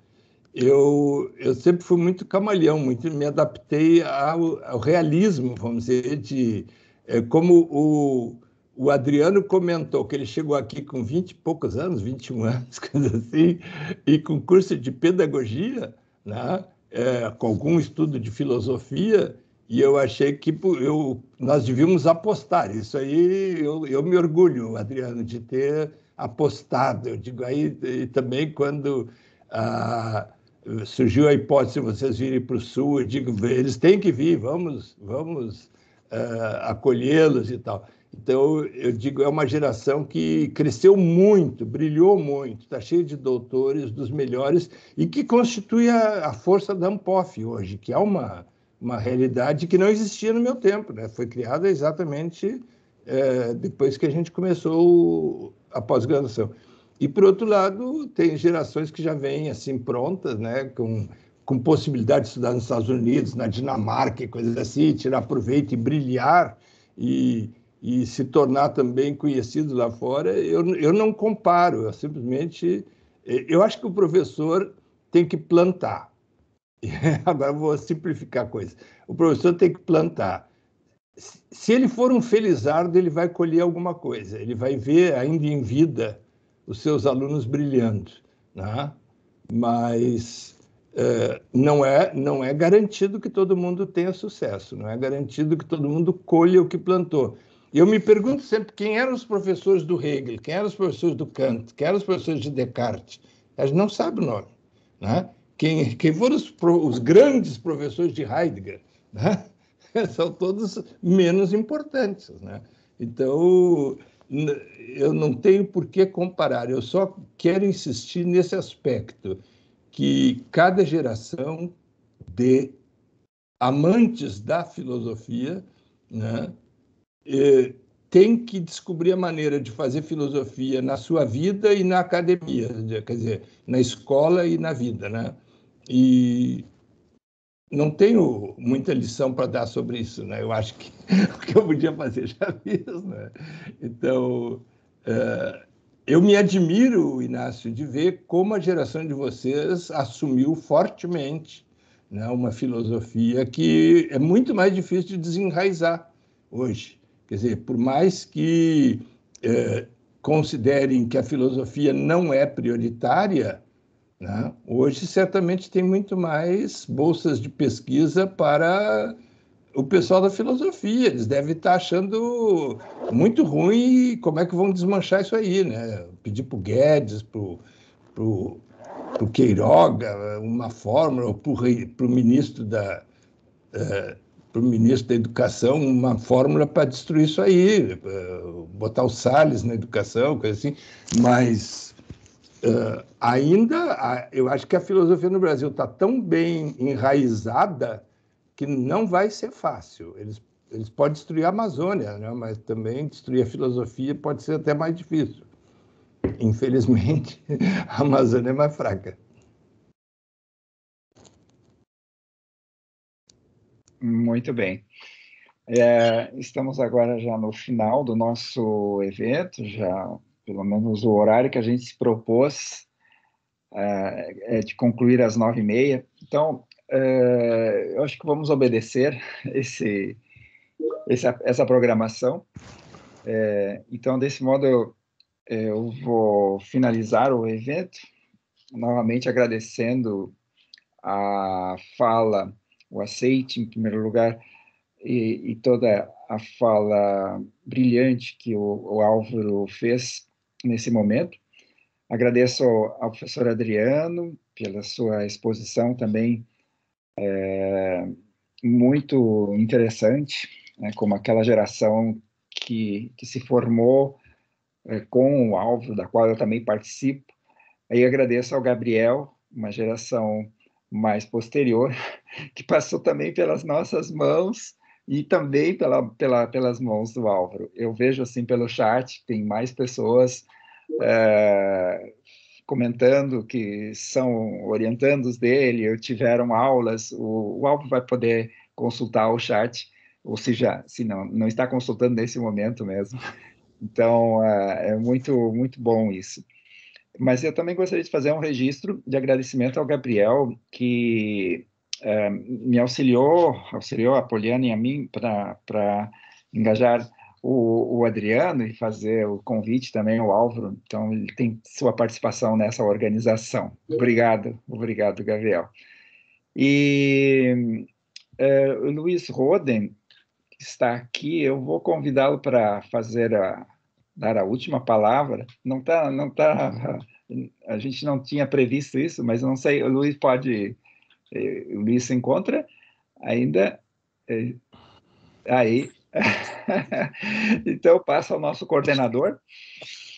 eu, eu sempre fui muito camaleão, muito me adaptei ao, ao realismo, vamos dizer, de é, como o, o Adriano comentou que ele chegou aqui com 20 e poucos anos, 21 <laughs> anos, coisa assim, e com curso de pedagogia, né, é, com algum estudo de filosofia, e eu achei que eu, nós devíamos apostar. Isso aí eu, eu me orgulho, Adriano, de ter apostado. Eu digo aí e também quando. Ah, eh, surgiu a hipótese de vocês virem para o Sul, eu digo, eles têm que vir, vamos, vamos uh, acolhê-los e tal. Então, eu digo, é uma geração que cresceu muito, brilhou muito, está cheia de doutores, dos melhores, e que constitui a, a força da Ampof hoje, que é uma, uma realidade que não existia no meu tempo. Né? Foi criada exatamente eh, depois que a gente começou a pós-graduação. E, por outro lado, tem gerações que já vêm assim prontas, né, com, com possibilidade de estudar nos Estados Unidos, na Dinamarca e coisas assim, tirar proveito e brilhar e, e se tornar também conhecido lá fora. Eu, eu não comparo, eu simplesmente. Eh, eu acho que o professor tem que plantar. <laughs> Agora vou simplificar a coisa. O professor tem que plantar. Se ele for um felizardo, ele vai colher alguma coisa. Ele vai ver ainda em vida os seus alunos brilhando, né? mas é, não, é, não é garantido que todo mundo tenha sucesso, não é garantido que todo mundo colha o que plantou. Eu me pergunto sempre quem eram os professores do Hegel, quem eram os professores do Kant, quem eram os professores de Descartes. A gente não sabe o nome. Né? Quem, quem foram os, os grandes professores de Heidegger? Né? <laughs> São todos menos importantes. Né? Então, eu não tenho por que comparar, eu só quero insistir nesse aspecto, que cada geração de amantes da filosofia né, eh, tem que descobrir a maneira de fazer filosofia na sua vida e na academia, quer dizer, na escola e na vida. Né? E não tenho muita lição para dar sobre isso, né? Eu acho que <laughs> o que eu podia fazer já fiz, né? Então, uh, eu me admiro, Inácio, de ver como a geração de vocês assumiu fortemente né, uma filosofia que é muito mais difícil de desenraizar hoje. Quer dizer, por mais que uh, considerem que a filosofia não é prioritária, né? Hoje, certamente, tem muito mais bolsas de pesquisa para o pessoal da filosofia. Eles devem estar achando muito ruim como é que vão desmanchar isso aí. Né? Pedir para o Guedes, para o Queiroga, uma fórmula, ou para o ministro da. É, para o ministro da Educação uma fórmula para destruir isso aí, é, botar o Salles na educação, coisa assim, mas Uh, ainda, ah, eu acho que a filosofia no Brasil está tão bem enraizada que não vai ser fácil. Eles, eles podem destruir a Amazônia, né? mas também destruir a filosofia pode ser até mais difícil. Infelizmente, <laughs> a Amazônia é mais fraca. Muito bem. É, estamos agora já no final do nosso evento, já pelo menos o horário que a gente se propôs é, é de concluir às nove e meia. Então, é, eu acho que vamos obedecer esse, essa, essa programação. É, então, desse modo, eu, eu vou finalizar o evento, novamente agradecendo a fala, o aceite, em primeiro lugar, e, e toda a fala brilhante que o, o Álvaro fez nesse momento. Agradeço ao professor Adriano pela sua exposição também é, muito interessante, né, como aquela geração que, que se formou é, com o Álvaro, da qual eu também participo. Aí agradeço ao Gabriel, uma geração mais posterior, <laughs> que passou também pelas nossas mãos e também pela, pela, pelas mãos do Álvaro. Eu vejo assim pelo chat, tem mais pessoas é, comentando que são orientandos dele, tiveram aulas, o, o, Álvaro vai poder consultar o chat, ou se já, se não, não está consultando nesse momento mesmo. Então, é, é muito, muito bom isso. Mas eu também gostaria de fazer um registro de agradecimento ao Gabriel, que eh, me auxiliou, auxiliou a Poliana e a mim para engajar o, o, Adriano e fazer o convite também ao Álvaro. Então, ele tem sua participação nessa organização. Obrigado, obrigado, Gabriel. E eh, o Luiz Roden, que está aqui, eu vou convidá-lo para fazer a dar a última palavra. Não tá, não tá. A gente não tinha previsto isso, mas não sei. O Luiz pode o se encontra ainda. É, aí. <laughs> então, passo ao nosso coordenador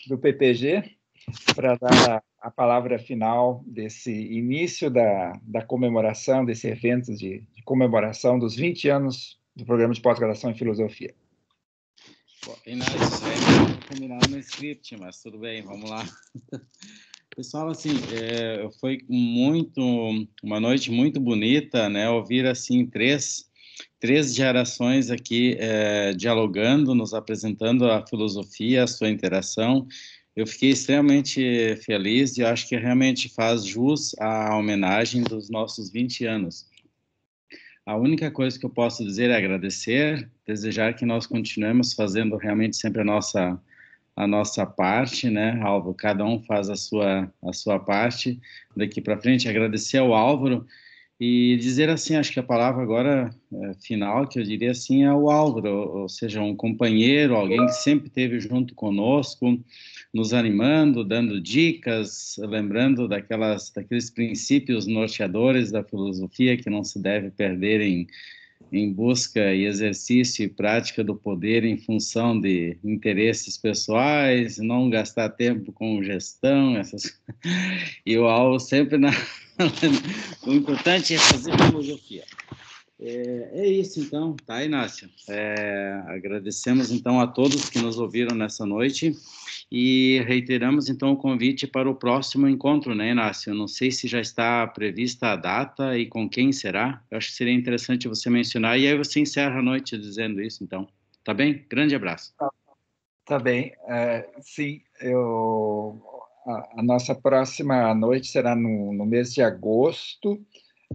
do PPG para dar a, a, palavra final desse início da, da comemoração, desse evento de, de comemoração dos 20 anos do programa de pós-graduação em filosofia. Bom, e nós no script, mas tudo bem, vamos lá. <laughs> Pessoal, assim, é, foi muito uma noite muito bonita, né? Ouvir assim três três gerações aqui é, dialogando, nos apresentando a filosofia, a sua interação. Eu fiquei extremamente feliz e acho que realmente faz jus à homenagem dos nossos 20 anos. A única coisa que eu posso dizer é agradecer, desejar que nós continuemos fazendo realmente sempre a nossa a nossa parte, né, Álvaro. Cada um faz a sua, a sua parte daqui para frente. Agradecer ao Álvaro e dizer assim, acho que a palavra agora é, final que eu diria assim é o Álvaro, ou seja, um companheiro, alguém que sempre esteve junto conosco, nos animando, dando dicas, lembrando daquelas, daqueles princípios norteadores da filosofia que não se deve perder em em busca e exercício e prática do poder em função de interesses pessoais, não gastar tempo com gestão, essas <laughs> e o alvo sempre na <laughs> o importante é fazer filosofia. É, é, isso então, tá, Inácio? É, agradecemos então a todos que nos ouviram nessa noite e reiteramos então o convite para o próximo encontro, né, Inácio? Eu não sei se já está prevista a data e com quem será. Eu acho que seria interessante você mencionar e aí você encerra a noite dizendo isso, então. Tá bem? Grande abraço. Tá, tá bem. É, sim, eu a, a, nossa próxima noite será no, no mês de agosto.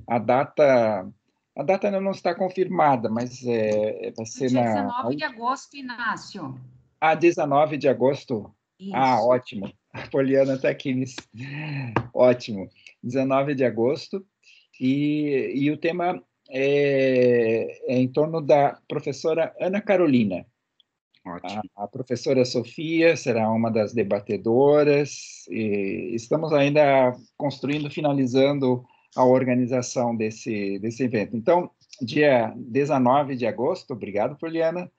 A data a data ainda não está confirmada, mas é, é vai ser na... 19 de agosto, Inácio. Ah, 19 de agosto? Ah, Isso. Ah, ótimo. A Poliana está aqui. Ótimo. 19 de agosto. E, e o tema é, é, em torno da professora Ana Carolina. Ótimo. A, a professora Sofia será uma das debatedoras. estamos ainda construindo, finalizando a organização desse, desse evento. Então, dia 19 de agosto, obrigado, Poliana,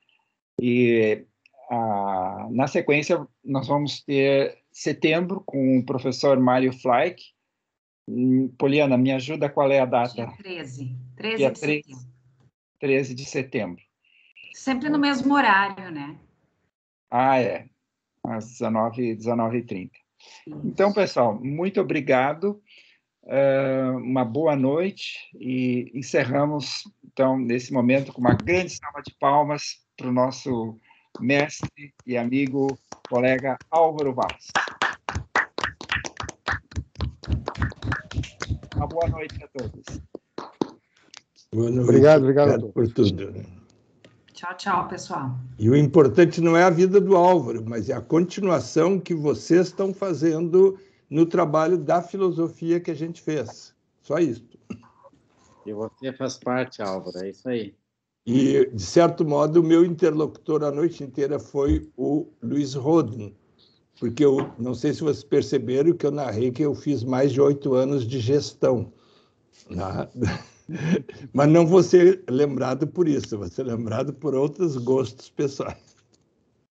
e a, ah, na sequência nós vamos ter setembro com o professor Mário Flaik. Hum, Poliana, me ajuda, qual é a data? Dia 13, 13 dia de 13, setembro. 13 de setembro. Sempre no mesmo horário, né? Ah, é. Às 19h30. 19 então, pessoal, muito obrigado. Ah, uma boa noite e encerramos, então, nesse momento com uma grande salva de palmas para o nosso mestre e amigo, colega Álvaro Vaz. Uma boa noite a todos. Boa noite. Obrigado, obrigado, obrigado por tudo. Tchau, tchau, pessoal. E o importante não é a vida do Álvaro, mas é a continuação que vocês estão fazendo no trabalho da filosofia que a gente fez. Só isso. E você faz parte, Álvaro, é isso aí. E, de certo modo, o meu interlocutor a noite inteira foi o Luiz Roden, porque eu não sei se vocês perceberam que eu narrei que eu fiz mais de oito anos de gestão. Na... <laughs> Mas não vou ser lembrado por isso, vou ser lembrado por outros gostos pessoais.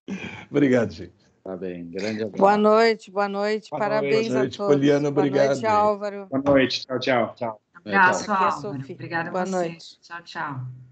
<laughs> Obrigado, gente. Tá bem, grande abraço. Boa noite, boa noite, boa parabéns boa noite, a todos. Poliana, obrigado. Boa noite, Álvaro. Boa noite, tchau, tchau. tchau. Um abraço, tchau. Álvaro. Obrigada boa Noite. Tchau, tchau.